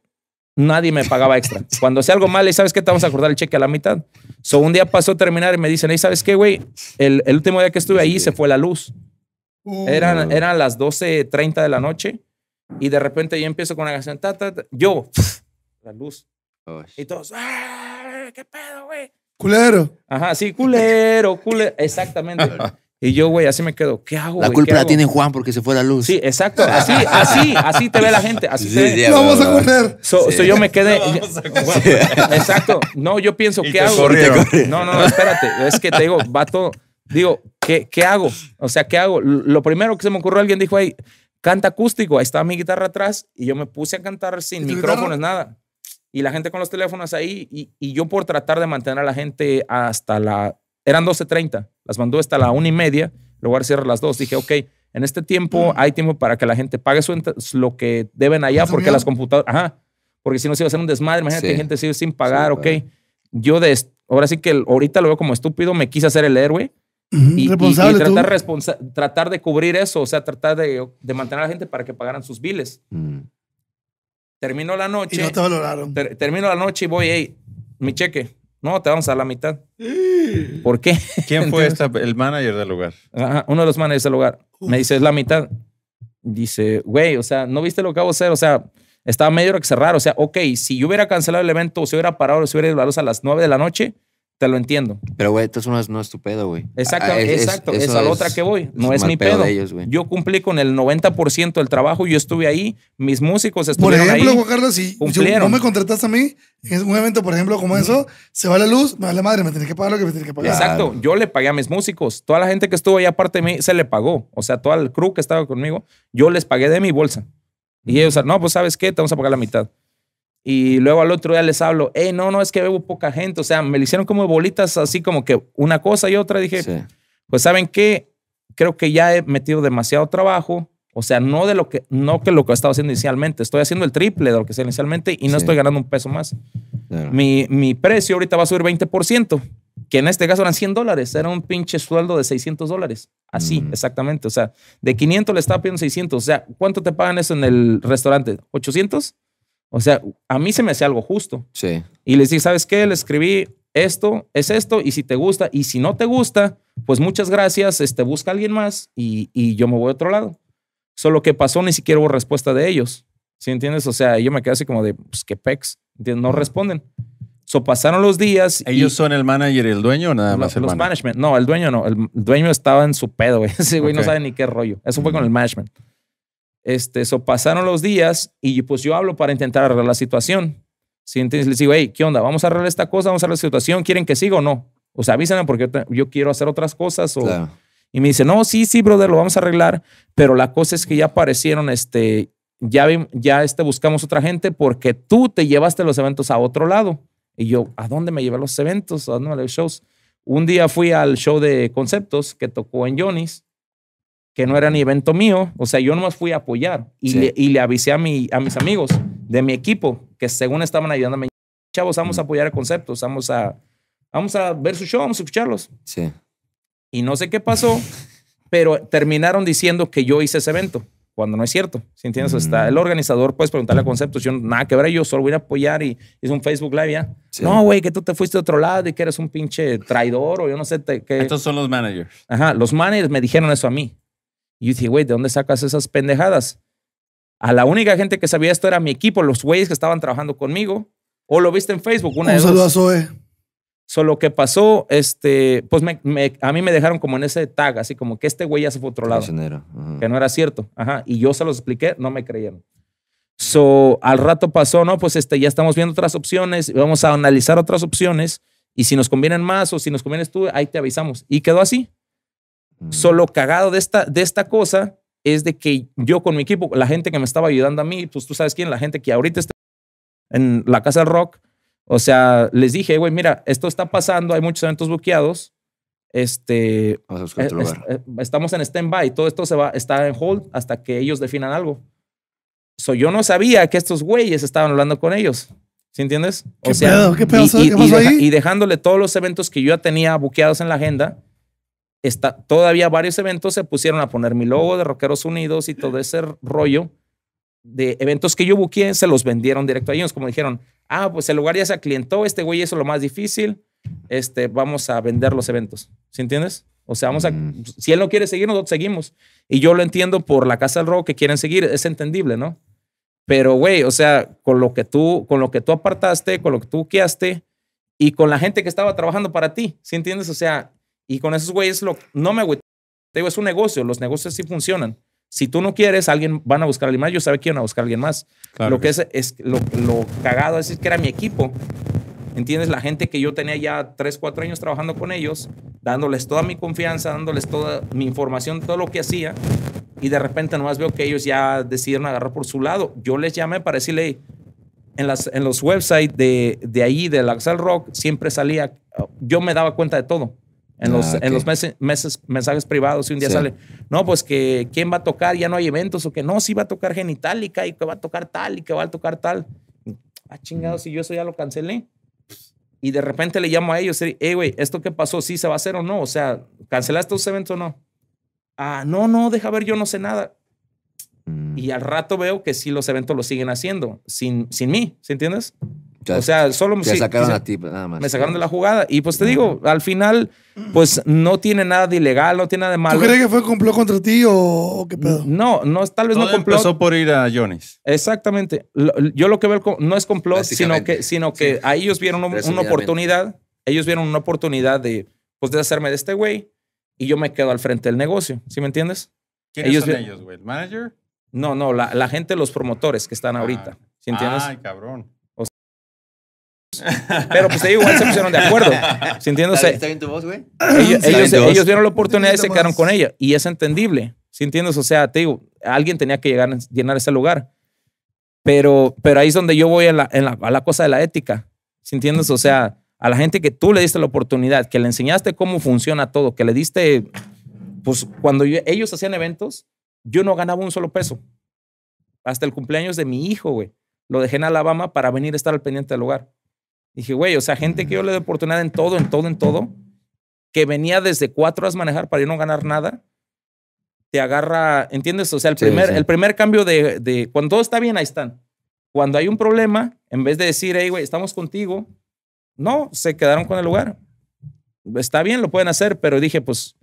nadie me pagaba extra. Cuando hacía algo mal, ¿sabes qué? Te vamos a cortar el cheque a la mitad. So, un día pasó a terminar y me dicen, y ¿sabes qué, güey? El, el último día que estuve ahí se fue la luz. Uh. eran, las 12.30 de la noche y de repente yo empiezo con la canción, yo, la luz. y todos, ¿qué pedo, güey? Culero. Ajá, sí, culero, culero, exactamente. Y yo, güey, así me quedo. ¿Qué hago? La culpa la tiene Juan porque se fue la luz. Sí, exacto. Así, así, así te ve la gente. Así te no vamos a correr. So, yo me quedé. Exacto. No, yo pienso, ¿qué hago? No, no, espérate. Es que te digo, vato, digo, ¿qué, ¿qué hago? O sea, ¿qué hago? Lo primero que se me ocurrió, alguien dijo ahí, canta acústico, ahí estaba mi guitarra atrás y yo me puse a cantar sin micrófonos, nada. Y la gente con los teléfonos ahí y, y, yo por tratar de mantener a la gente hasta la... Eran 12.30, las mandó hasta la una y media, luego cierra las dos. Dije, ok, en este tiempo mm. hay tiempo para que la gente pague su, lo que deben allá porque las computadoras... Ajá, porque si no se iba a hacer un desmadre, imagínate, que gente sigue sin pagar, ok. Yo de... Ahora sí que ahorita lo veo como estúpido, me quise hacer el héroe y, tratar, de cubrir eso, o sea, tratar de, de, mantener a la gente para que pagaran sus biles. Mm. Terminó Termino la noche. Y no te valoraron. termino la noche y voy, hey, mi cheque. No, te vamos a la mitad. ¿Por qué? ¿Quién fue el manager del lugar? uno de los managers del lugar. Me dice, es la mitad. Dice, güey, o sea, ¿no viste lo que acabo de hacer? O sea, estaba medio hora que cerrar. O sea, ok, si yo hubiera cancelado el evento, o si hubiera parado, si hubiera ido a las 9 de la noche, te lo entiendo. Pero, güey, esto no es, no es tu pedo, güey. Exacto, ah, exacto. Es, a la otra que voy. No es, mi pedo. yo cumplí con el 90% del trabajo. Yo estuve ahí. Mis músicos estuvieron ahí. Por ejemplo, Juan Carlos, si, no me contrataste a mí, en un evento, por ejemplo, como eso, se va la luz, me vale madre, me tenés que pagar lo que me tienes que pagar. Exacto. Yo le pagué a mis músicos. Toda la gente que estuvo ahí aparte de mí, se le pagó. O sea, todo el crew que estaba conmigo, yo les pagué de mi bolsa. Y ellos, no, pues, ¿sabes qué? Te vamos a pagar la mitad. Y luego al otro día les hablo, hey, no, no, es que veo poca gente. O sea, me hicieron como bolitas, así como que una cosa y otra. Dije, pues, ¿saben qué? Creo que ya he metido demasiado trabajo. O sea, no de lo que, no que lo que estaba haciendo inicialmente. Estoy haciendo el triple de lo que hacía inicialmente y no estoy ganando un peso más. Mi, precio ahorita va a subir 20%, que en este caso eran 100 dólares. Era un pinche sueldo de 600 dólares. Así, mm. exactamente. O sea, de 500 le estaba pidiendo 600. O sea, ¿cuánto te pagan eso en el restaurante? ¿800? O sea, a mí se me hacía algo justo. Sí. Y les dije, ¿sabes qué? Le escribí esto, es esto, y si te gusta, y si no te gusta, pues muchas gracias, este, busca alguien más y, yo me voy a otro lado. Solo que pasó, ni siquiera hubo respuesta de ellos. ¿Sí entiendes? O sea, yo me quedé así como de, pues qué pex, no responden. So pasaron los días. ¿Ellos son el manager y el dueño o nada más el Los management. No, el dueño no. El, dueño estaba en su pedo, güey. Ese güey no sabe ni qué rollo. Eso fue con el management. Este, pasaron los días y pues yo hablo para intentar arreglar la situación. ¿Sí? Entonces les digo, hey, ¿qué onda? ¿Vamos a arreglar esta cosa? ¿Vamos a arreglar la situación? ¿Quieren que siga o no? O sea, avísenme porque yo, quiero hacer otras cosas. Y me dice, no, sí, sí, brother, lo vamos a arreglar. Pero la cosa es que ya aparecieron, este, ya, ya este, buscamos otra gente porque tú te llevaste los eventos a otro lado. Y yo, ¿a dónde me llevé los eventos? ¿A dónde los shows? Un día fui al show de conceptos que tocó en Johnny's que no era ni evento mío, o sea, yo nomás fui a apoyar y, le, avisé a, mi, a mis amigos de mi equipo que según estaban ayudándome, chavos, vamos a apoyar a conceptos, vamos a, vamos a ver su show, vamos a escucharlos. Sí. Y no sé qué pasó, pero terminaron diciendo que yo hice ese evento, cuando no es cierto. Si entiendes, está el mm. organizador, puedes preguntarle a conceptos, yo nada que ver, yo solo voy a apoyar y es un Facebook Live ya. No, güey, que tú te fuiste a otro lado y que eres un pinche traidor o yo no sé qué Estos son los managers. Ajá, los managers me dijeron eso a mí. Y yo dije, güey, ¿de dónde sacas esas pendejadas? A la única gente que sabía esto era mi equipo, los güeyes que estaban trabajando conmigo. O lo viste en Facebook, una Un saludo a Zoe. Solo que pasó, este, pues a mí me dejaron como en ese tag, así como que este güey ya se fue a otro lado. Que no era cierto. Ajá. Y yo se los expliqué, no me creyeron. So, al rato pasó, no, pues este, ya estamos viendo otras opciones, vamos a analizar otras opciones y si nos convienen más o si nos convienes tú, ahí te avisamos. Y quedó así. Mm. Solo cagado de esta, de esta cosa es de que yo con mi equipo, la gente que me estaba ayudando a mí, pues tú sabes quién, la gente que ahorita está en la Casa del Rock, o sea, les dije, güey, mira, esto está pasando, hay muchos eventos buqueados este, eh, eh, estamos en stand-by, todo esto se va, está en hold hasta que ellos definan algo. So, yo no sabía que estos güeyes estaban hablando con ellos. ¿Sí entiendes? O sea, ¿Qué pedo? Y, y, dejándole todos los eventos que yo ya tenía buqueados en la agenda está, todavía varios eventos se pusieron a poner mi logo de Rockeros Unidos y todo ese rollo de eventos que yo buqué, se los vendieron directo a ellos, como dijeron, ah, pues el lugar ya se aclientó, este güey es lo más difícil, este, vamos a vender los eventos, ¿si entiendes? O sea, vamos a, mm. si él no quiere seguir, nosotros seguimos. Y yo lo entiendo por la Casa del Rock que quieren seguir, es entendible, ¿no? Pero, güey, o sea, con lo que tú, con lo que tú apartaste, con lo que tú queaste y con la gente que estaba trabajando para ti, ¿si entiendes? O sea, y con esos güeyes lo, no me voy Te digo, es un negocio, los negocios sí funcionan. Si tú no quieres, alguien van a buscar a alguien más. Yo sabía que iban a buscar a alguien más. lo que, es, lo, cagado es que era mi equipo. ¿Entiendes? La gente que yo tenía ya 3, 4 años trabajando con ellos, dándoles toda mi confianza, dándoles toda mi información, todo lo que hacía. Y de repente nomás veo que ellos ya decidieron agarrar por su lado. Yo les llamé para decirle, en, las, en los websites de, de ahí, del Axel Rock, siempre salía, yo me daba cuenta de todo. En los, ah, en los meses, mensajes privados, y un día sale, no, pues que quién va a tocar, ya no hay eventos, o que no, sí va a tocar genitalica y que va a tocar tal y que va a tocar tal. Ah, chingado, mm. si yo eso ya lo cancelé. Y de repente le llamo a ellos, hey, güey, ¿esto qué pasó? ¿Sí se va a hacer o no? O sea, ¿cancelaste los eventos o no? Ah, no, no, deja ver, yo no sé nada. Mm. Y al rato veo que sí los eventos lo siguen haciendo, sin, sin mí, ¿sí entiendes? o sea, solo me sacaron pues, Me sacaron de la jugada. Y pues te digo, al final, pues no tiene nada de ilegal, no tiene nada de malo. ¿Tú crees que fue complot contra ti o, qué pedo? No, no, tal vez no complot. Empezó por ir a Jones. Exactamente. Yo lo que veo no es complot, sino que, sino que a ellos vieron una oportunidad. Ellos vieron una oportunidad de, pues, de hacerme de este güey y yo me quedo al frente del negocio. ¿Sí me entiendes? ¿Quiénes ellos son ellos, güey? manager? No, no, la, gente, los promotores que están ah. ahorita. ¿Sí entiendes? Ay, cabrón. Pero pues ellos igual se pusieron de acuerdo, sintiéndose... ¿Está bien Ellos, dieron la oportunidad y se quedaron con ella. Y es entendible, sintiéndose, o sea, te digo, alguien tenía que llegar, llenar ese lugar. Pero, pero ahí es donde yo voy a la, cosa de la ética, sintiéndose, o sea, a la gente que tú le diste la oportunidad, que le enseñaste cómo funciona todo, que le diste, pues cuando ellos hacían eventos, yo no ganaba un solo peso. Hasta el cumpleaños de mi hijo, güey. Lo dejé en Alabama para venir a estar al pendiente del hogar. Dije, güey, o sea, gente que yo le doy oportunidad en todo, en todo, en todo, que venía desde cuatro horas manejar para yo no ganar nada, te agarra, ¿entiendes? O sea, el, primer, el primer cambio de, de, cuando todo está bien, ahí están. Cuando hay un problema, en vez de decir, hey, güey, estamos contigo, no, se quedaron con el lugar. Está bien, lo pueden hacer, pero dije, pues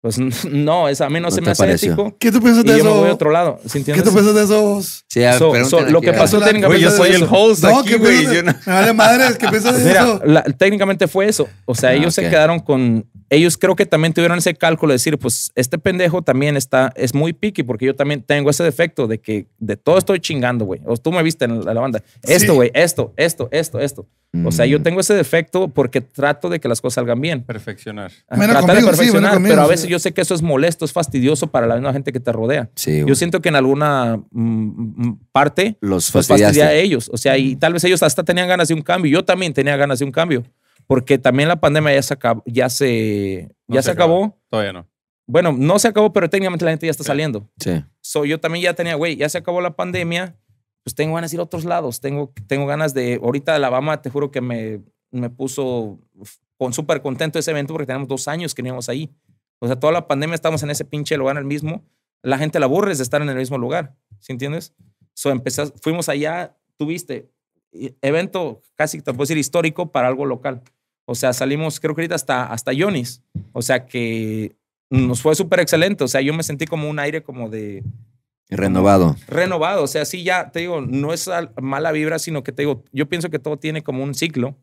pues no, es, a mí no, se me hace ético. ¿Qué tú piensas de eso? Yo me voy a otro lado. ¿Qué tú piensas de eso? Sí, a lo que pasó técnicamente. yo soy el host aquí, güey. Me vale ¿qué piensas de eso? técnicamente fue eso. O sea, ah, ellos se quedaron con. Ellos creo que también tuvieron ese cálculo de decir, pues este pendejo también está, es muy piqui, porque yo también tengo ese defecto de que de todo estoy chingando, güey. O tú me viste en la, banda. Esto, güey, esto, esto, esto, esto. O sea, yo mm. tengo ese defecto porque trato de que las cosas salgan bien. Perfeccionar. Tratar de perfeccionar, pero a veces yo sé que eso es molesto, es fastidioso para la misma gente que te rodea. yo siento que en alguna mm, mm, parte los, fastidia ellos. O sea, y tal vez ellos hasta tenían ganas de un cambio. Yo también tenía ganas de un cambio. Porque también la pandemia ya se acabó. Ya se, ya se, acabó. Todavía no. Bueno, no se acabó, pero técnicamente la gente ya está saliendo. Sí. yo también ya tenía, güey, ya se acabó la pandemia. Pues tengo ganas de ir a otros lados. Tengo, tengo ganas de. Ahorita Alabama, te juro que me, me puso con súper contento ese evento porque tenemos dos años que no íbamos ahí. O sea, toda la pandemia estamos en ese pinche lugar, en el mismo. La gente la aburre de estar en el mismo lugar, ¿sí entiendes? fuimos allá, tuviste evento casi, te puedo decir, histórico para algo local. O sea, salimos, creo que ahorita hasta, hasta Yonis. O sea, que nos fue súper excelente. O sea, yo me sentí como un aire como de... Renovado. renovado. O sea, sí, ya te digo, no es mala vibra, sino que te digo, yo pienso que todo tiene como un ciclo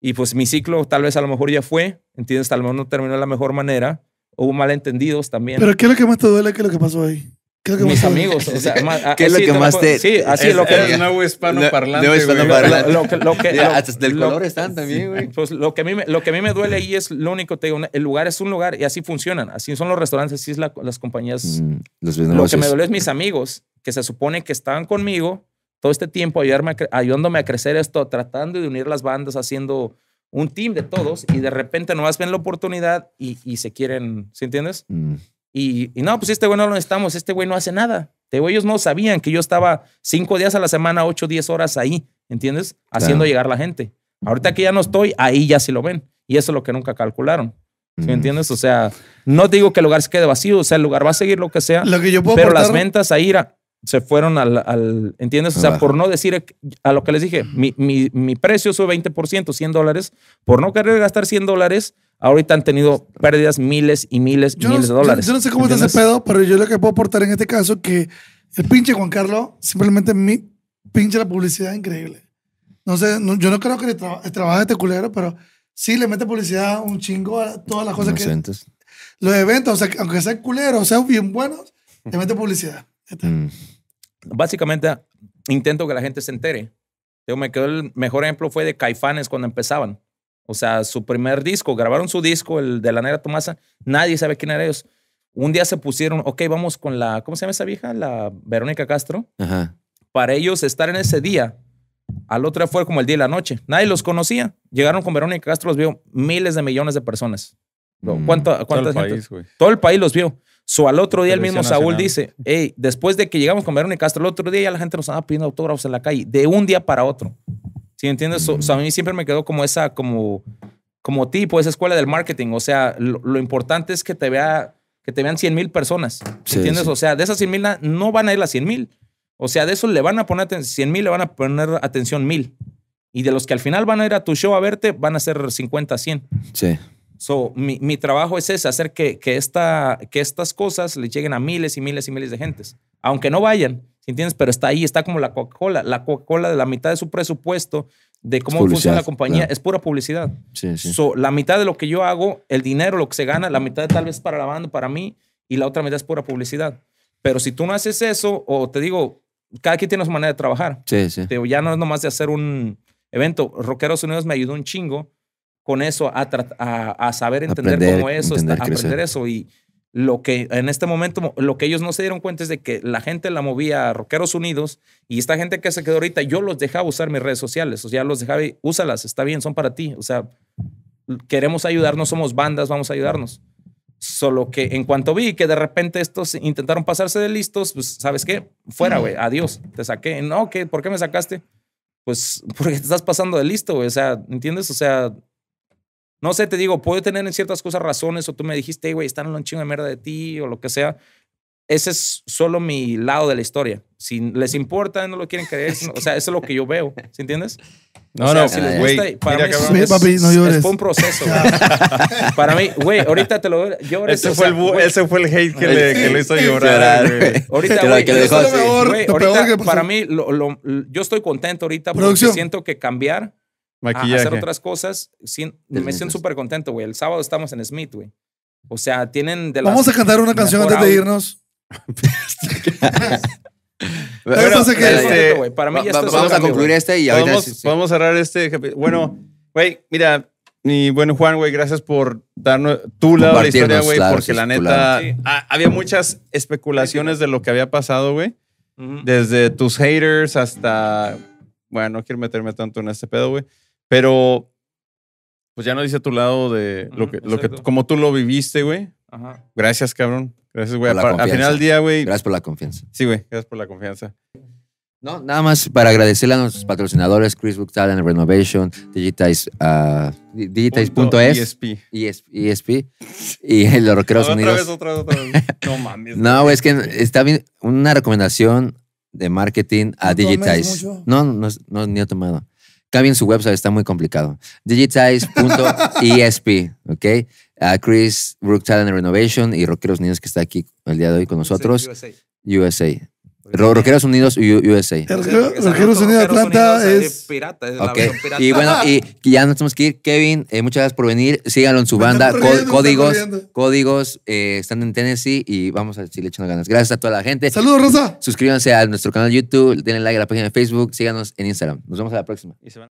y pues mi ciclo tal vez a lo mejor ya fue, ¿entiendes? Tal vez no terminó de la mejor manera. Hubo malentendidos también. Pero ¿qué es lo que más te duele? ¿Qué es lo que pasó ahí? ¿Qué es lo que Mis amigos. O sea, más, ¿Qué ah, es lo que más te... Sí, así es, lo que... un nuevo hispano parlante. Nuevo hispano parlante. lo, lo que, hasta del color están también, güey. pues lo que, a mí me, lo que a mí me duele ahí es lo único, te digo, el lugar es un lugar y así funcionan. Así son los restaurantes, así es las compañías. Mm, lo que me duele es mis amigos que se supone que estaban conmigo, todo este tiempo ayudarme a ayudándome a crecer esto, tratando de unir las bandas, haciendo un team de todos y de repente nomás ven la oportunidad y, se quieren, ¿sí entiendes? Mm. Y, no, pues este güey no lo necesitamos, este güey no hace nada. Te ellos no sabían que yo estaba cinco días a la semana, ocho, diez horas ahí, ¿entiendes? Haciendo llegar la gente. Ahorita que ya no estoy, ahí ya sí lo ven. Y eso es lo que nunca calcularon. ¿Sí mm. entiendes? O sea, no digo que el lugar se quede vacío, o sea, el lugar va a seguir lo que sea. pero las ventas ahí irán, se fueron al, al ¿entiendes? O sea, por no decir a lo que les dije, mi, mi, mi precio sube 20%, 100 dólares, por no querer gastar 100 dólares, ahorita han tenido pérdidas miles y miles y miles de dólares. Yo, no sé cómo está ese pedo, pero yo lo que puedo aportar en este caso que el pinche Juan Carlos simplemente me pinche la publicidad increíble. No sé, yo no creo que le trabaje este culero, pero sí le mete publicidad un chingo a todas las cosas que... Los eventos, o sea, aunque sean culeros, sean bien buenos, le mete publicidad. Mm. Básicamente, intento que la gente se entere. Yo me quedo el mejor ejemplo fue de Caifanes cuando empezaban. O sea, su primer disco, grabaron su disco, el de la negra Tomasa, nadie sabe quién eran ellos. Un día se pusieron, ok, vamos con la, ¿cómo se llama esa vieja? La Verónica Castro. Para ellos estar en ese día, al otro día fue como el día y la noche. Nadie los conocía. Llegaron con Verónica Castro, los vio miles de millones de personas. Mm. ¿Cuánta, gente? Todo el país los vio. So, al otro día el mismo Saúl dice, hey, después de que llegamos con Verónica Castro, el otro día ya la gente nos estaba pidiendo autógrafos en la calle, de un día para otro. ¿Sí entiendes? o a mí siempre me quedó como esa, como, como tipo, esa escuela del marketing. O sea, lo, importante es que te vea, que te vean 100 mil personas. Sí, ¿Entiendes? O sea, de esas 100 mil no van a ir las 100 mil. O sea, de esos le van a poner atención, 100 mil le van a poner atención mil. Y de los que al final van a ir a tu show a verte, van a ser 50, 100. Sí. So, mi, mi, trabajo es ese, hacer que, que, esta, que estas cosas le lleguen a miles y miles y miles de gentes, aunque no vayan, ¿entiendes? Pero está ahí, está como la Coca-Cola. La Coca-Cola de la mitad de su presupuesto, de cómo funciona la compañía, es pura publicidad. la mitad de lo que yo hago, el dinero, lo que se gana, la mitad tal vez para la banda, para mí, y la otra mitad es pura publicidad. Pero si tú no haces eso, o te digo, cada quien tiene su manera de trabajar. ya no es nomás de hacer un evento. Rockeros Unidos me ayudó un chingo con eso, a, saber entender cómo eso, aprender eso. Y lo que en este momento, lo que ellos no se dieron cuenta es de que la gente la movía a Rockeros Unidos y esta gente que se quedó ahorita, yo los dejaba usar mis redes sociales, o sea, los dejaba, úsalas, está bien, son para ti, o sea, queremos ayudarnos, somos bandas, vamos a ayudarnos. Solo que en cuanto vi que de repente estos intentaron pasarse de listos, pues, ¿sabes qué? Fuera, güey, adiós, te saqué. No, ¿por qué me sacaste? Pues porque te estás pasando de listo, güey, o sea, ¿entiendes? O sea, no sé, te digo, puedo tener en ciertas cosas razones o tú me dijiste, güey, están en un chingo de mierda de ti o lo que sea. Ese es solo mi lado de la historia. Si les importa, no lo quieren creer. o sea, eso es lo que yo veo. ¿Sí entiendes? No, no, si les gusta, para mí es, papi, no llores. fue un proceso. para mí, güey, ahorita te lo veo. Ese, fue el hate que, le, que lo hizo llorar. güey. ahorita, güey, para mí, lo, yo estoy contento ahorita porque siento que cambiar Maquillaje. a hacer otras cosas. me siento súper contento, güey. El sábado estamos en Smith, güey. O sea, tienen de Vamos a cantar una canción antes de irnos. Pero, vamos a concluir este y ahorita vamos, a cerrar este Bueno, mm. güey, mira, mi bueno Juan, güey, gracias por darnos tu lado de la historia, güey, porque la neta ah, había muchas especulaciones de lo que había pasado, güey. Desde tus haters hasta bueno, no quiero meterme tanto en este pedo, güey. Pero, pues ya no dice a tu lado de lo que, lo que como tú lo viviste, güey. Ajá. Gracias, cabrón. Gracias, güey. Al final del día, güey. Gracias por la confianza. Sí, güey. Gracias por la confianza. No, nada más para agradecerle a nuestros patrocinadores, Chris Book Talent Renovation, Digitize, uh, ah, Digitize.es, ESP. ESP, e y los Roqueros Unidos. Otra vez, otra vez, otra vez. No mames. no, es que está bien, una recomendación de marketing a Digitize. No, no, no, ni ha tomado. Cambien su website, está muy complicado. Digitize.esp, ¿ok? A ah, Chris Brook Talent Renovation y Rockeros Niños que está aquí el día de hoy con nosotros. USA. Ro Roqueros Unidos USA. Roqueros Unidos Atlanta es... pirata, es Y bueno, y, ya nos tenemos que ir. Kevin, eh, muchas gracias por venir. Síganlo en su banda. códigos, códigos eh, están en Tennessee y vamos a seguir echando ganas. Gracias a toda la gente. Saludos, Rosa. Suscríbanse a nuestro canal de YouTube, denle like a la página de Facebook, síganos en Instagram. Nos vemos a la próxima.